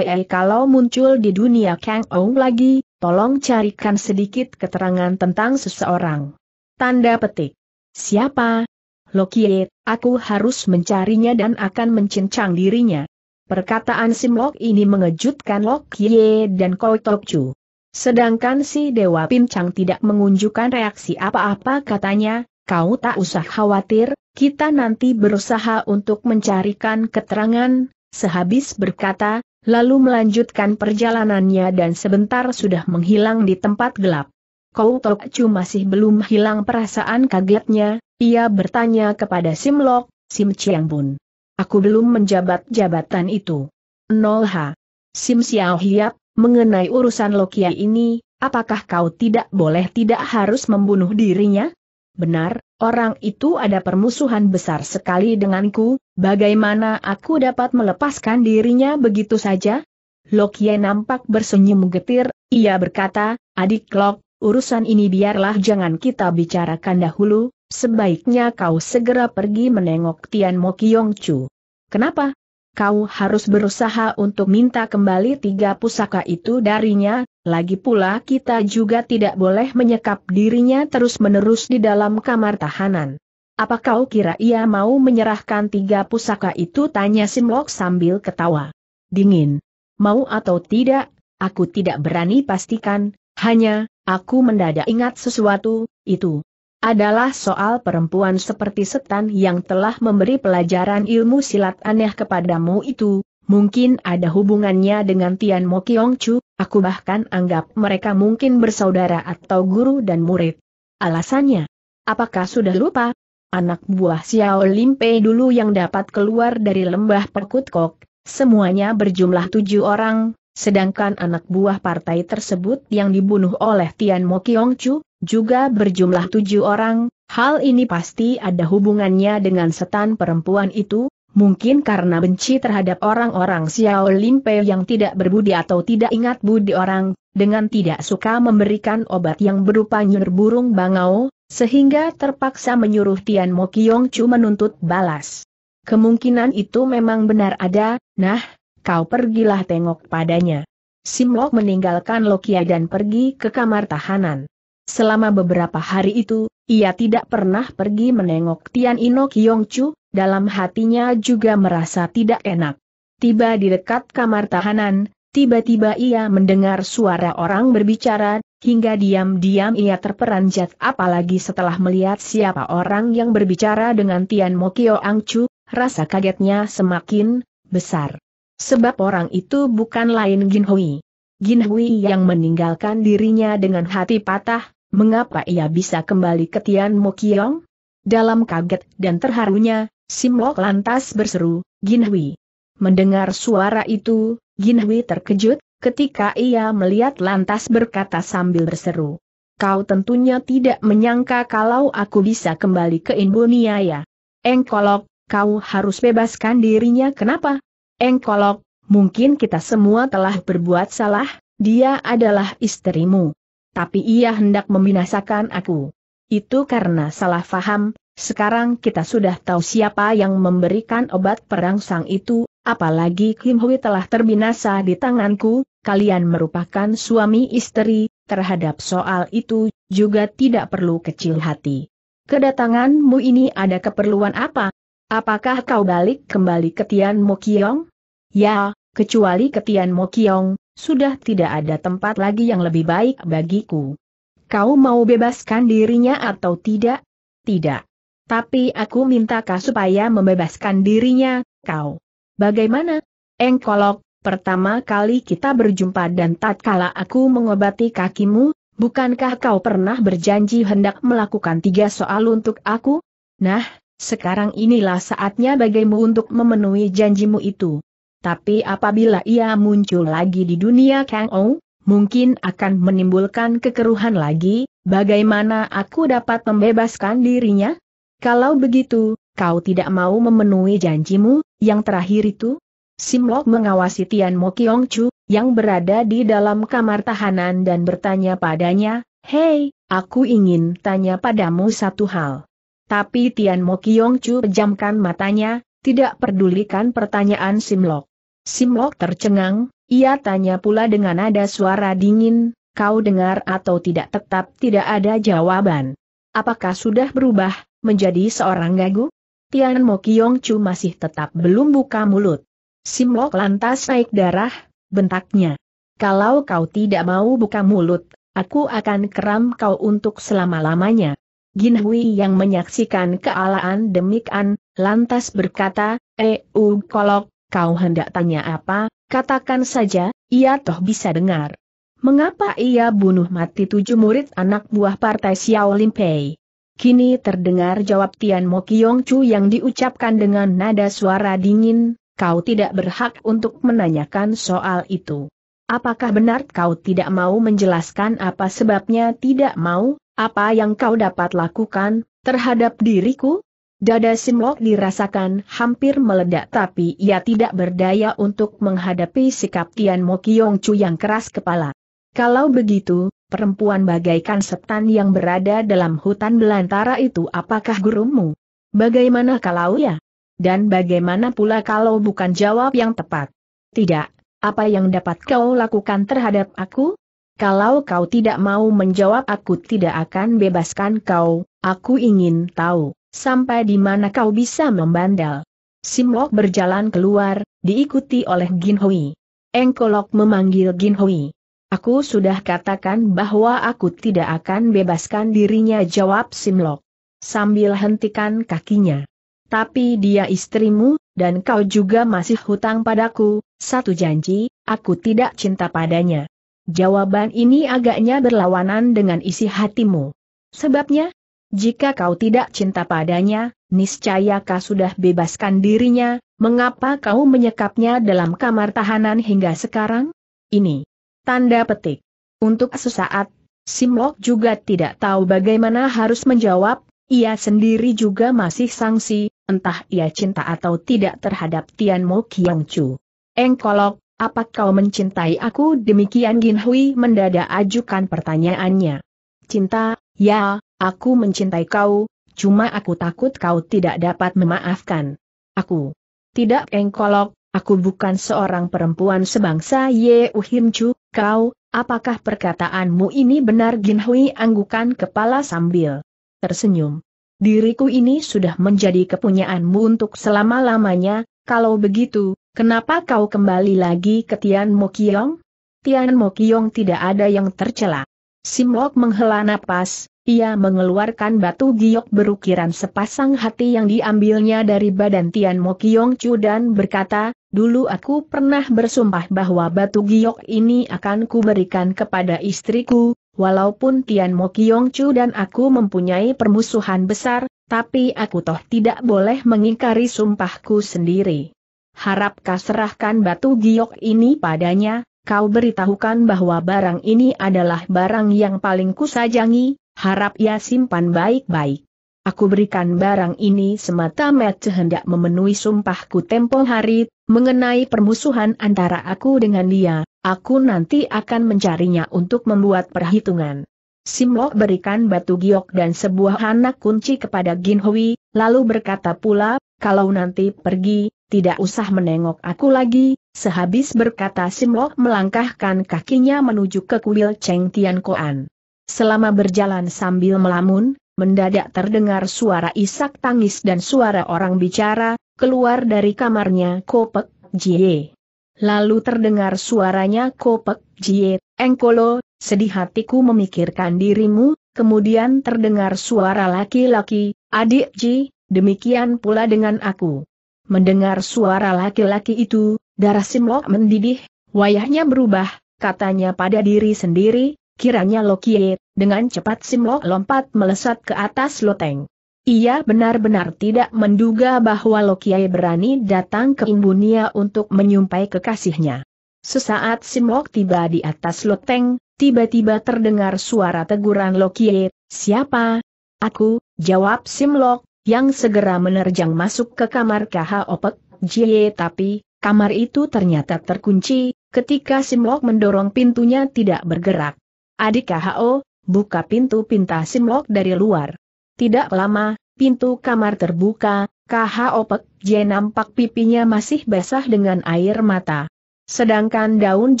kalau muncul di dunia Kang Ong lagi, tolong carikan sedikit keterangan tentang seseorang. Tanda petik. Siapa? Lo Kiet, aku harus mencarinya dan akan mencincang dirinya. Perkataan Simlok ini mengejutkan Lok Ye dan Koi Chu. Sedangkan si Dewa Pincang tidak mengunjukkan reaksi apa-apa katanya, kau tak usah khawatir, kita nanti berusaha untuk mencarikan keterangan, sehabis berkata, lalu melanjutkan perjalanannya dan sebentar sudah menghilang di tempat gelap. Kau Tokcu masih belum hilang perasaan kagetnya, ia bertanya kepada Lok, Sim Chiang Bun. Aku belum menjabat jabatan itu. 0H. Sim Xiao Hiap, Mengenai urusan Lokia ini, apakah kau tidak boleh tidak harus membunuh dirinya? Benar, orang itu ada permusuhan besar sekali denganku, bagaimana aku dapat melepaskan dirinya begitu saja? Lokia nampak bersenyum getir, ia berkata, adik Lok, urusan ini biarlah jangan kita bicarakan dahulu, sebaiknya kau segera pergi menengok Tian Mo Chu. Kenapa? kau harus berusaha untuk minta kembali tiga pusaka itu darinya, lagi pula kita juga tidak boleh menyekap dirinya terus-menerus di dalam kamar tahanan. Apa kau kira ia mau menyerahkan tiga pusaka itu? Tanya Simlok sambil ketawa. Dingin. Mau atau tidak, aku tidak berani pastikan, hanya, aku mendadak ingat sesuatu, itu, adalah soal perempuan seperti setan yang telah memberi pelajaran ilmu silat aneh kepadamu itu, mungkin ada hubungannya dengan Tian Mo Kiong Chu, aku bahkan anggap mereka mungkin bersaudara atau guru dan murid. Alasannya, apakah sudah lupa? Anak buah Xiao Pei dulu yang dapat keluar dari lembah Perkutkok, semuanya berjumlah tujuh orang, sedangkan anak buah partai tersebut yang dibunuh oleh Tian Mo Kiong Chu, juga berjumlah tujuh orang, hal ini pasti ada hubungannya dengan setan perempuan itu, mungkin karena benci terhadap orang-orang Xiao Limpe yang tidak berbudi atau tidak ingat budi orang, dengan tidak suka memberikan obat yang berupa nyur burung bangau, sehingga terpaksa menyuruh Tian Mo Kiong Chu menuntut balas. Kemungkinan itu memang benar ada, nah, kau pergilah tengok padanya. Simlok meninggalkan Lokia dan pergi ke kamar tahanan. Selama beberapa hari itu, ia tidak pernah pergi menengok Tian Ino Chu, dalam hatinya juga merasa tidak enak. Tiba di dekat kamar tahanan, tiba-tiba ia mendengar suara orang berbicara, hingga diam-diam ia terperanjat apalagi setelah melihat siapa orang yang berbicara dengan Tian Mokio Angcu, rasa kagetnya semakin besar. Sebab orang itu bukan lain Gin Hui. Gin Hui yang meninggalkan dirinya dengan hati patah, Mengapa ia bisa kembali ke Tian Mokiong? Dalam kaget dan terharunya, Simlok lantas berseru, Hui. Mendengar suara itu, Hui terkejut, ketika ia melihat lantas berkata sambil berseru. Kau tentunya tidak menyangka kalau aku bisa kembali ke ya, Engkolok, kau harus bebaskan dirinya kenapa? Engkolok, mungkin kita semua telah berbuat salah, dia adalah istrimu tapi ia hendak membinasakan aku. Itu karena salah faham, sekarang kita sudah tahu siapa yang memberikan obat perangsang itu, apalagi Kim Hui telah terbinasa di tanganku, kalian merupakan suami istri, terhadap soal itu, juga tidak perlu kecil hati. Kedatanganmu ini ada keperluan apa? Apakah kau balik kembali ke Tian Mo Kiong? Ya, kecuali ke Tian Mo Kiong, sudah tidak ada tempat lagi yang lebih baik bagiku. Kau mau bebaskan dirinya atau tidak? Tidak. Tapi aku minta kau supaya membebaskan dirinya, kau. Bagaimana? Engkolok, pertama kali kita berjumpa dan tatkala aku mengobati kakimu, bukankah kau pernah berjanji hendak melakukan tiga soal untuk aku? Nah, sekarang inilah saatnya bagimu untuk memenuhi janjimu itu tapi apabila ia muncul lagi di dunia Kang Ou, mungkin akan menimbulkan kekeruhan lagi, bagaimana aku dapat membebaskan dirinya? Kalau begitu, kau tidak mau memenuhi janjimu, yang terakhir itu? Simlok mengawasi Tian Mo Kiong Chu, yang berada di dalam kamar tahanan dan bertanya padanya, Hei, aku ingin tanya padamu satu hal. Tapi Tian Mo Kiong Chu pejamkan matanya, tidak pedulikan pertanyaan Simlok. Simlok tercengang, ia tanya pula dengan nada suara dingin, kau dengar atau tidak tetap tidak ada jawaban. Apakah sudah berubah, menjadi seorang gagu? Tian Mo Kiong Chu masih tetap belum buka mulut. Simlok lantas naik darah, bentaknya. Kalau kau tidak mau buka mulut, aku akan keram kau untuk selama-lamanya. Gin Hui yang menyaksikan kealaan demikian, lantas berkata, Eu eh, kolok, kau hendak tanya apa, katakan saja, ia toh bisa dengar. Mengapa ia bunuh mati tujuh murid anak buah partai Xiao Lim Pei? Kini terdengar jawab Tian Mo Kiong Chu yang diucapkan dengan nada suara dingin, kau tidak berhak untuk menanyakan soal itu. Apakah benar kau tidak mau menjelaskan apa sebabnya tidak mau? Apa yang kau dapat lakukan terhadap diriku? Dada Simlok dirasakan hampir meledak tapi ia tidak berdaya untuk menghadapi sikap Tian Mo Kiong Chu yang keras kepala. Kalau begitu, perempuan bagaikan setan yang berada dalam hutan belantara itu apakah gurumu? Bagaimana kalau ya? Dan bagaimana pula kalau bukan jawab yang tepat? Tidak, apa yang dapat kau lakukan terhadap aku? Kalau kau tidak mau menjawab aku tidak akan bebaskan kau, aku ingin tahu, sampai di mana kau bisa membandel. Simlok berjalan keluar, diikuti oleh Gin Hui. Engkolok memanggil Gin Hui. Aku sudah katakan bahwa aku tidak akan bebaskan dirinya jawab Simlok. Sambil hentikan kakinya. Tapi dia istrimu, dan kau juga masih hutang padaku, satu janji, aku tidak cinta padanya. Jawaban ini agaknya berlawanan dengan isi hatimu. Sebabnya, jika kau tidak cinta padanya, niscaya kau sudah bebaskan dirinya, mengapa kau menyekapnya dalam kamar tahanan hingga sekarang? Ini. Tanda petik. Untuk sesaat, Simlok juga tidak tahu bagaimana harus menjawab, ia sendiri juga masih sangsi, entah ia cinta atau tidak terhadap Tian Mo Kiong Chu. Engkolok, apa kau mencintai aku? Demikian Gin Hui mendadak ajukan pertanyaannya. Cinta, ya, aku mencintai kau, cuma aku takut kau tidak dapat memaafkan. Aku. Tidak engkolok, aku bukan seorang perempuan sebangsa Ye Uhim Chu, kau, apakah perkataanmu ini benar Gin Hui anggukan kepala sambil tersenyum. Diriku ini sudah menjadi kepunyaanmu untuk selama-lamanya, kalau begitu, kenapa kau kembali lagi ke Tian Mokiong? Tian Mokiong tidak ada yang tercela. Simlok menghela napas, ia mengeluarkan batu giok berukiran sepasang hati yang diambilnya dari badan Tian Mokiong Chu dan berkata, Dulu aku pernah bersumpah bahwa batu giok ini akan kuberikan kepada istriku, walaupun Tian Mokiong Chu dan aku mempunyai permusuhan besar, tapi aku toh tidak boleh mengingkari sumpahku sendiri. Harap kau serahkan batu giok ini padanya, kau beritahukan bahwa barang ini adalah barang yang paling kusajangi, harap ia simpan baik-baik. Aku berikan barang ini semata-mata hendak memenuhi sumpahku tempo hari, mengenai permusuhan antara aku dengan dia, aku nanti akan mencarinya untuk membuat perhitungan. Simlok berikan batu giok dan sebuah anak kunci kepada Gin Hui, lalu berkata pula, kalau nanti pergi, tidak usah menengok aku lagi, sehabis berkata Simlok melangkahkan kakinya menuju ke kuil Cheng Tian Koan. Selama berjalan sambil melamun, mendadak terdengar suara isak tangis dan suara orang bicara, keluar dari kamarnya Kopek Jie. Lalu terdengar suaranya Kopek Jie, Engkolo, Sedih hatiku memikirkan dirimu, kemudian terdengar suara laki-laki, adik Ji, demikian pula dengan aku. Mendengar suara laki-laki itu, darah Simlok mendidih, wayahnya berubah, katanya pada diri sendiri, kiranya Lokie, dengan cepat Simlok lompat melesat ke atas loteng. Ia benar-benar tidak menduga bahwa Lokiai berani datang ke Imbunia untuk menyumpai kekasihnya. Sesaat Simlok tiba di atas loteng, tiba-tiba terdengar suara teguran Lokie, siapa? Aku, jawab Simlok, yang segera menerjang masuk ke kamar KH Opek, Jie tapi, kamar itu ternyata terkunci, ketika Simlok mendorong pintunya tidak bergerak. Adik KHO, buka pintu pinta Simlok dari luar. Tidak lama, pintu kamar terbuka, KH Opek Jie nampak pipinya masih basah dengan air mata. Sedangkan daun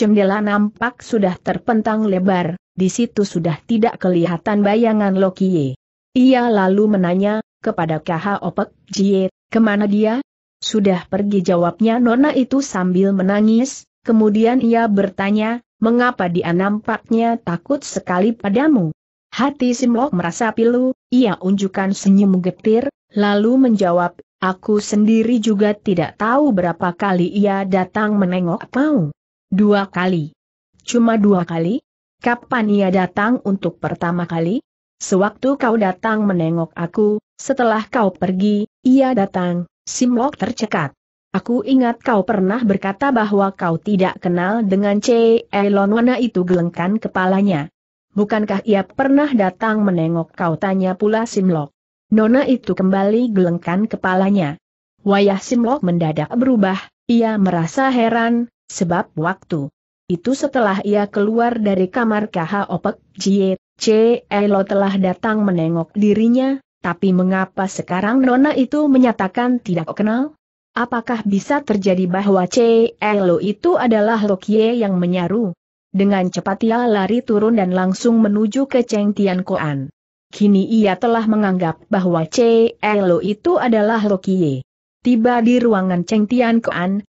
jendela nampak sudah terpentang lebar, di situ sudah tidak kelihatan bayangan Lokie. Ia lalu menanya, kepada KH Opek Jie, kemana dia? Sudah pergi jawabnya Nona itu sambil menangis, kemudian ia bertanya, mengapa dia nampaknya takut sekali padamu? Hati Simlok merasa pilu, ia unjukkan senyum getir, lalu menjawab, Aku sendiri juga tidak tahu berapa kali ia datang menengok kau. Dua kali. Cuma dua kali? Kapan ia datang untuk pertama kali? Sewaktu kau datang menengok aku, setelah kau pergi, ia datang, Simlok tercekat. Aku ingat kau pernah berkata bahwa kau tidak kenal dengan C. Elonwana itu gelengkan kepalanya. Bukankah ia pernah datang menengok kau tanya pula Simlok. Nona itu kembali gelengkan kepalanya. Wayah Simlok mendadak berubah, ia merasa heran, sebab waktu itu setelah ia keluar dari kamar KH Opek Jie, C. Elo telah datang menengok dirinya, tapi mengapa sekarang Nona itu menyatakan tidak kenal? Apakah bisa terjadi bahwa C. Elo itu adalah Lokie yang menyaru? Dengan cepat ia lari turun dan langsung menuju ke Cheng Tian Koan. Kini ia telah menganggap bahwa C. Elo itu adalah Lokie. Tiba di ruangan Cheng Tian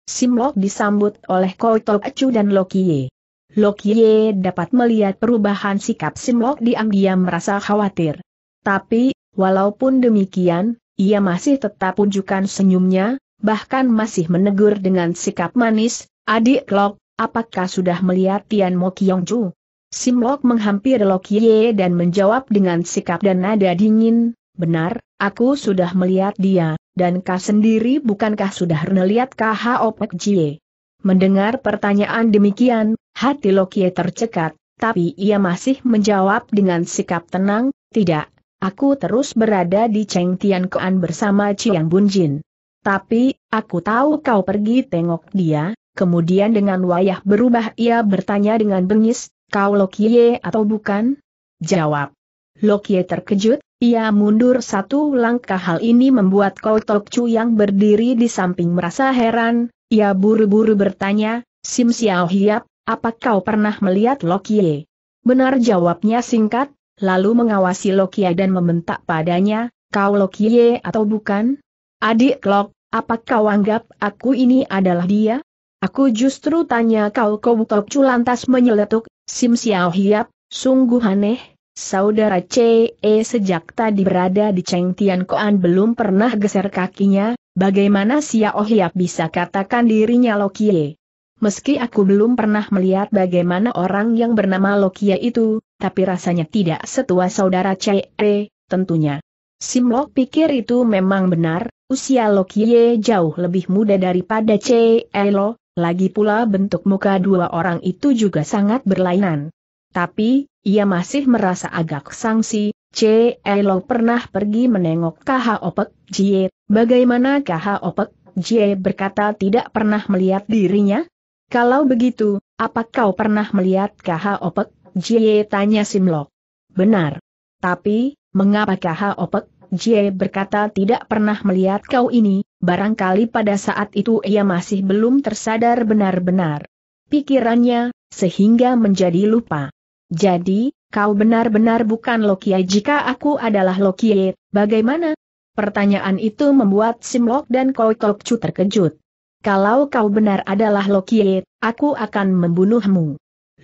Sim Lok disambut oleh Tok Acu dan Lokie. Lokie dapat melihat perubahan sikap Lok diam-diam merasa khawatir. Tapi, walaupun demikian, ia masih tetap unjukkan senyumnya, bahkan masih menegur dengan sikap manis, adik Lok, apakah sudah melihat Tian Mo Kiong Chu? Simlok menghampiri Lokie dan menjawab dengan sikap dan nada dingin, benar, aku sudah melihat dia, dan kah sendiri bukankah sudah melihat KHOPEK Jie? Mendengar pertanyaan demikian, hati Lokie tercekat, tapi ia masih menjawab dengan sikap tenang, tidak, aku terus berada di Cheng Tian bersama Chiang Bunjin. Tapi, aku tahu kau pergi tengok dia, kemudian dengan wayah berubah ia bertanya dengan bengis, kau Lokie atau bukan? Jawab. Lokie terkejut, ia mundur satu langkah hal ini membuat kau Chu yang berdiri di samping merasa heran, ia buru-buru bertanya, Sim Xiao Hiap, apa kau pernah melihat Lokie? Benar jawabnya singkat, lalu mengawasi Lokie dan membentak padanya, kau Lokie atau bukan? Adik Lok, apa kau anggap aku ini adalah dia? Aku justru tanya kau kau Tok culantas lantas menyeletuk, Sim Xiao Hiap, sungguh aneh, saudara CE sejak tadi berada di Cheng Tian Koan belum pernah geser kakinya, bagaimana Xiao Hiap bisa katakan dirinya Lokie? Meski aku belum pernah melihat bagaimana orang yang bernama Lokie itu, tapi rasanya tidak setua saudara CE, tentunya. Sim Lok pikir itu memang benar, usia Lokie jauh lebih muda daripada CE Lo, lagi pula bentuk muka dua orang itu juga sangat berlainan. Tapi, ia masih merasa agak sangsi, C. Elo pernah pergi menengok KH Opek Jie, bagaimana KH Opek Jie berkata tidak pernah melihat dirinya? Kalau begitu, apa kau pernah melihat KH Opek Jie tanya Simlok. Benar. Tapi, mengapa KH Opek Jie berkata tidak pernah melihat kau ini, barangkali pada saat itu ia masih belum tersadar benar-benar pikirannya, sehingga menjadi lupa. Jadi, kau benar-benar bukan Lokie jika aku adalah Lokie, bagaimana? Pertanyaan itu membuat Simlok dan Koi Tokcu terkejut. Kalau kau benar adalah Lokie, aku akan membunuhmu.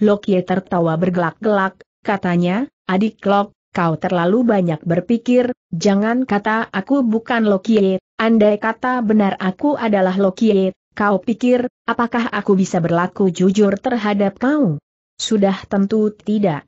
Lokie tertawa bergelak-gelak, katanya, adik Lok, kau terlalu banyak berpikir, jangan kata aku bukan Lokie, andai kata benar aku adalah Lokie, kau pikir, apakah aku bisa berlaku jujur terhadap kau? Sudah tentu tidak.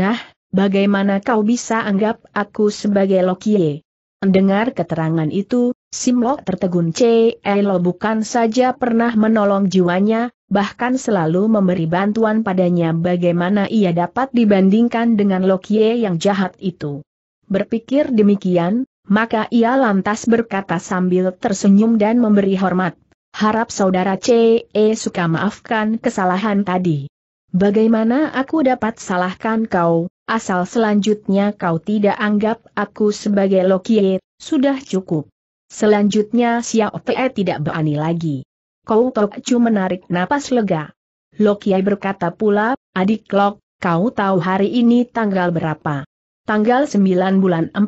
Nah, bagaimana kau bisa anggap aku sebagai Lokie? Mendengar keterangan itu, Simlok tertegun C. Elo bukan saja pernah menolong jiwanya, bahkan selalu memberi bantuan padanya bagaimana ia dapat dibandingkan dengan Lokie yang jahat itu. Berpikir demikian, maka ia lantas berkata sambil tersenyum dan memberi hormat, harap saudara C.E. suka maafkan kesalahan tadi. Bagaimana aku dapat salahkan kau, asal selanjutnya kau tidak anggap aku sebagai Lokie, sudah cukup. Selanjutnya Xiao Te tidak berani lagi. Kou Chu menarik napas lega. Yai berkata pula, adik Lok, kau tahu hari ini tanggal berapa? Tanggal 9 bulan 4.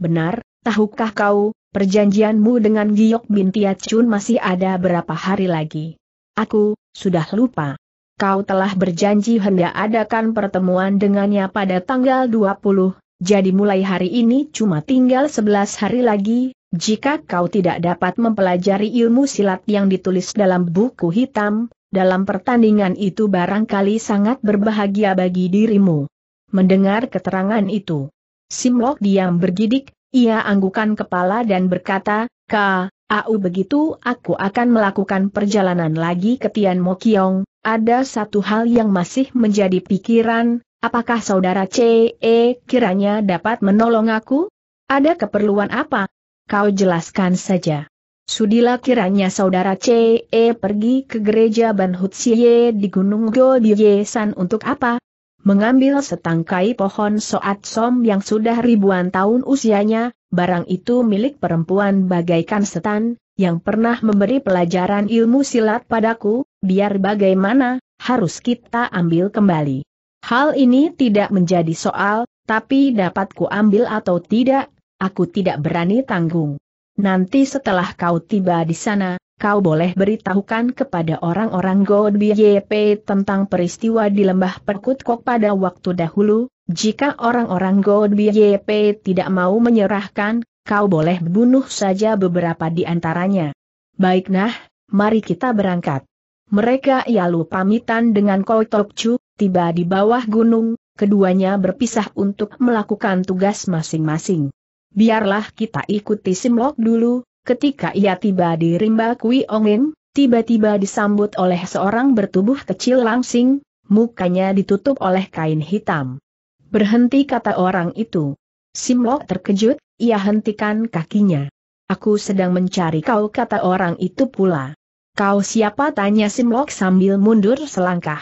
Benar, tahukah kau, perjanjianmu dengan Giok bin Chun masih ada berapa hari lagi? Aku, sudah lupa. Kau telah berjanji hendak adakan pertemuan dengannya pada tanggal 20, jadi mulai hari ini cuma tinggal 11 hari lagi, jika kau tidak dapat mempelajari ilmu silat yang ditulis dalam buku hitam, dalam pertandingan itu barangkali sangat berbahagia bagi dirimu. Mendengar keterangan itu, Simlok diam bergidik, ia anggukan kepala dan berkata, Ka, au begitu aku akan melakukan perjalanan lagi ke Tian Mokyong, ada satu hal yang masih menjadi pikiran, apakah saudara CE kiranya dapat menolong aku? Ada keperluan apa? kau jelaskan saja. Sudilah kiranya saudara CE pergi ke gereja Banhut Siye di Gunung San untuk apa? Mengambil setangkai pohon soat som yang sudah ribuan tahun usianya, barang itu milik perempuan bagaikan setan, yang pernah memberi pelajaran ilmu silat padaku, biar bagaimana, harus kita ambil kembali. Hal ini tidak menjadi soal, tapi dapat ku ambil atau tidak, aku tidak berani tanggung. Nanti setelah kau tiba di sana, kau boleh beritahukan kepada orang-orang God Godbyep tentang peristiwa di lembah perkut kok pada waktu dahulu, jika orang-orang God Godbyep tidak mau menyerahkan, kau boleh bunuh saja beberapa di antaranya. Baik nah, mari kita berangkat. Mereka yalu pamitan dengan Kotokcu, tiba di bawah gunung, keduanya berpisah untuk melakukan tugas masing-masing biarlah kita ikuti Simlok dulu, ketika ia tiba di rimba Kui ongin, tiba-tiba disambut oleh seorang bertubuh kecil langsing, mukanya ditutup oleh kain hitam. Berhenti kata orang itu. Simlok terkejut, ia hentikan kakinya. Aku sedang mencari kau kata orang itu pula. Kau siapa tanya Simlok sambil mundur selangkah.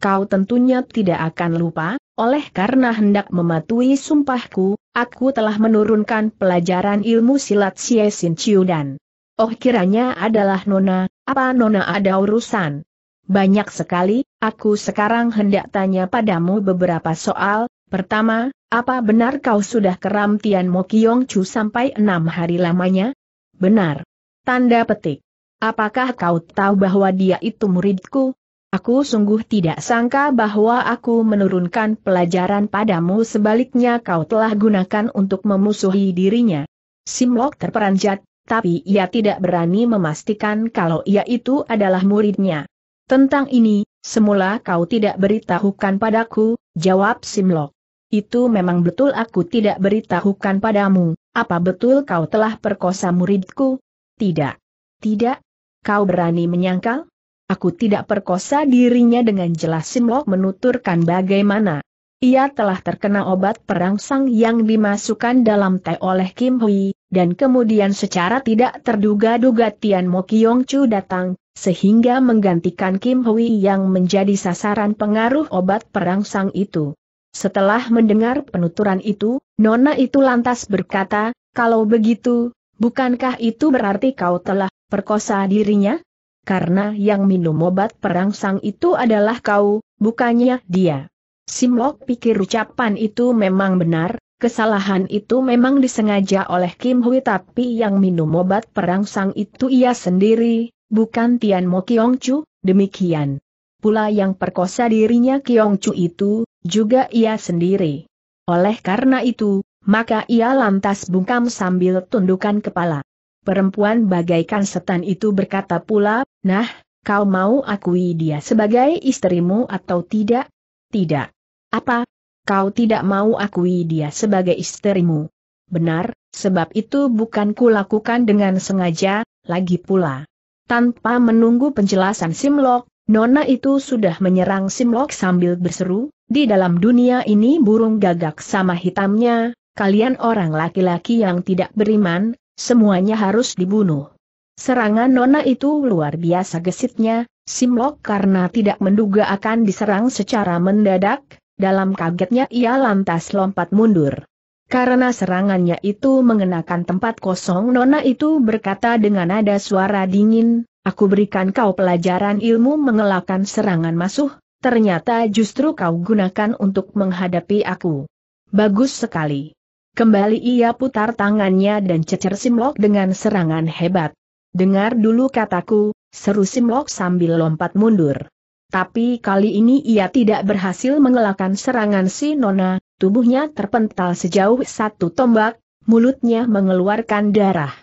Kau tentunya tidak akan lupa, oleh karena hendak mematuhi sumpahku, aku telah menurunkan pelajaran ilmu silat chiu dan. Oh kiranya adalah Nona, apa Nona ada urusan? Banyak sekali, aku sekarang hendak tanya padamu beberapa soal. Pertama, apa benar kau sudah keram Tian Mo Kiong Chu sampai enam hari lamanya? Benar. Tanda petik. Apakah kau tahu bahwa dia itu muridku? Aku sungguh tidak sangka bahwa aku menurunkan pelajaran padamu sebaliknya kau telah gunakan untuk memusuhi dirinya. Simlok terperanjat, tapi ia tidak berani memastikan kalau ia itu adalah muridnya. Tentang ini, semula kau tidak beritahukan padaku, jawab Simlok. Itu memang betul aku tidak beritahukan padamu, apa betul kau telah perkosa muridku? Tidak. Tidak. Kau berani menyangkal? Aku tidak perkosa dirinya dengan jelas Simlok menuturkan bagaimana. Ia telah terkena obat perangsang yang dimasukkan dalam teh oleh Kim Hui, dan kemudian secara tidak terduga-duga Tian Mo Kyong Chu datang, sehingga menggantikan Kim Hui yang menjadi sasaran pengaruh obat perangsang itu. Setelah mendengar penuturan itu, Nona itu lantas berkata, kalau begitu, bukankah itu berarti kau telah perkosa dirinya? karena yang minum obat perangsang itu adalah kau, bukannya dia. Simlok pikir ucapan itu memang benar, kesalahan itu memang disengaja oleh Kim Hui tapi yang minum obat perangsang itu ia sendiri, bukan Tian Mo Kiong Chu, demikian. Pula yang perkosa dirinya Kiong Chu itu, juga ia sendiri. Oleh karena itu, maka ia lantas bungkam sambil tundukan kepala. Perempuan bagaikan setan itu berkata pula, nah, kau mau akui dia sebagai istrimu atau tidak? Tidak. Apa? Kau tidak mau akui dia sebagai istrimu? Benar, sebab itu bukan lakukan dengan sengaja, lagi pula. Tanpa menunggu penjelasan Simlok, Nona itu sudah menyerang Simlok sambil berseru, di dalam dunia ini burung gagak sama hitamnya, kalian orang laki-laki yang tidak beriman, Semuanya harus dibunuh. Serangan Nona itu luar biasa gesitnya, Simlok karena tidak menduga akan diserang secara mendadak, dalam kagetnya ia lantas lompat mundur. Karena serangannya itu mengenakan tempat kosong Nona itu berkata dengan nada suara dingin, aku berikan kau pelajaran ilmu mengelakkan serangan masuk. ternyata justru kau gunakan untuk menghadapi aku. Bagus sekali. Kembali ia putar tangannya dan cecer Simlok dengan serangan hebat. Dengar dulu kataku, seru Simlok sambil lompat mundur. Tapi kali ini ia tidak berhasil mengelakkan serangan si Nona, tubuhnya terpental sejauh satu tombak, mulutnya mengeluarkan darah.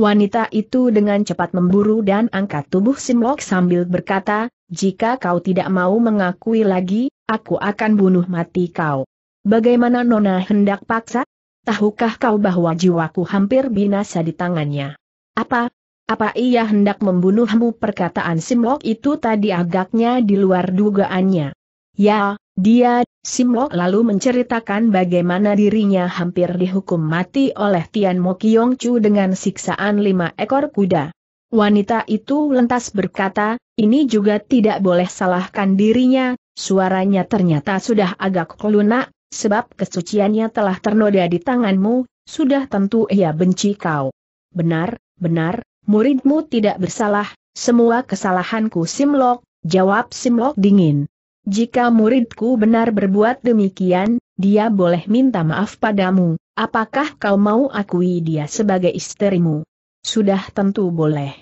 Wanita itu dengan cepat memburu dan angkat tubuh Simlok sambil berkata, jika kau tidak mau mengakui lagi, aku akan bunuh mati kau. Bagaimana Nona hendak paksa? tahukah kau bahwa jiwaku hampir binasa di tangannya? Apa? Apa ia hendak membunuhmu? Perkataan Simlok itu tadi agaknya di luar dugaannya. Ya, dia, Simlok lalu menceritakan bagaimana dirinya hampir dihukum mati oleh Tian Mo Kiong Chu dengan siksaan lima ekor kuda. Wanita itu lantas berkata, ini juga tidak boleh salahkan dirinya, suaranya ternyata sudah agak kelunak, sebab kesuciannya telah ternoda di tanganmu, sudah tentu ia benci kau. Benar, benar, muridmu tidak bersalah, semua kesalahanku Simlok, jawab Simlok dingin. Jika muridku benar berbuat demikian, dia boleh minta maaf padamu, apakah kau mau akui dia sebagai istrimu? Sudah tentu boleh.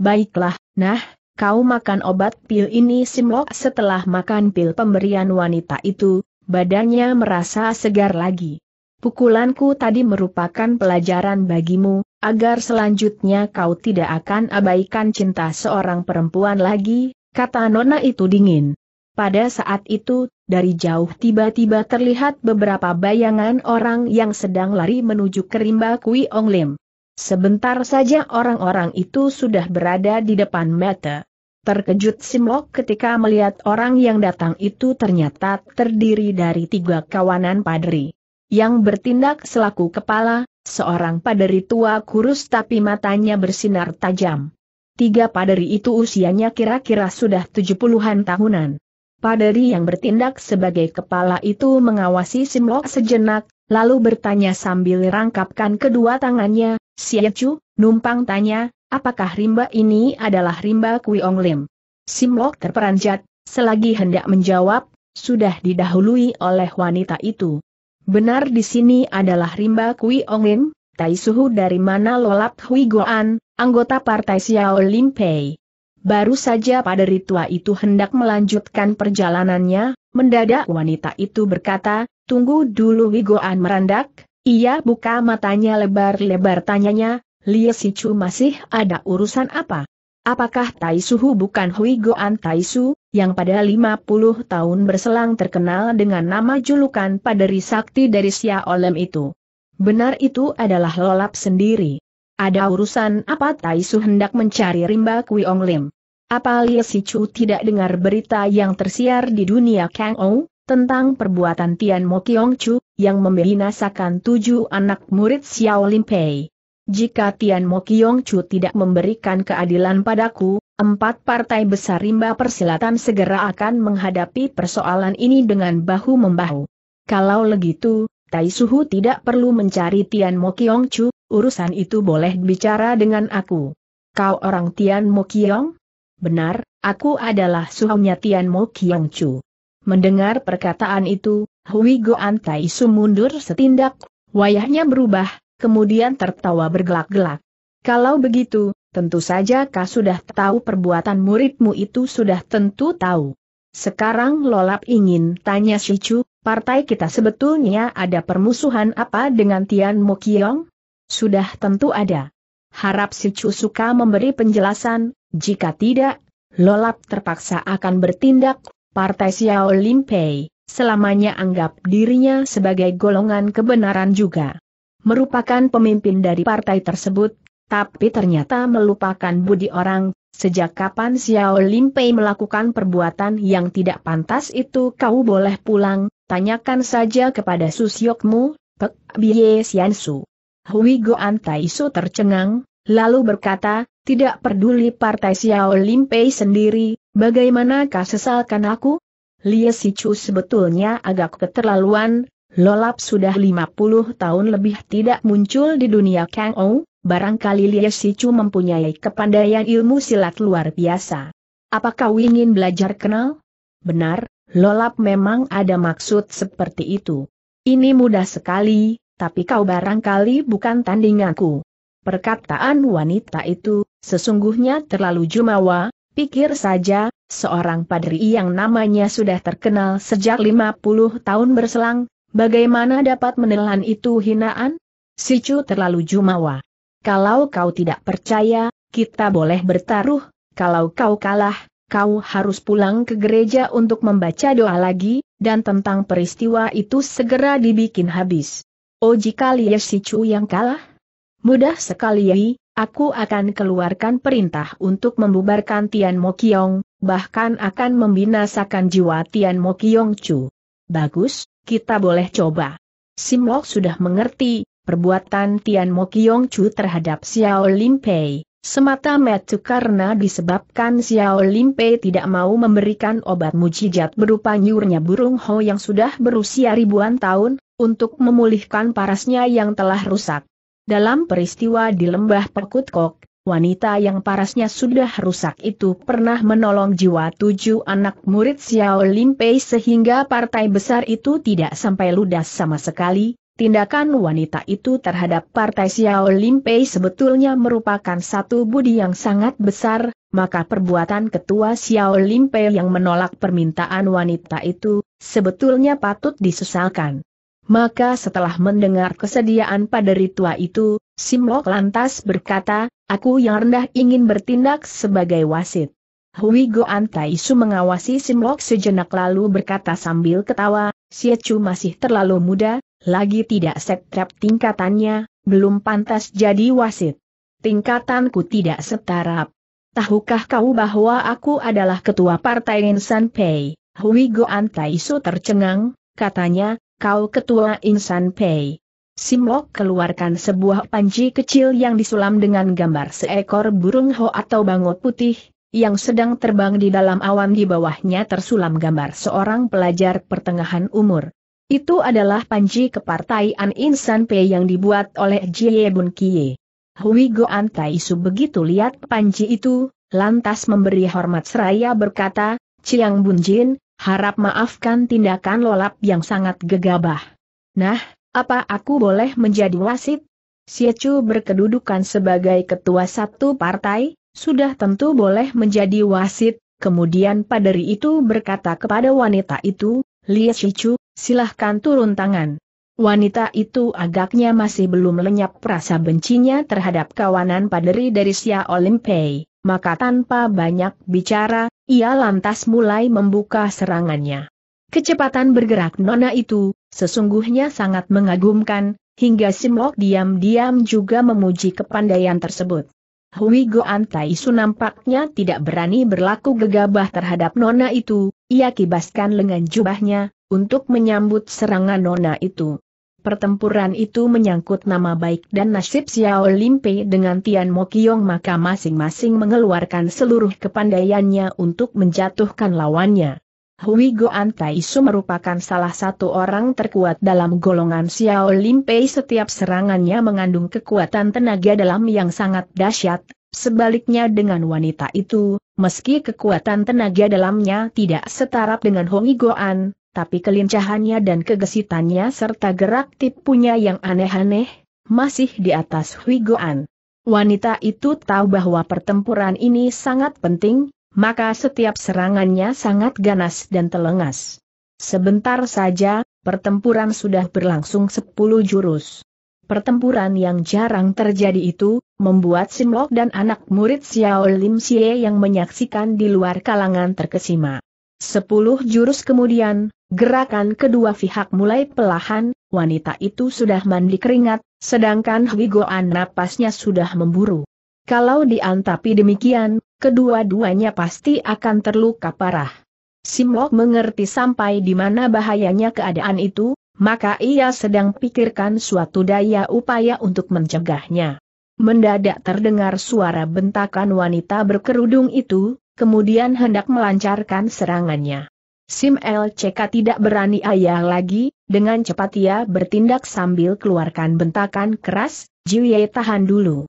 Baiklah, nah, kau makan obat pil ini Simlok setelah makan pil pemberian wanita itu, Badannya merasa segar lagi. Pukulanku tadi merupakan pelajaran bagimu, agar selanjutnya kau tidak akan abaikan cinta seorang perempuan lagi, kata Nona itu dingin. Pada saat itu, dari jauh tiba-tiba terlihat beberapa bayangan orang yang sedang lari menuju kerimba Kui Ong Lim. Sebentar saja orang-orang itu sudah berada di depan mata. Terkejut Simlok ketika melihat orang yang datang itu ternyata terdiri dari tiga kawanan padri. Yang bertindak selaku kepala, seorang padri tua kurus tapi matanya bersinar tajam. Tiga padri itu usianya kira-kira sudah tujuh puluhan tahunan. Padri yang bertindak sebagai kepala itu mengawasi Simlok sejenak, lalu bertanya sambil rangkapkan kedua tangannya, Siacu, numpang tanya, apakah rimba ini adalah rimba kui ong Lim? Simlok terperanjat, selagi hendak menjawab, sudah didahului oleh wanita itu. Benar di sini adalah rimba kui ong Lim, Tai Suhu dari mana Lolap Hui Goan, anggota partai Xiao Lim Pei. Baru saja pada ritual itu hendak melanjutkan perjalanannya, mendadak wanita itu berkata, tunggu dulu Wigoan merandak, ia buka matanya lebar-lebar tanyanya, Lie Sichu masih ada urusan apa? Apakah Tai Suhu bukan Hui Goan Tai Su, yang pada 50 tahun berselang terkenal dengan nama julukan Paderi Sakti dari Sia Olem itu? Benar itu adalah lolap sendiri. Ada urusan apa Tai Su hendak mencari rimba Kui Ong Lim? Apa Lia Sichu tidak dengar berita yang tersiar di dunia Kang Ou, tentang perbuatan Tian Mo Kiong Chu, yang membinasakan tujuh anak murid Xiao Lim Pei? Jika Tian Mo Kiong Chu tidak memberikan keadilan padaku, empat partai besar rimba persilatan segera akan menghadapi persoalan ini dengan bahu-membahu. Kalau begitu, Tai Suhu tidak perlu mencari Tian Mo Kiong Chu, urusan itu boleh bicara dengan aku. Kau orang Tian Mo Kiong? Benar, aku adalah suhunya Tian Mo Kiong Chu. Mendengar perkataan itu, Hui Goan Tai Su mundur setindak, wayahnya berubah, kemudian tertawa bergelak-gelak. Kalau begitu, tentu saja kau sudah tahu perbuatan muridmu itu sudah tentu tahu. Sekarang Lolap ingin tanya Shichu, partai kita sebetulnya ada permusuhan apa dengan Tian Mokyong? Sudah tentu ada. Harap Shichu suka memberi penjelasan, jika tidak, Lolap terpaksa akan bertindak, partai Xiao Limpei, selamanya anggap dirinya sebagai golongan kebenaran juga merupakan pemimpin dari partai tersebut, tapi ternyata melupakan budi orang, sejak kapan Xiao Limpei melakukan perbuatan yang tidak pantas itu kau boleh pulang, tanyakan saja kepada Susyokmu, Pek Biye Su. Hui Goan Su tercengang, lalu berkata, tidak peduli partai Xiao Limpei sendiri, bagaimanakah sesalkan aku? Lia Sichu sebetulnya agak keterlaluan, Lolap sudah 50 tahun lebih tidak muncul di dunia Kang Ou, barangkali Lia Sicu mempunyai kepandaian ilmu silat luar biasa. Apakah kau ingin belajar kenal? Benar, Lolap memang ada maksud seperti itu. Ini mudah sekali, tapi kau barangkali bukan tandinganku. Perkataan wanita itu, sesungguhnya terlalu jumawa, pikir saja, seorang padri yang namanya sudah terkenal sejak 50 tahun berselang, Bagaimana dapat menelan itu hinaan? Si Chu terlalu jumawa. Kalau kau tidak percaya, kita boleh bertaruh, kalau kau kalah, kau harus pulang ke gereja untuk membaca doa lagi, dan tentang peristiwa itu segera dibikin habis. Oh jika Lia Si Chu yang kalah? Mudah sekali Yai, aku akan keluarkan perintah untuk membubarkan Tian Kiong, bahkan akan membinasakan jiwa Tian Kiong Chu. Bagus, kita boleh coba. Simlok sudah mengerti, perbuatan Tian Mo Kiong Chu terhadap Xiao Lim Pei, semata-mata karena disebabkan Xiao Lim Pei tidak mau memberikan obat mujijat berupa nyurnya burung ho yang sudah berusia ribuan tahun, untuk memulihkan parasnya yang telah rusak. Dalam peristiwa di lembah Pekut Kok, wanita yang parasnya sudah rusak itu pernah menolong jiwa tujuh anak murid Xiao Limpei sehingga partai besar itu tidak sampai ludas sama sekali. Tindakan wanita itu terhadap partai Xiao Limpei sebetulnya merupakan satu budi yang sangat besar, maka perbuatan ketua Xiao Limpei yang menolak permintaan wanita itu, sebetulnya patut disesalkan. Maka setelah mendengar kesediaan pada ritua itu, Simlok lantas berkata, Aku yang rendah ingin bertindak sebagai wasit. Hui Goan Taisu mengawasi Simlok sejenak lalu berkata sambil ketawa, Chu masih terlalu muda, lagi tidak setrap tingkatannya, belum pantas jadi wasit. Tingkatanku tidak setarap. Tahukah kau bahwa aku adalah ketua partai Insan Pei? Hui Goan Taisu tercengang, katanya, kau ketua Insan Pei. Simlok keluarkan sebuah panci kecil yang disulam dengan gambar seekor burung ho atau bangau putih, yang sedang terbang di dalam awan di bawahnya tersulam gambar seorang pelajar pertengahan umur. Itu adalah panci kepartaian Insan P yang dibuat oleh Jie Bun Kie. Hui Goan Taisu begitu lihat panci itu, lantas memberi hormat seraya berkata, Bun Jin, harap maafkan tindakan lolap yang sangat gegabah. Nah, apa aku boleh menjadi wasit? Siacu berkedudukan sebagai ketua satu partai, sudah tentu boleh menjadi wasit, kemudian paderi itu berkata kepada wanita itu, Lia Siacu, silahkan turun tangan. Wanita itu agaknya masih belum lenyap rasa bencinya terhadap kawanan paderi dari Sia Olimpei, maka tanpa banyak bicara, ia lantas mulai membuka serangannya. Kecepatan bergerak nona itu, Sesungguhnya sangat mengagumkan, hingga Simlok diam-diam juga memuji kepandaian tersebut. Hui Goan Taisu nampaknya tidak berani berlaku gegabah terhadap nona itu, ia kibaskan lengan jubahnya, untuk menyambut serangan nona itu. Pertempuran itu menyangkut nama baik dan nasib Xiao Limpe dengan Tian Mo Mokyong maka masing-masing mengeluarkan seluruh kepandaiannya untuk menjatuhkan lawannya. Hui Goan Taisu merupakan salah satu orang terkuat dalam golongan Xiao Limpei setiap serangannya mengandung kekuatan tenaga dalam yang sangat dahsyat, sebaliknya dengan wanita itu, meski kekuatan tenaga dalamnya tidak setara dengan Hui Goan, tapi kelincahannya dan kegesitannya serta gerak tipunya yang aneh-aneh, masih di atas Hui Goan. Wanita itu tahu bahwa pertempuran ini sangat penting, maka setiap serangannya sangat ganas dan telengas. Sebentar saja, pertempuran sudah berlangsung sepuluh jurus. Pertempuran yang jarang terjadi itu, membuat Simlok dan anak murid Xiao Lim Xie yang menyaksikan di luar kalangan terkesima. Sepuluh jurus kemudian, gerakan kedua pihak mulai pelahan, wanita itu sudah mandi keringat, sedangkan Goan napasnya sudah memburu. Kalau diantapi demikian, kedua-duanya pasti akan terluka parah. Simlok mengerti sampai di mana bahayanya keadaan itu, maka ia sedang pikirkan suatu daya upaya untuk mencegahnya. Mendadak terdengar suara bentakan wanita berkerudung itu, kemudian hendak melancarkan serangannya. Sim LCK tidak berani ayah lagi, dengan cepat ia bertindak sambil keluarkan bentakan keras, Jiwie tahan dulu.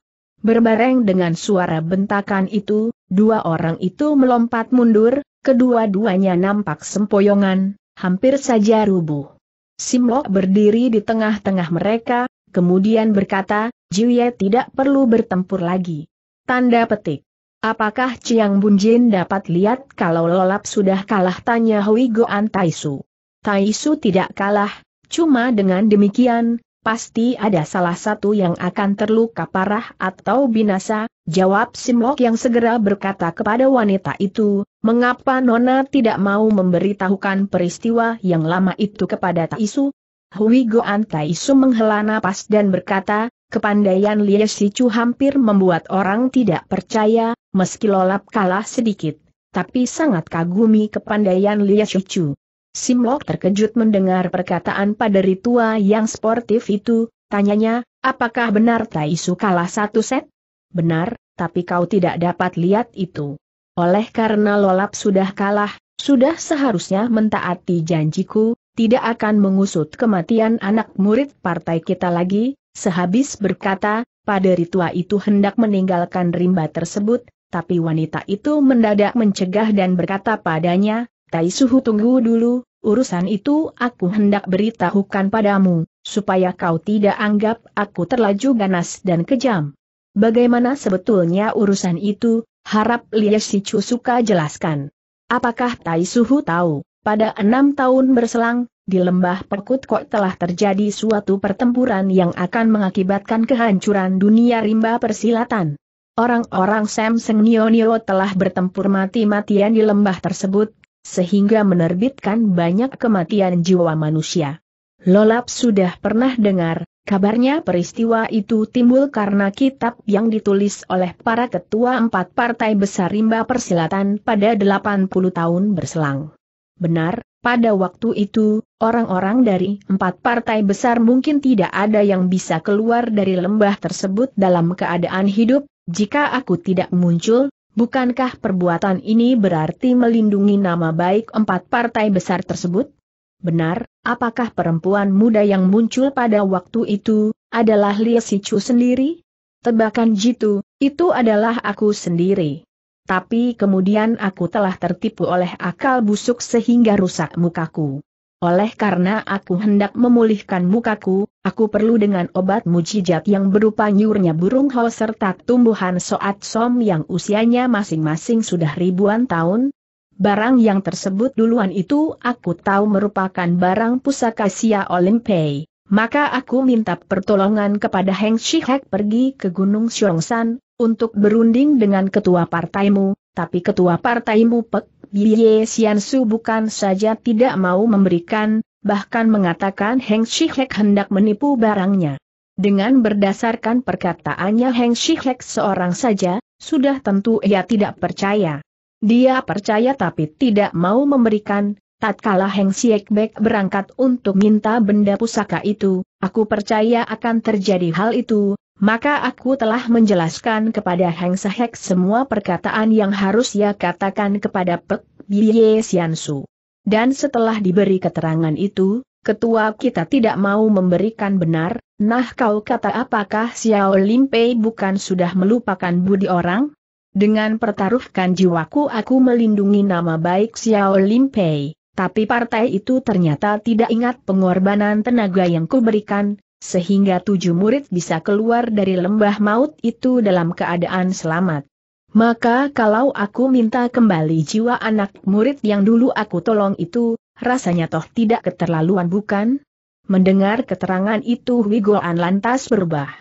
Berbareng dengan suara bentakan itu, dua orang itu melompat mundur, kedua-duanya nampak sempoyongan, hampir saja rubuh. Simlok berdiri di tengah-tengah mereka, kemudian berkata, Jiuye tidak perlu bertempur lagi. Tanda petik. Apakah Chiang Bunjin dapat lihat kalau lolap sudah kalah tanya Hui Goan Taisu. Taisu tidak kalah, cuma dengan demikian, pasti ada salah satu yang akan terluka parah atau binasa, jawab Simlok yang segera berkata kepada wanita itu, mengapa Nona tidak mau memberitahukan peristiwa yang lama itu kepada Taisu? Hui Goan Taisu menghela napas dan berkata, kepandaian Lie Sicu hampir membuat orang tidak percaya, meski lolap kalah sedikit, tapi sangat kagumi kepandaian Lie Sicu. Simlok terkejut mendengar perkataan pada tua yang sportif itu, tanyanya, apakah benar Taisu kalah satu set? Benar, tapi kau tidak dapat lihat itu. Oleh karena lolap sudah kalah, sudah seharusnya mentaati janjiku, tidak akan mengusut kematian anak murid partai kita lagi, sehabis berkata, pada tua itu hendak meninggalkan rimba tersebut, tapi wanita itu mendadak mencegah dan berkata padanya, Tai Suhu tunggu dulu, urusan itu aku hendak beritahukan padamu, supaya kau tidak anggap aku terlaju ganas dan kejam. Bagaimana sebetulnya urusan itu, harap Lia Sicu suka jelaskan. Apakah Tai Suhu tahu, pada enam tahun berselang, di lembah Pekut Kok telah terjadi suatu pertempuran yang akan mengakibatkan kehancuran dunia rimba persilatan. Orang-orang Sam Seng Nio Nio telah bertempur mati-matian di lembah tersebut, sehingga menerbitkan banyak kematian jiwa manusia. Lolap sudah pernah dengar, kabarnya peristiwa itu timbul karena kitab yang ditulis oleh para ketua empat partai besar rimba persilatan pada 80 tahun berselang. Benar, pada waktu itu, orang-orang dari empat partai besar mungkin tidak ada yang bisa keluar dari lembah tersebut dalam keadaan hidup, jika aku tidak muncul, Bukankah perbuatan ini berarti melindungi nama baik empat partai besar tersebut? Benar, apakah perempuan muda yang muncul pada waktu itu, adalah Lia Sichu sendiri? Tebakan jitu, itu adalah aku sendiri. Tapi kemudian aku telah tertipu oleh akal busuk sehingga rusak mukaku oleh karena aku hendak memulihkan mukaku, aku perlu dengan obat mujijat yang berupa nyurnya burung ho serta tumbuhan soat som yang usianya masing-masing sudah ribuan tahun. Barang yang tersebut duluan itu aku tahu merupakan barang pusaka Sia Olimpei. Maka aku minta pertolongan kepada Heng Shihek pergi ke Gunung Xiongsan, untuk berunding dengan ketua partaimu, tapi ketua partaimu Pek Biye Su bukan saja tidak mau memberikan, bahkan mengatakan Heng Shihek hendak menipu barangnya. Dengan berdasarkan perkataannya Heng Shihek seorang saja, sudah tentu ia tidak percaya. Dia percaya tapi tidak mau memberikan, tatkala Heng Siekbek berangkat untuk minta benda pusaka itu, aku percaya akan terjadi hal itu, maka aku telah menjelaskan kepada Heng Sahek semua perkataan yang harus ia katakan kepada Pek Biye Siansu. Dan setelah diberi keterangan itu, ketua kita tidak mau memberikan benar, nah kau kata apakah Xiao Limpei bukan sudah melupakan budi orang? Dengan pertaruhkan jiwaku aku melindungi nama baik Xiao Limpei, tapi partai itu ternyata tidak ingat pengorbanan tenaga yang kuberikan, sehingga tujuh murid bisa keluar dari lembah maut itu dalam keadaan selamat. Maka kalau aku minta kembali jiwa anak murid yang dulu aku tolong itu, rasanya toh tidak keterlaluan bukan? Mendengar keterangan itu Wigoan lantas berubah.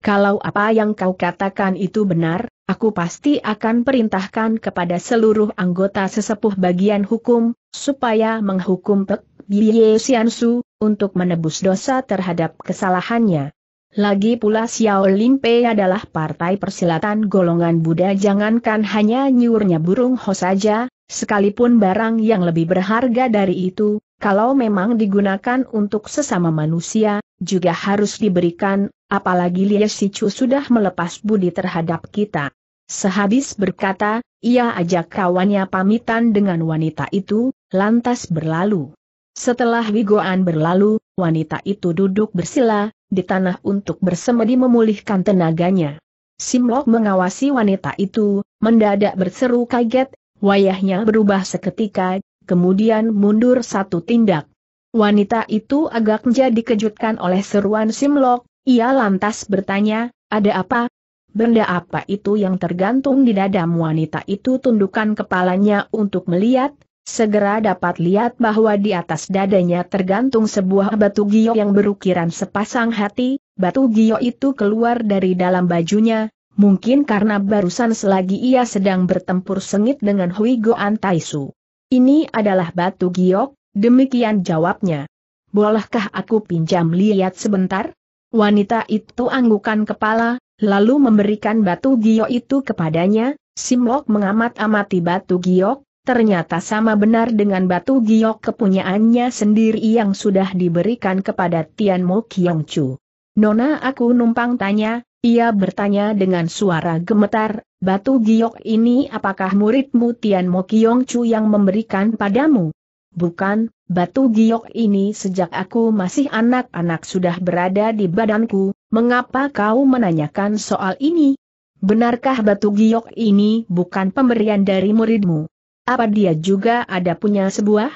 Kalau apa yang kau katakan itu benar, aku pasti akan perintahkan kepada seluruh anggota sesepuh bagian hukum, supaya menghukum Pek Biye Siansu, untuk menebus dosa terhadap kesalahannya. Lagi pula Xiao Limpe adalah partai persilatan golongan Buddha jangankan hanya nyurnya burung ho saja, sekalipun barang yang lebih berharga dari itu, kalau memang digunakan untuk sesama manusia, juga harus diberikan, apalagi Lia Sichu sudah melepas budi terhadap kita. Sehabis berkata, ia ajak kawannya pamitan dengan wanita itu, lantas berlalu. Setelah Wigoan berlalu, wanita itu duduk bersila, di tanah untuk bersemedi memulihkan tenaganya. Simlok mengawasi wanita itu, mendadak berseru kaget, wayahnya berubah seketika, kemudian mundur satu tindak. Wanita itu agak menjadi kejutkan oleh seruan Simlok, ia lantas bertanya, ada apa? Benda apa itu yang tergantung di dadamu wanita itu tundukkan kepalanya untuk melihat, Segera dapat lihat bahwa di atas dadanya tergantung sebuah batu giok yang berukiran sepasang hati, batu giok itu keluar dari dalam bajunya, mungkin karena barusan selagi ia sedang bertempur sengit dengan Hui Goan Taisu. Ini adalah batu giok, demikian jawabnya. Bolehkah aku pinjam lihat sebentar? Wanita itu anggukan kepala, lalu memberikan batu giok itu kepadanya, Simlok mengamat-amati batu giok, ternyata sama benar dengan batu giok kepunyaannya sendiri yang sudah diberikan kepada Tian Mo Kiong Chu. Nona aku numpang tanya, ia bertanya dengan suara gemetar, batu giok ini apakah muridmu Tian Mo Kiong Chu yang memberikan padamu? Bukan, batu giok ini sejak aku masih anak-anak sudah berada di badanku, mengapa kau menanyakan soal ini? Benarkah batu giok ini bukan pemberian dari muridmu? Apa dia juga ada punya sebuah?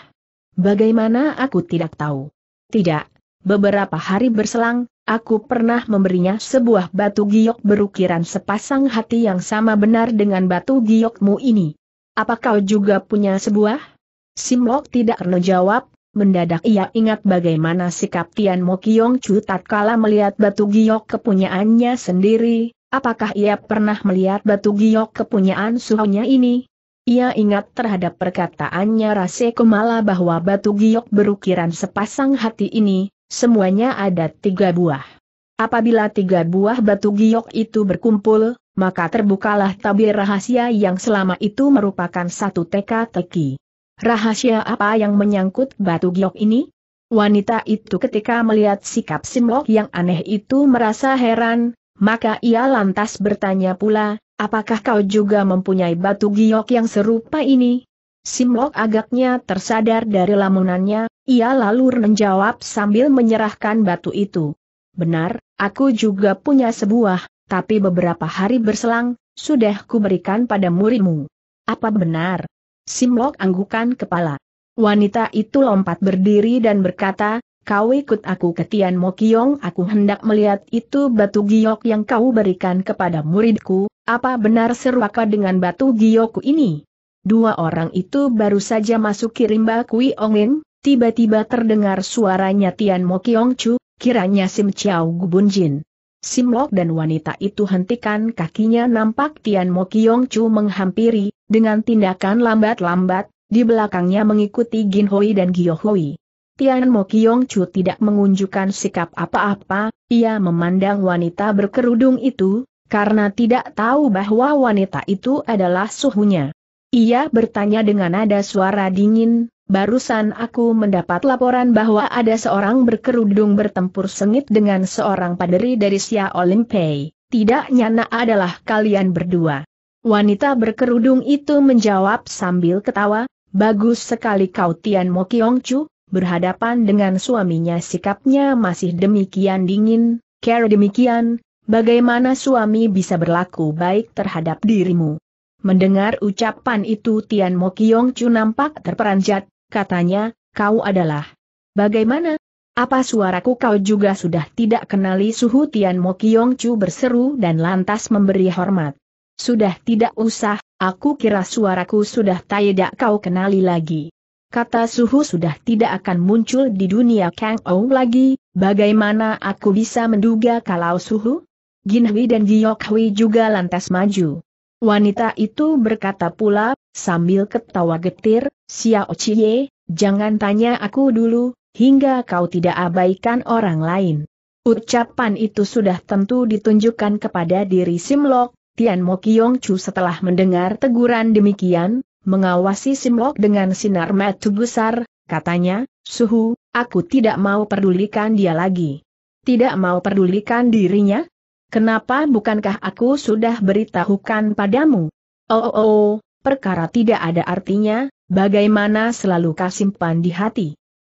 Bagaimana aku tidak tahu. Tidak. Beberapa hari berselang, aku pernah memberinya sebuah batu giok berukiran sepasang hati yang sama benar dengan batu giokmu ini. Apa kau juga punya sebuah? Simlok tidak kena jawab, mendadak ia ingat bagaimana sikap Tian Mo Mokyong Chu tatkala melihat batu giok kepunyaannya sendiri, apakah ia pernah melihat batu giok kepunyaan suhunya ini? Ia ingat terhadap perkataannya Rase Kumala bahwa batu giok berukiran sepasang hati ini, semuanya ada tiga buah. Apabila tiga buah batu giok itu berkumpul, maka terbukalah tabir rahasia yang selama itu merupakan satu teka-teki. Rahasia apa yang menyangkut batu giok ini? Wanita itu ketika melihat sikap Simlok yang aneh itu merasa heran, maka ia lantas bertanya pula, Apakah kau juga mempunyai batu giok yang serupa ini? Simlok agaknya tersadar dari lamunannya, ia lalu menjawab sambil menyerahkan batu itu. Benar, aku juga punya sebuah, tapi beberapa hari berselang, sudah kuberikan pada murimu. Apa benar? Simlok anggukan kepala. Wanita itu lompat berdiri dan berkata, kau ikut aku ke Tian Mokiong aku hendak melihat itu batu giok yang kau berikan kepada muridku, apa benar seruaka dengan batu gioku ini? Dua orang itu baru saja masuk Kirimba Kui ongin, tiba-tiba terdengar suaranya Tian Mo Kiong Chu, kiranya Sim Chiao Gubun Jin. lok dan wanita itu hentikan kakinya nampak Tian Mo Kiong Chu menghampiri, dengan tindakan lambat-lambat, di belakangnya mengikuti Gin Hoi dan Gio Hoi. Tian Mo Kiong Chu tidak mengunjukkan sikap apa-apa, ia memandang wanita berkerudung itu, karena tidak tahu bahwa wanita itu adalah suhunya. Ia bertanya dengan nada suara dingin, barusan aku mendapat laporan bahwa ada seorang berkerudung bertempur sengit dengan seorang paderi dari Sia Olimpei, tidak nyana adalah kalian berdua. Wanita berkerudung itu menjawab sambil ketawa, bagus sekali kau Tian Mo Kiong Chu, berhadapan dengan suaminya sikapnya masih demikian dingin, care demikian, Bagaimana suami bisa berlaku baik terhadap dirimu? Mendengar ucapan itu Tian Mo Kiong Chu nampak terperanjat, katanya, kau adalah. Bagaimana? Apa suaraku kau juga sudah tidak kenali suhu Tian Mo Kiong Chu berseru dan lantas memberi hormat. Sudah tidak usah, aku kira suaraku sudah tidak kau kenali lagi. Kata suhu sudah tidak akan muncul di dunia Kang Ou lagi, bagaimana aku bisa menduga kalau suhu? Ginhui dan Giyokhui juga lantas maju. Wanita itu berkata pula, sambil ketawa getir, Xiao Chie, jangan tanya aku dulu, hingga kau tidak abaikan orang lain. Ucapan itu sudah tentu ditunjukkan kepada diri Simlok, Tian Mo Kiong Chu setelah mendengar teguran demikian, mengawasi Simlok dengan sinar mata besar, katanya, Suhu, aku tidak mau pedulikan dia lagi. Tidak mau pedulikan dirinya? Kenapa bukankah aku sudah beritahukan padamu? Oh, oh, oh perkara tidak ada artinya, bagaimana selalu kasimpan di hati?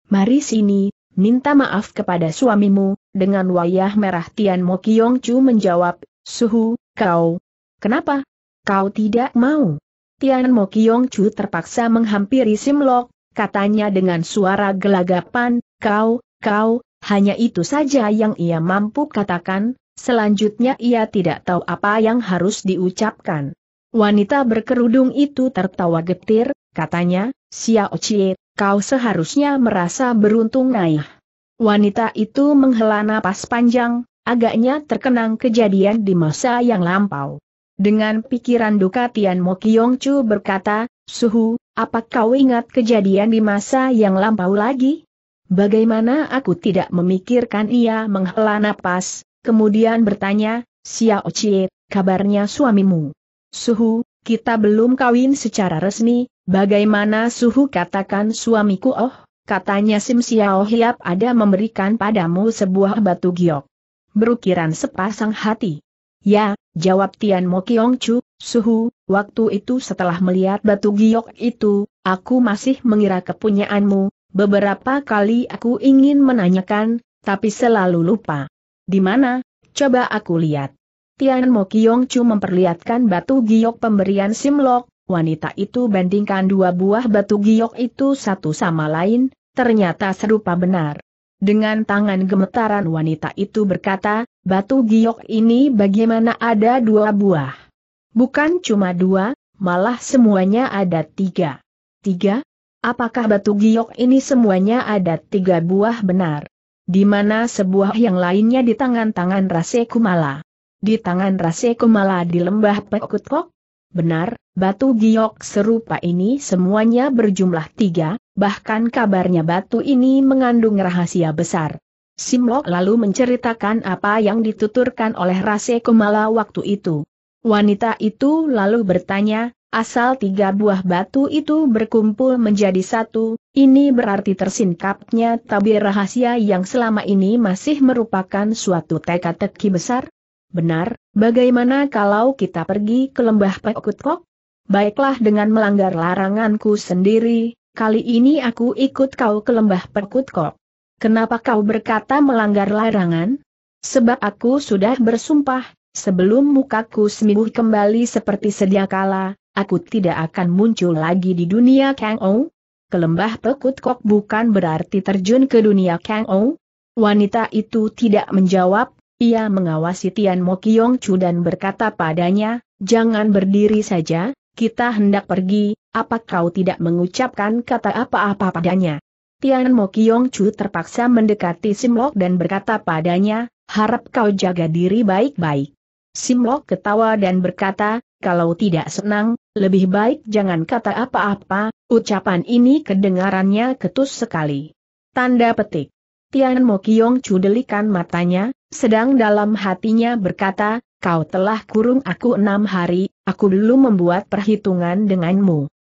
Mari sini, minta maaf kepada suamimu, dengan wayah merah Tian Mo Kiong Chu menjawab, Suhu, kau. Kenapa? Kau tidak mau. Tian Mo Kiong Chu terpaksa menghampiri Sim Lok, katanya dengan suara gelagapan, kau, kau, hanya itu saja yang ia mampu katakan, Selanjutnya ia tidak tahu apa yang harus diucapkan. Wanita berkerudung itu tertawa getir, katanya, Xiao Chie, kau seharusnya merasa beruntung naik. Wanita itu menghela napas panjang, agaknya terkenang kejadian di masa yang lampau. Dengan pikiran duka Tian Mo Kiong Chu berkata, Suhu, apa kau ingat kejadian di masa yang lampau lagi? Bagaimana aku tidak memikirkan ia menghela napas, kemudian bertanya, Xiao Chie, kabarnya suamimu? Suhu, kita belum kawin secara resmi, bagaimana Suhu katakan suamiku oh? Katanya Sim Xiao Hiap ada memberikan padamu sebuah batu giok. Berukiran sepasang hati. Ya, jawab Tian Mo Kiong Chu, Suhu, waktu itu setelah melihat batu giok itu, aku masih mengira kepunyaanmu, beberapa kali aku ingin menanyakan, tapi selalu lupa. Di mana? Coba aku lihat. Tian Mo Kiong Chu memperlihatkan batu giok pemberian Simlok, wanita itu bandingkan dua buah batu giok itu satu sama lain, ternyata serupa benar. Dengan tangan gemetaran wanita itu berkata, batu giok ini bagaimana ada dua buah? Bukan cuma dua, malah semuanya ada tiga. Tiga? Apakah batu giok ini semuanya ada tiga buah benar? di mana sebuah yang lainnya di tangan-tangan Rase Kumala. Di tangan Rase Kumala di lembah Pekutkok? Benar, batu giok serupa ini semuanya berjumlah tiga, bahkan kabarnya batu ini mengandung rahasia besar. Simlok lalu menceritakan apa yang dituturkan oleh Rase Kumala waktu itu. Wanita itu lalu bertanya, Asal tiga buah batu itu berkumpul menjadi satu, ini berarti tersingkapnya tabir rahasia yang selama ini masih merupakan suatu teka-teki besar? Benar, bagaimana kalau kita pergi ke lembah Pekutkok? Baiklah dengan melanggar laranganku sendiri, kali ini aku ikut kau ke lembah Pekutkok. Kenapa kau berkata melanggar larangan? Sebab aku sudah bersumpah, sebelum mukaku sembuh kembali seperti sedia kala, aku tidak akan muncul lagi di dunia Kang Ou? Kelembah Pekut Kok bukan berarti terjun ke dunia Kang Ou? Wanita itu tidak menjawab, ia mengawasi Tian Mo Kiong Chu dan berkata padanya, jangan berdiri saja, kita hendak pergi, apa kau tidak mengucapkan kata apa-apa padanya? Tian Mo Kiong Chu terpaksa mendekati Sim Lok dan berkata padanya, harap kau jaga diri baik-baik. Sim Lok ketawa dan berkata, kalau tidak senang, lebih baik jangan kata apa-apa, ucapan ini kedengarannya ketus sekali. Tanda petik. Tian Mo Kiong matanya, sedang dalam hatinya berkata, kau telah kurung aku enam hari, aku belum membuat perhitungan denganmu.